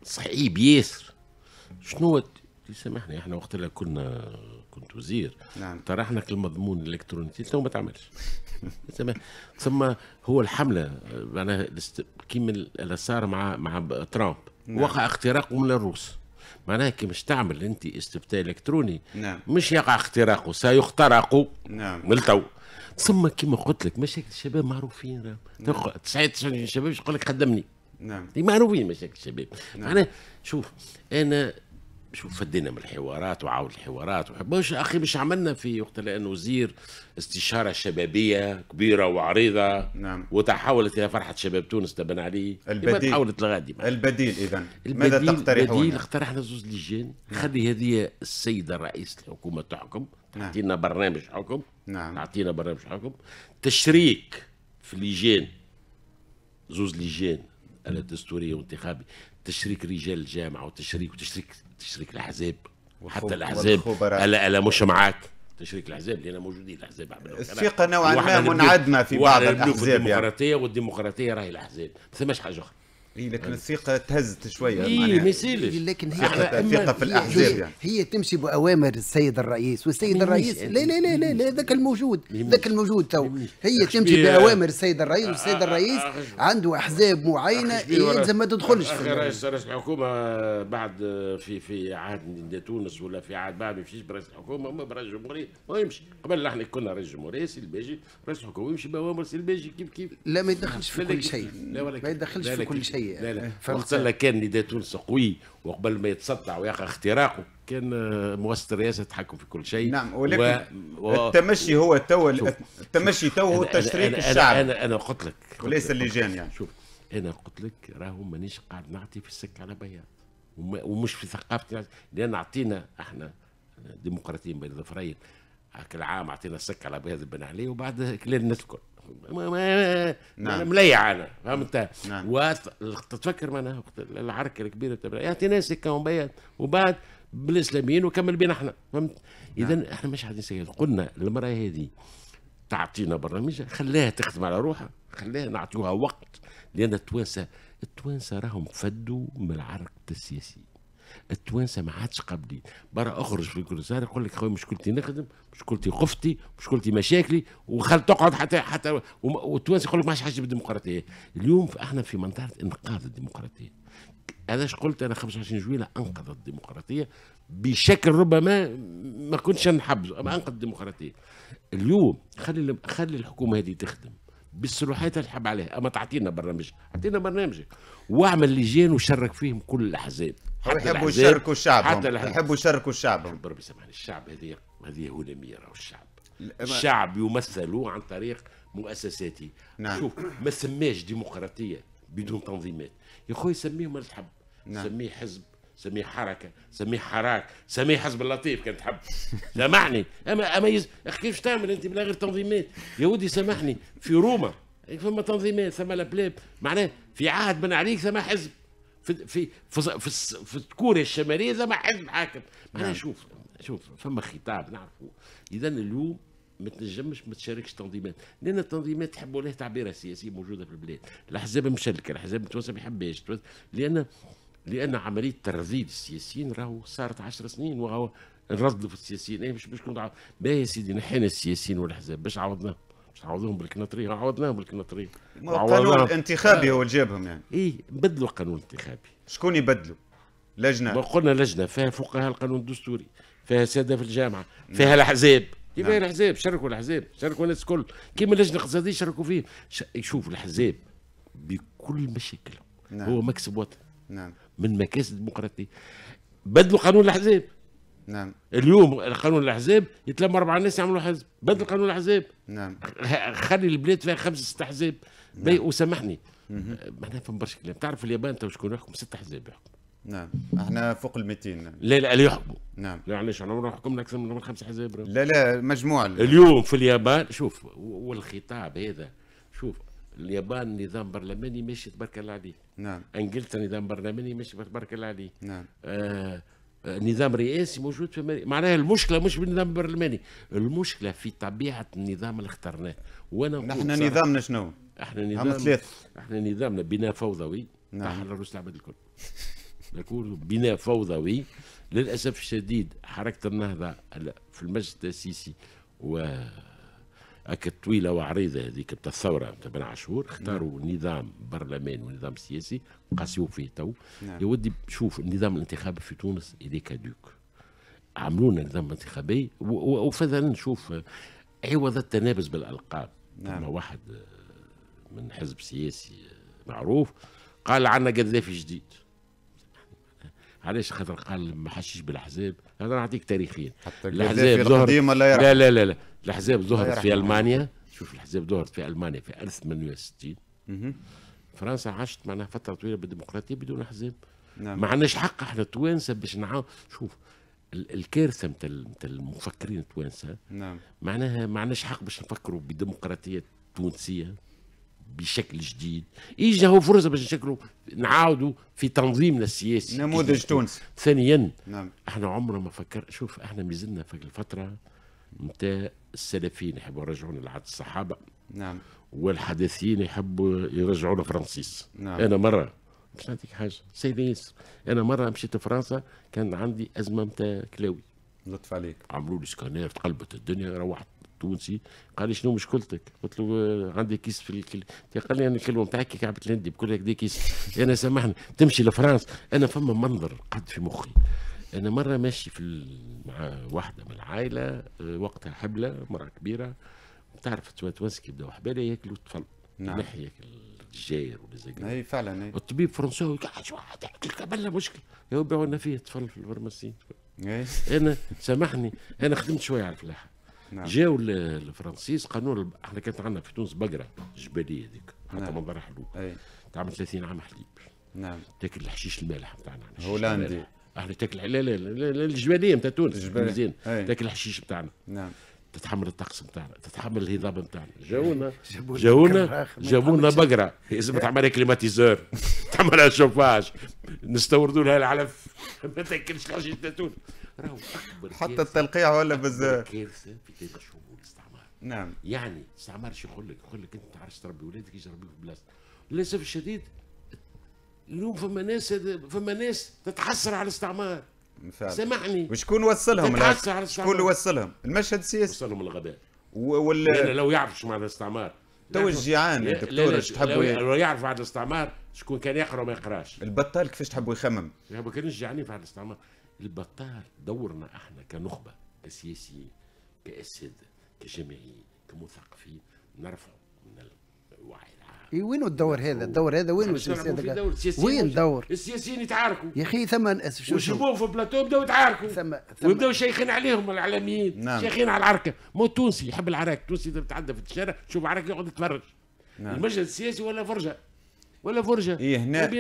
صعيب ياسر شنو سامحني احنا وقت اللي كنا كنت وزير نعم طرحنا المضمون الالكتروني تو ما تعملش ثم هو الحمله معناها كيما اللي صار مع مع ترامب نعم. وقع اختراق من الروس معناها كي مش تعمل انت استفتاء الكتروني نعم. مش يقع اختراقه سيخترق نعم من التو ثم كما قلت لك مشاكل الشباب معروفين نعم. 99 الشباب يقول لك خدمني نعم معروفين مشاكل الشباب نعم. معناها شوف انا مش فدينا من الحوارات وعاود الحوارات وحبوش اخي مش عملنا في وقت لان وزير استشاره شبابيه كبيره وعريضه نعم وتحولت الى فرحه شباب تونس تبن عليه البديل تحولت لغادي البديل اذا ماذا تقترحون؟ البديل اقترحنا زوز لجان نعم. خلي هذه السيده رئيس الحكومه تحكم نعم. تعطينا نعم. برنامج حكم نعم تعطينا برنامج حكم تشريك في لجان زوز لجان الدستوريه وانتخابي تشريك رجال الجامعه وتشريك وتشريك تشريك الاحزاب حتى الاحزاب الا الا مش معاك تشريك الاحزاب لان موجودين الاحزاب الثقه نوعا ما منعدمه في بعض الاحزاب الديمقراطيه يعني. والديمقراطيه راهي الاحزاب ما ثماش حاجه اخرى اي لكن يعني الثقه تهزت شويه اي يعني ما يصيرش إيه، لكن هي الثقه في الاحزاب يعني هي تمشي باوامر السيد الرئيس والسيد الرئيس يعني لا لا لا لا ذاك الموجود ذاك الموجود تو هي تمشي باوامر السيد الرئيس والسيد الرئيس عنده احزاب معينه يلزم إيه، ما تدخلش اخي رئيس رئيس الحكومه بعد في في عهد تونس ولا في عهد بعد ما يمشيش برئيس الحكومه ما برئيس الجمهوريه ويمشي يمشي قبل احنا كنا رئيس الجمهوريه سي الباجي رئيس الحكومه يمشي باوامر سي الباجي كيف كيف لا ما يدخلش في كل شيء لا ما يدخلش في كل شيء الصحيه لا لا اللي كان نداء تونس قوي وقبل ما يتسطع ويقع اختراقه كان آه، مؤسسه الرئاسه تتحكم في كل شيء نعم ولكن و... و... التمشي هو تو التمشي تو هو تشريك الشعب انا انا قلت لك وليس اللجان يعني شوف انا قلت لك راهو مانيش قاعد نعطي في السك على بياض ومش في ثقافتي لان اعطينا احنا ديمقراطيين بين ظفرين هاك العام اعطينا السك على بياض بن علي وبعد كلنا الناس الكل نعم. مليع انا فهمت نعم. نعم. وتتفكر معناها العركه الكبيره تبع يعطي ناس هكا بيت وبعد بالاسلاميين وكمل بينا احنا فهمت نعم. اذا احنا مش قاعدين سيد قلنا المراه هذه تعطينا برنامج خلاها تخدم على روحها خلاها نعطيوها وقت لان التوانسه التوانسه راهم فدوا من العرق السياسي التوانسه ما عادش قابلين برا اخرج في الكروسار يقول لك خويا مشكلتي نخدم مشكلتي خفتي مشكلتي مشاكلي وخل تقعد حتى حتى والتوانسه يقول لك ما حاجه بالديمقراطيه اليوم احنا في منطقه انقاذ الديمقراطيه علاش قلت انا 25 جويلة انقذت الديمقراطيه بشكل ربما ما كنتش نحبذه اما انقذ الديمقراطيه اليوم خلي خلي الحكومه هذه تخدم بالصلوحات اللي حب عليها اما تعطينا برنامج اعطينا برنامجك واعمل لجان وشرك فيهم كل الاحزاب يحبوا يشاركوا الشعب حتى يحبوا يشاركوا الشعب ربي سامحني الشعب هذه هذه هو الامير الشعب الشعب يمثل عن طريق مؤسساته نعم. شوف ما سماش ديمقراطيه بدون تنظيمات يا خويا سميه ما تحب نعم. سميه حزب سميه حركه سميه حراك سميه حزب اللطيف كان تحب سامحني اما اما يز... كيفاش تعمل انت من غير تنظيمات يا ودي سامحني في روما فما تنظيمات ثم لبلاب معناه في عهد بن عليك ثم حزب في في في, في, في كوريا الشماليه زعما حزب حاكم معناها نعم. شوف شوف فما خطاب نعرفه اذا اليوم ما تنجمش ما تشاركش تنظيمات لان التنظيمات تحبوا عليها تعبيرها السياسيه موجوده في البلاد الاحزاب مشلكه الاحزاب متوسعه ما يحبهاش لان لان عمليه ترذيل السياسيين راهو صارت 10 سنين وراهو نرذلوا في السياسيين ايه مش باش نكون باهي يا سيدي نحينا السياسيين والاحزاب باش عوضناهم مش نعوضوهم بالكناطريه عوضناهم بالكناطريه القانون الانتخابي هو اللي جابهم يعني اي بدلوا القانون الانتخابي شكون يبدلوا؟ لجنه قلنا لجنه فيها فقهاء القانون الدستوري فيها ساده في الجامعه نعم. فيها الاحزاب كيف نعم. الاحزاب شاركوا الاحزاب شاركوا الناس الكل كيما اللجنه الاقتصاديه شاركوا فيه ش... يشوف الاحزاب بكل مشاكلهم نعم. هو مكسب وطني نعم. من مكاسب الديمقراطيه بدلوا قانون الاحزاب نعم اليوم قانون الاحزاب يتلم اربع ناس يعملوا حزب بدل قانون الاحزاب نعم خلي البلاد فيها خمسة ست احزاب نعم. وسامحني معناها فما برشا كلام تعرف اليابان تو شكون يحكم ست احزاب يحكم نعم احنا فوق ال 200 نعم. لا لا اللي يحكموا نعم لا علاش انا حكمنا اكثر من خمس احزاب لا لا مجموعه اليوم في اليابان شوف والخطاب هذا شوف اليابان نظام برلماني ماشي تبارك الله عليه نعم انجلترا نظام برلماني ماشي تبارك الله عليه نعم آه نظام رئاسي موجود في معناها المشكله مش بالنظام البرلماني المشكله في طبيعه النظام اللي اخترناه وانا نحن نظامنا شنو احنا نظام ثلاث احنا نظامنا بناء فوضوي نعم روس العباد الكل نقول بناء فوضوي للاسف الشديد حركه النهضه في المجلس التاسيسي و هكا طويله وعريضه هذيك بتاع الثوره بتاع بن عاشور نعم. اختاروا نظام برلمان ونظام سياسي قاسيو فيه تو نعم. يا ودي شوف النظام الانتخابي في تونس إلي كادوك عملوا لنا نظام انتخابي وفذا نشوف عوض التنابز بالالقاب نعم واحد آه، من حزب سياسي آه، معروف قال عنا قذافي جديد يعني علاش خاطر قال ما حشيش بالاحزاب هذا راح تاريخيا الاحزاب القديمه لا لا لا لا الاحزاب ظهرت في المانيا شوف الاحزاب ظهرت في المانيا في 1860 فرنسا عاشت معناها فتره طويله بالديمقراطيه بدون احزاب نعم. ما عندناش حق احنا التوانسه باش نعاون شوف الكارثه نتاع نتاع المفكرين التوانسه نعم معناها ما عندناش حق باش نفكروا بديمقراطيه تونسيه بشكل جديد اجا هو فرصه باش نشكلوا نعاودوا في تنظيمنا السياسي نموذج تونس ثانيا نعم. احنا عمرنا ما فكر شوف احنا مازلنا في الفتره نتاع السلفيين يحبوا يرجعون لعهد الصحابه نعم والحداثيين يحبوا يرجعونا فرنسيس نعم. انا مره مش نعطيك حاجه سيد ياسر انا مره مشيت فرنسا كان عندي ازمه نتاع كلاوي لطف عليك عملوا لي سكانير تقلبت الدنيا روحت التونسي قال لي شنو مشكلتك؟ قلت له آه، عندي كيس في الكل... قال لي انا الكلمه نتاعك كعبه الهندي بكل هكذا كيس انا سامحني تمشي لفرنسا انا فما منظر قد في مخي انا مره ماشي في مع واحده من العائله آه، وقتها حبله مره كبيره تعرف التوانسه كي يبداو ياكلوا الطفل نعم ياكل ولا زي كذا اي فعلا اي الطبيب فرنساوي قاعد شو تاكل كبله مشكله يبيعوا لنا فيه طفل في الفرماسيين انا سامحني انا خدمت شويه على الفلاحه نعم. جاو الفرنسيس قانون احنا كانت عندنا في تونس بقره جبليه هذيك نعم. حتى نعم. منظرها حلو تعمل 30 عام حليب نعم تاكل الحشيش المالح بتاعنا هولندي احنا تاكل لا لا لا الجباليه نتاع تونس مزيان تاكل الحشيش بتاعنا نعم تتحمل الطقس نتاعنا تتحمل الهضاب نتاعنا جاونا جاونا جابونا بقره لازم تعملها كليماتيزور تعملها شوفاج نستوردوا لها العلف ما تاكلش الحشيش تاتون راهو اكبر حتى التلقيع ولا بزاف كارثه في تاريخ شمول الاستعمار نعم يعني الاستعمار شو يقول لك يقول لك انت ما تعرفش تربي ولادك يجي في بلاصتك للاسف الشديد اليوم فما ناس فما ناس تتحسر على الاستعمار مثال سمعني وشكون وصلهم شكون اللي وصلهم المشهد السياسي وصلهم الغداء ولا لو يعرف شو معنى الاستعمار تو الجيعان يا دكتور ايش تحبوا لو يعرف بعد الاستعمار شكون كان يقرا وما يقراش البطال كيفاش تحبوا يخمم ما كانش جيعانين في الاستعمار البطال دورنا احنا كنخبه كسياسيين كاساتذه كجماهير كمثقفين نرفع من الوعي اي وين الدور هذا الدور هذا وين السياسيين وين الدور السياسيين يتعاركوا يا اخي ثم اسف وشبوه في بلاتو بداوا يتعاركوا ثم ثم ويبداو شيخين عليهم الاعلاميين نعم. شيخين على العركه مو التونسي يحب العراك التونسي تعدى في الشارع تشوف عراك يقعد يتفرج نعم. المشهد السياسي ولا فرجه ولا فرجه إيه هنا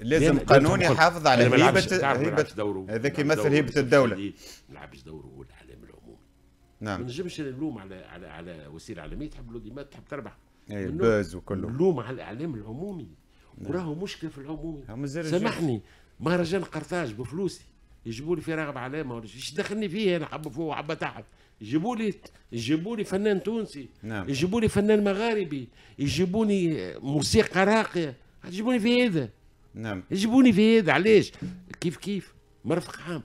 لازم قانون يحافظ على هيبه هيبه دوره هذاك يمثل هيبه الدوله ما لعبش دوره هو الاعلام العمومي نعم ما نجمش نلوم على على على وسيله اعلاميه تحب ديما تحب تربح إيه، الباز وكله اللوم على الاعلام العمومي وراه نعم. وراهو مشكله في العمومي سامحني مهرجان قرطاج بفلوسي يجيبوا لي في راغب علامه ولا ايش دخلني فيه انا حبه فوق وحبه تحت يجيبوا لي يجيبوا لي فنان تونسي نعم. يجيبوا لي فنان مغاربي يجيبوني موسيقى راقيه يجيبوني في هذا نعم يجيبوني في هذا علاش كيف كيف مرفق عام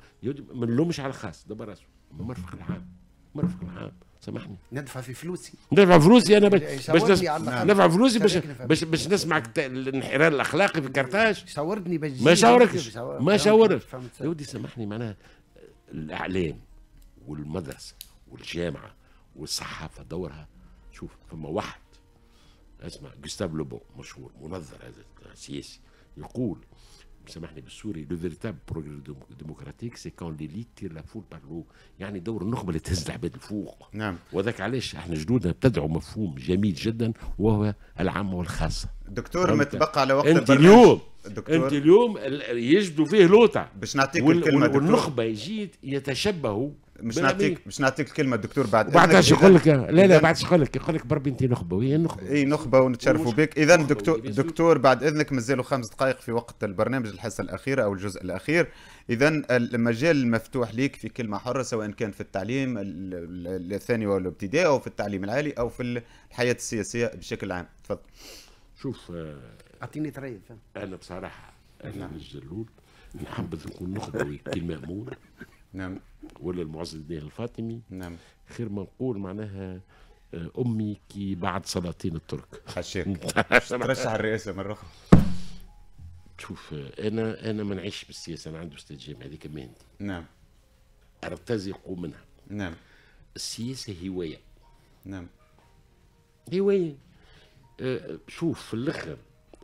ما نلومش على الخاص دابا راسه مرفق العام مرفق العام سامحني ندفع في فلوسي ندفع فلوسي انا باش إيه، باش ندفع فلوسي باش باش باش نسمع الانحراف الاخلاقي في كرتاج شاورتني باش ما شاوركش ما شاورك يا ودي سامحني معناها الاعلام والمدرسه والجامعه والصحافه دورها شوف فما واحد اسمع جوستاف لوبو مشهور منظر هذا سياسي يقول سامحني بالسوري لو فيريتابل بروجري ديموكراتيك سي كون ليليت تير لا فول بار لو يعني دور النخبه اللي تهز العباد الفوق نعم وذاك علاش احنا جنودنا بتدعو مفهوم جميل جدا وهو العامه والخاصه دكتور ما تبقى على وقت انت البرنامج. اليوم دكتور. انت اليوم يجدوا فيه لوطه باش نعطيك وال... الكلمه والنخبه يجي يتشبهوا مش نعطيك مش نعطيك الكلمه الدكتور بعد بعد يقول لك لا لا بعد يقول لك يقول لك بربي انت نخبه وهي نخبه اي نخبه ونتشرفوا بك اذا دكتور دكتور بعد اذنك مازالوا خمس دقائق في وقت البرنامج الحصه الاخيره او الجزء الاخير اذا المجال المفتوح ليك في كلمه حره سواء كان في التعليم الثاني والابتدائي او في التعليم العالي او في الحياه السياسيه بشكل عام تفضل شوف آه، اعطيني تريد انا بصراحه انا من الجلول نحبذ نكون نخبه كلمه المامون نعم ولا المعز الدين الفاطمي نعم خير ما نقول معناها آه، امي كي بعد سلاطين الترك خشيك ترشح الرئاسه مره اخرى شوف انا انا ما نعيش بالسياسه انا عندي استاذ جامعي هذيك مهنتي نعم ارتزق منها نعم السياسه هوايه نعم هوايه أه شوف في الاخر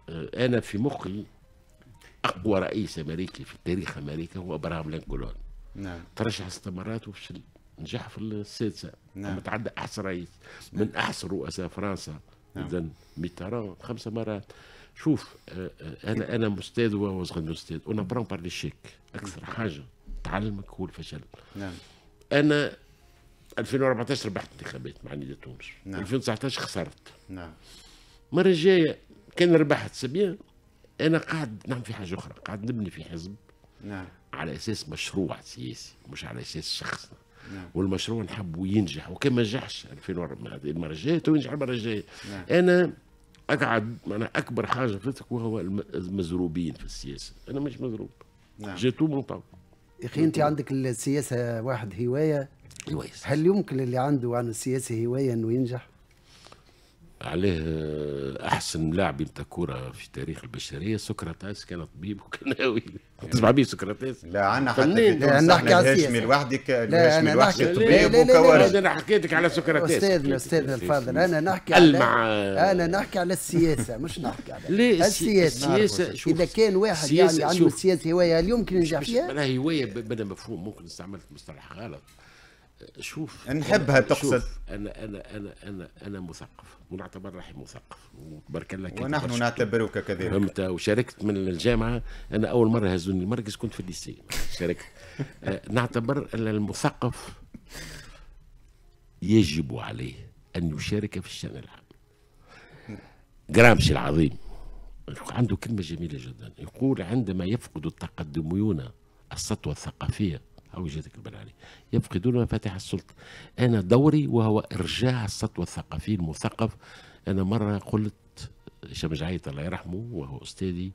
أه انا في مخي اقوى رئيس امريكي في تاريخ امريكا هو ابراهام لينكولن نعم ترشح مرات وفشل نجح في السادسه نعم تعدى احسن رئيس من احسن رؤساء فرنسا نعم. اذا ميتران خمس مرات شوف آه، آه، انا انا مستاذ وهو صغير مستاذ اون نعم. برون بار شيك اكثر نعم. حاجه تعلمك هو الفشل نعم انا 2014 ربحت انتخابات مع نادي تونس نعم. 2019 خسرت نعم المره الجايه كان ربحت سبيان انا قاعد نعمل في حاجه اخرى قاعد نبني في حزب نعم على اساس مشروع سياسي مش على اساس شخص نعم. والمشروع نحبه ينجح وكان ما نجحش 2004 المره الجايه تو ينجح المره الجايه نعم. انا اقعد انا اكبر حاجه فاتك وهو المزروبين في السياسه انا مش مزروب نعم. جيتو مطلوب يا اخي انت عندك السياسه واحد هوايه هوايه هل يمكن اللي عنده عن السياسه هوايه انه ينجح؟ عليه احسن لاعب انت كوره في تاريخ البشريه سكرتاس كان طبيب وكان تسمع بيه سكرتاس لا عندنا حتى في تونس نحكي على الهاشمي لوحدك الهاشمي لوحدك طبيب وكوارث انا حكيتك على سكرتاس استاذنا استاذنا الفاضل انا نحكي على انا نحكي على السياسه مش نحكي على السياسه السياسه اذا كان واحد يعني عنده السياسه هوايه هل يمكن ينجح فيها؟ هوايه بدا مفهوم ممكن استعملت مصطلح غلط شوف نحبها تقصد انا انا انا انا انا مثقف ونعتبر راح مثقف وبارك الله ونحن نعتبرك كذلك فهمت وشاركت من الجامعه انا اول مره هزوني المركز كنت في الليسي شاركت آه، نعتبر ان المثقف يجب عليه ان يشارك في الشان العام جرامشي العظيم عنده كلمه جميله جدا يقول عندما يفقد التقدميون السطوه الثقافيه او أوجهتك البلعانية يفقدون مفاتيح السلطة أنا دوري وهو إرجاع السطوة الثقافية المثقف أنا مرة قلت هشام جعيط الله يرحمه وهو أستاذي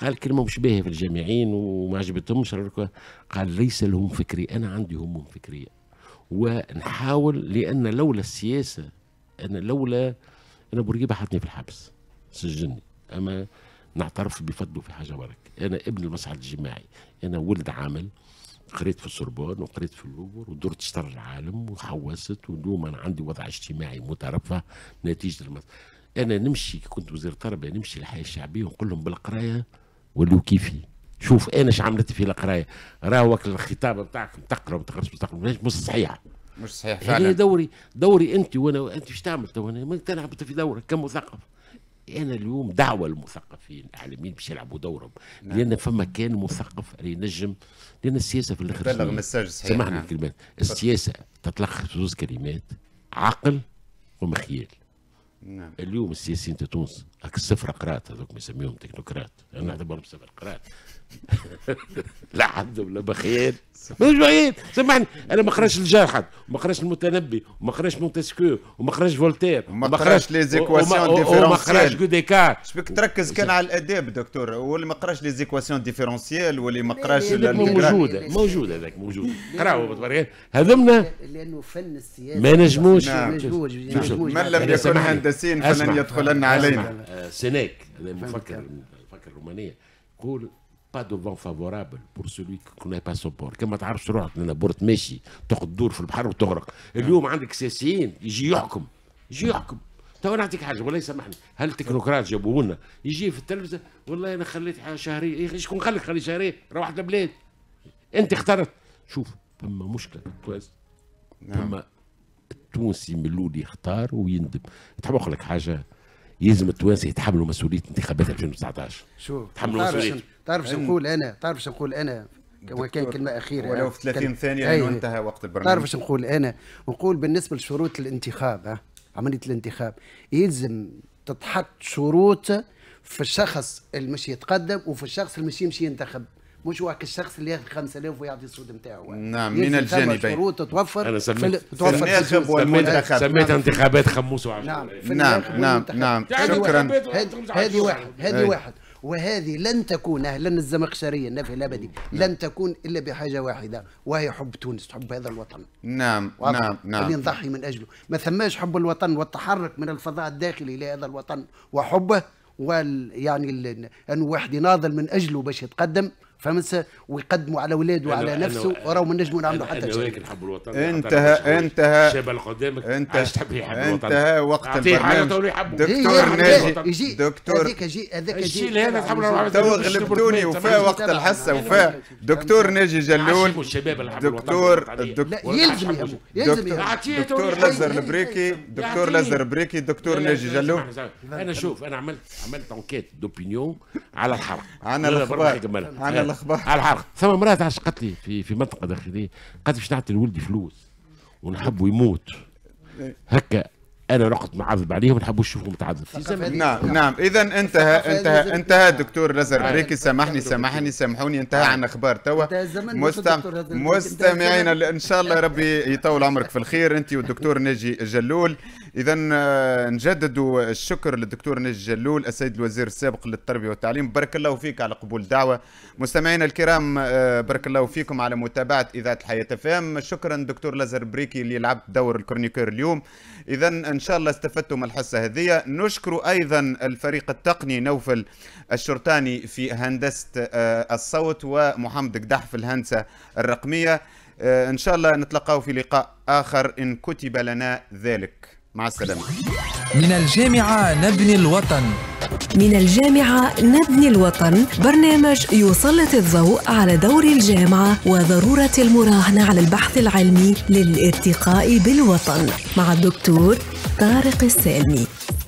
قال كلمة مش باهية في الجامعين وما عجبتهمش قال ليس لهم فكري أنا عندي هموم فكرية ونحاول لأن لولا السياسة أنا لولا أنا بورقيبة حطني في الحبس سجني أما نعترف بفضله في حاجة برك أنا ابن المصعد الجماعي أنا ولد عامل قريت في السربون وقريت في اللوفر ودرت شطر العالم وحوست ودوما عندي وضع اجتماعي مترفه نتيجه المس... انا نمشي كنت وزير تربيه نمشي للحياه الشعبيه ونقول لهم بالقرايه ولو كيفي شوف انا اش عملت في القرايه راهوك الخطاب بتاعك تقرا وما مش صحيح مش صحيح يعني فعلا يعني دوري دوري انت وانا انت ايش تعمل تو انا تلعب في دورك كمثقف انا اليوم دعوه للمثقفين الاعلاميين باش يلعبوا دورهم نعم. لان فما كان مثقف ينجم لان السياسه في الاخر تبلغ مساج صحيح نعم. الكلمات السياسه تتلخص في زوز كلمات عقل ومخيال نعم. اليوم السياسيين تونس لك الصفر قرات هذوك يسميهم تكنوقراط انا نعتبرهم صفر قرات لا حد ولا بخيل مش بخيل سمعني انا ما قراش الجاحظ وما قراش المتنبي وما قراش مونتسكيو وما قراش فولتير وما قراش لي زيكواسيون ديفيرونسيال وما قراش كوديكار شبيك تركز كان على الاداب دكتور واللي ما قراش لي زيكواسيون ديفيرونسيال واللي ما قراش موجوده موجوده هذاك موجود قراوه هذمنا لانه فن السياسه ما نجموش من لم يكن هندسيا فلن يدخلن علينا مفكر مفكر رومانيه يقول با دوفون فافورابل بور سولي كون با سوبور كما تعرفش روحك لان بورت ماشي تاخذ دور في البحر وتغرق اليوم عندك سياسيين يجي يحكم يجي يحكم تو نعطيك حاجه والله يسامحني هل التكنوقراط جابوه لنا يجي في التلفزه والله انا خليت شهريه إيه، شكون قال لك خلي شهريه روحت البلاد انت اخترت شوف فما مشكله كويس فما نعم. التونسي من الاول يختار ويندم تحب لك حاجه يلزم التوانسه يتحملوا مسؤوليه انتخابات 2019 شو تحملوا مسؤوليه تعرف شنو نقول انا تعرف شنو نقول انا وكان كلمه اخيره ولو في 30 ثانيه لانه انتهى وقت البرنامج تعرف شنو نقول انا نقول بالنسبه لشروط الانتخاب عمليه الانتخاب يلزم تتحط شروط في الشخص اللي مش يتقدم وفي الشخص اللي مش يمشي ينتخب مش واحد الشخص اللي ياخذ 5000 ويعطي السود نتاعو نعم من الجانبين الشروط تتوفر انا سميت في توفر سميتها سميت نعم. انتخابات خموس وعشرة نعم نعم نعم نعم يعني شكرا هذه واحد هذه واحد وهذه لن تكون اهلا الزمخشريه النفي الابدي نعم. لن تكون الا بحاجه واحده وهي حب تونس حب هذا الوطن نعم نعم نعم اللي نضحي من اجله ما ثماش حب الوطن والتحرك من الفضاء الداخلي لهذا الوطن وحبه وال يعني انه واحد يناضل من اجله باش يتقدم فهمت ويقدموا على ولاده وعلى نفسه وراه ما نجموا نعملوا حتى شيء الوطن انتهى انتهى الشاب اللي قدامك انتهى تحب يحب الوطن انتهى وقت البرنامج دكتور إيه، ناجي دكتور هذاك يجي هذاك يجي تو غلبتوني وفاء وقت الحصه وفاء دكتور ناجي جلول دكتور يلزم يلزم دكتور لزر البريكي دكتور لزر البريكي دكتور ناجي جلول انا شوف انا عملت عملت انكيت دوبينيون على الحرق انا الاخبار انا الاخبار على الحرق ثم امراه عشقت لي في في منطقه داخليه قالت باش نعطي لولدي فلوس ونحبه يموت إيه. هكا انا نقد معذب عليهم ما نحبوش نشوفهم متعذب نعم نعم اذا انتهى انتهى انتهى دكتور لازر آه، بريكي سامحني سامحني سامحوني انتهى آه. عن اخبار توا مستمعينا ان شاء الله ربي يطول عمرك في الخير انت والدكتور ناجي جلول اذا آه، نجدد الشكر للدكتور ناجي جلول السيد الوزير السابق للتربيه والتعليم بارك الله فيك على قبول الدعوه مستمعينا الكرام بارك الله فيكم على متابعه اذاعه الحياه فهم شكرا دكتور لازر بريكي اللي لعبت دور الكرونيكور اليوم اذا ان شاء الله استفدتم الحصه هذه نشكر ايضا الفريق التقني نوفل الشرطاني في هندسه آه، الصوت ومحمد قدح في الهندسه الرقميه آه، ان شاء الله نتلقاو في لقاء اخر ان كتب لنا ذلك مع السلامة من الجامعة نبني الوطن من الجامعة نبني الوطن برنامج يسلط الضوء على دور الجامعة وضرورة المراهنة على البحث العلمي للارتقاء بالوطن مع الدكتور طارق السالمي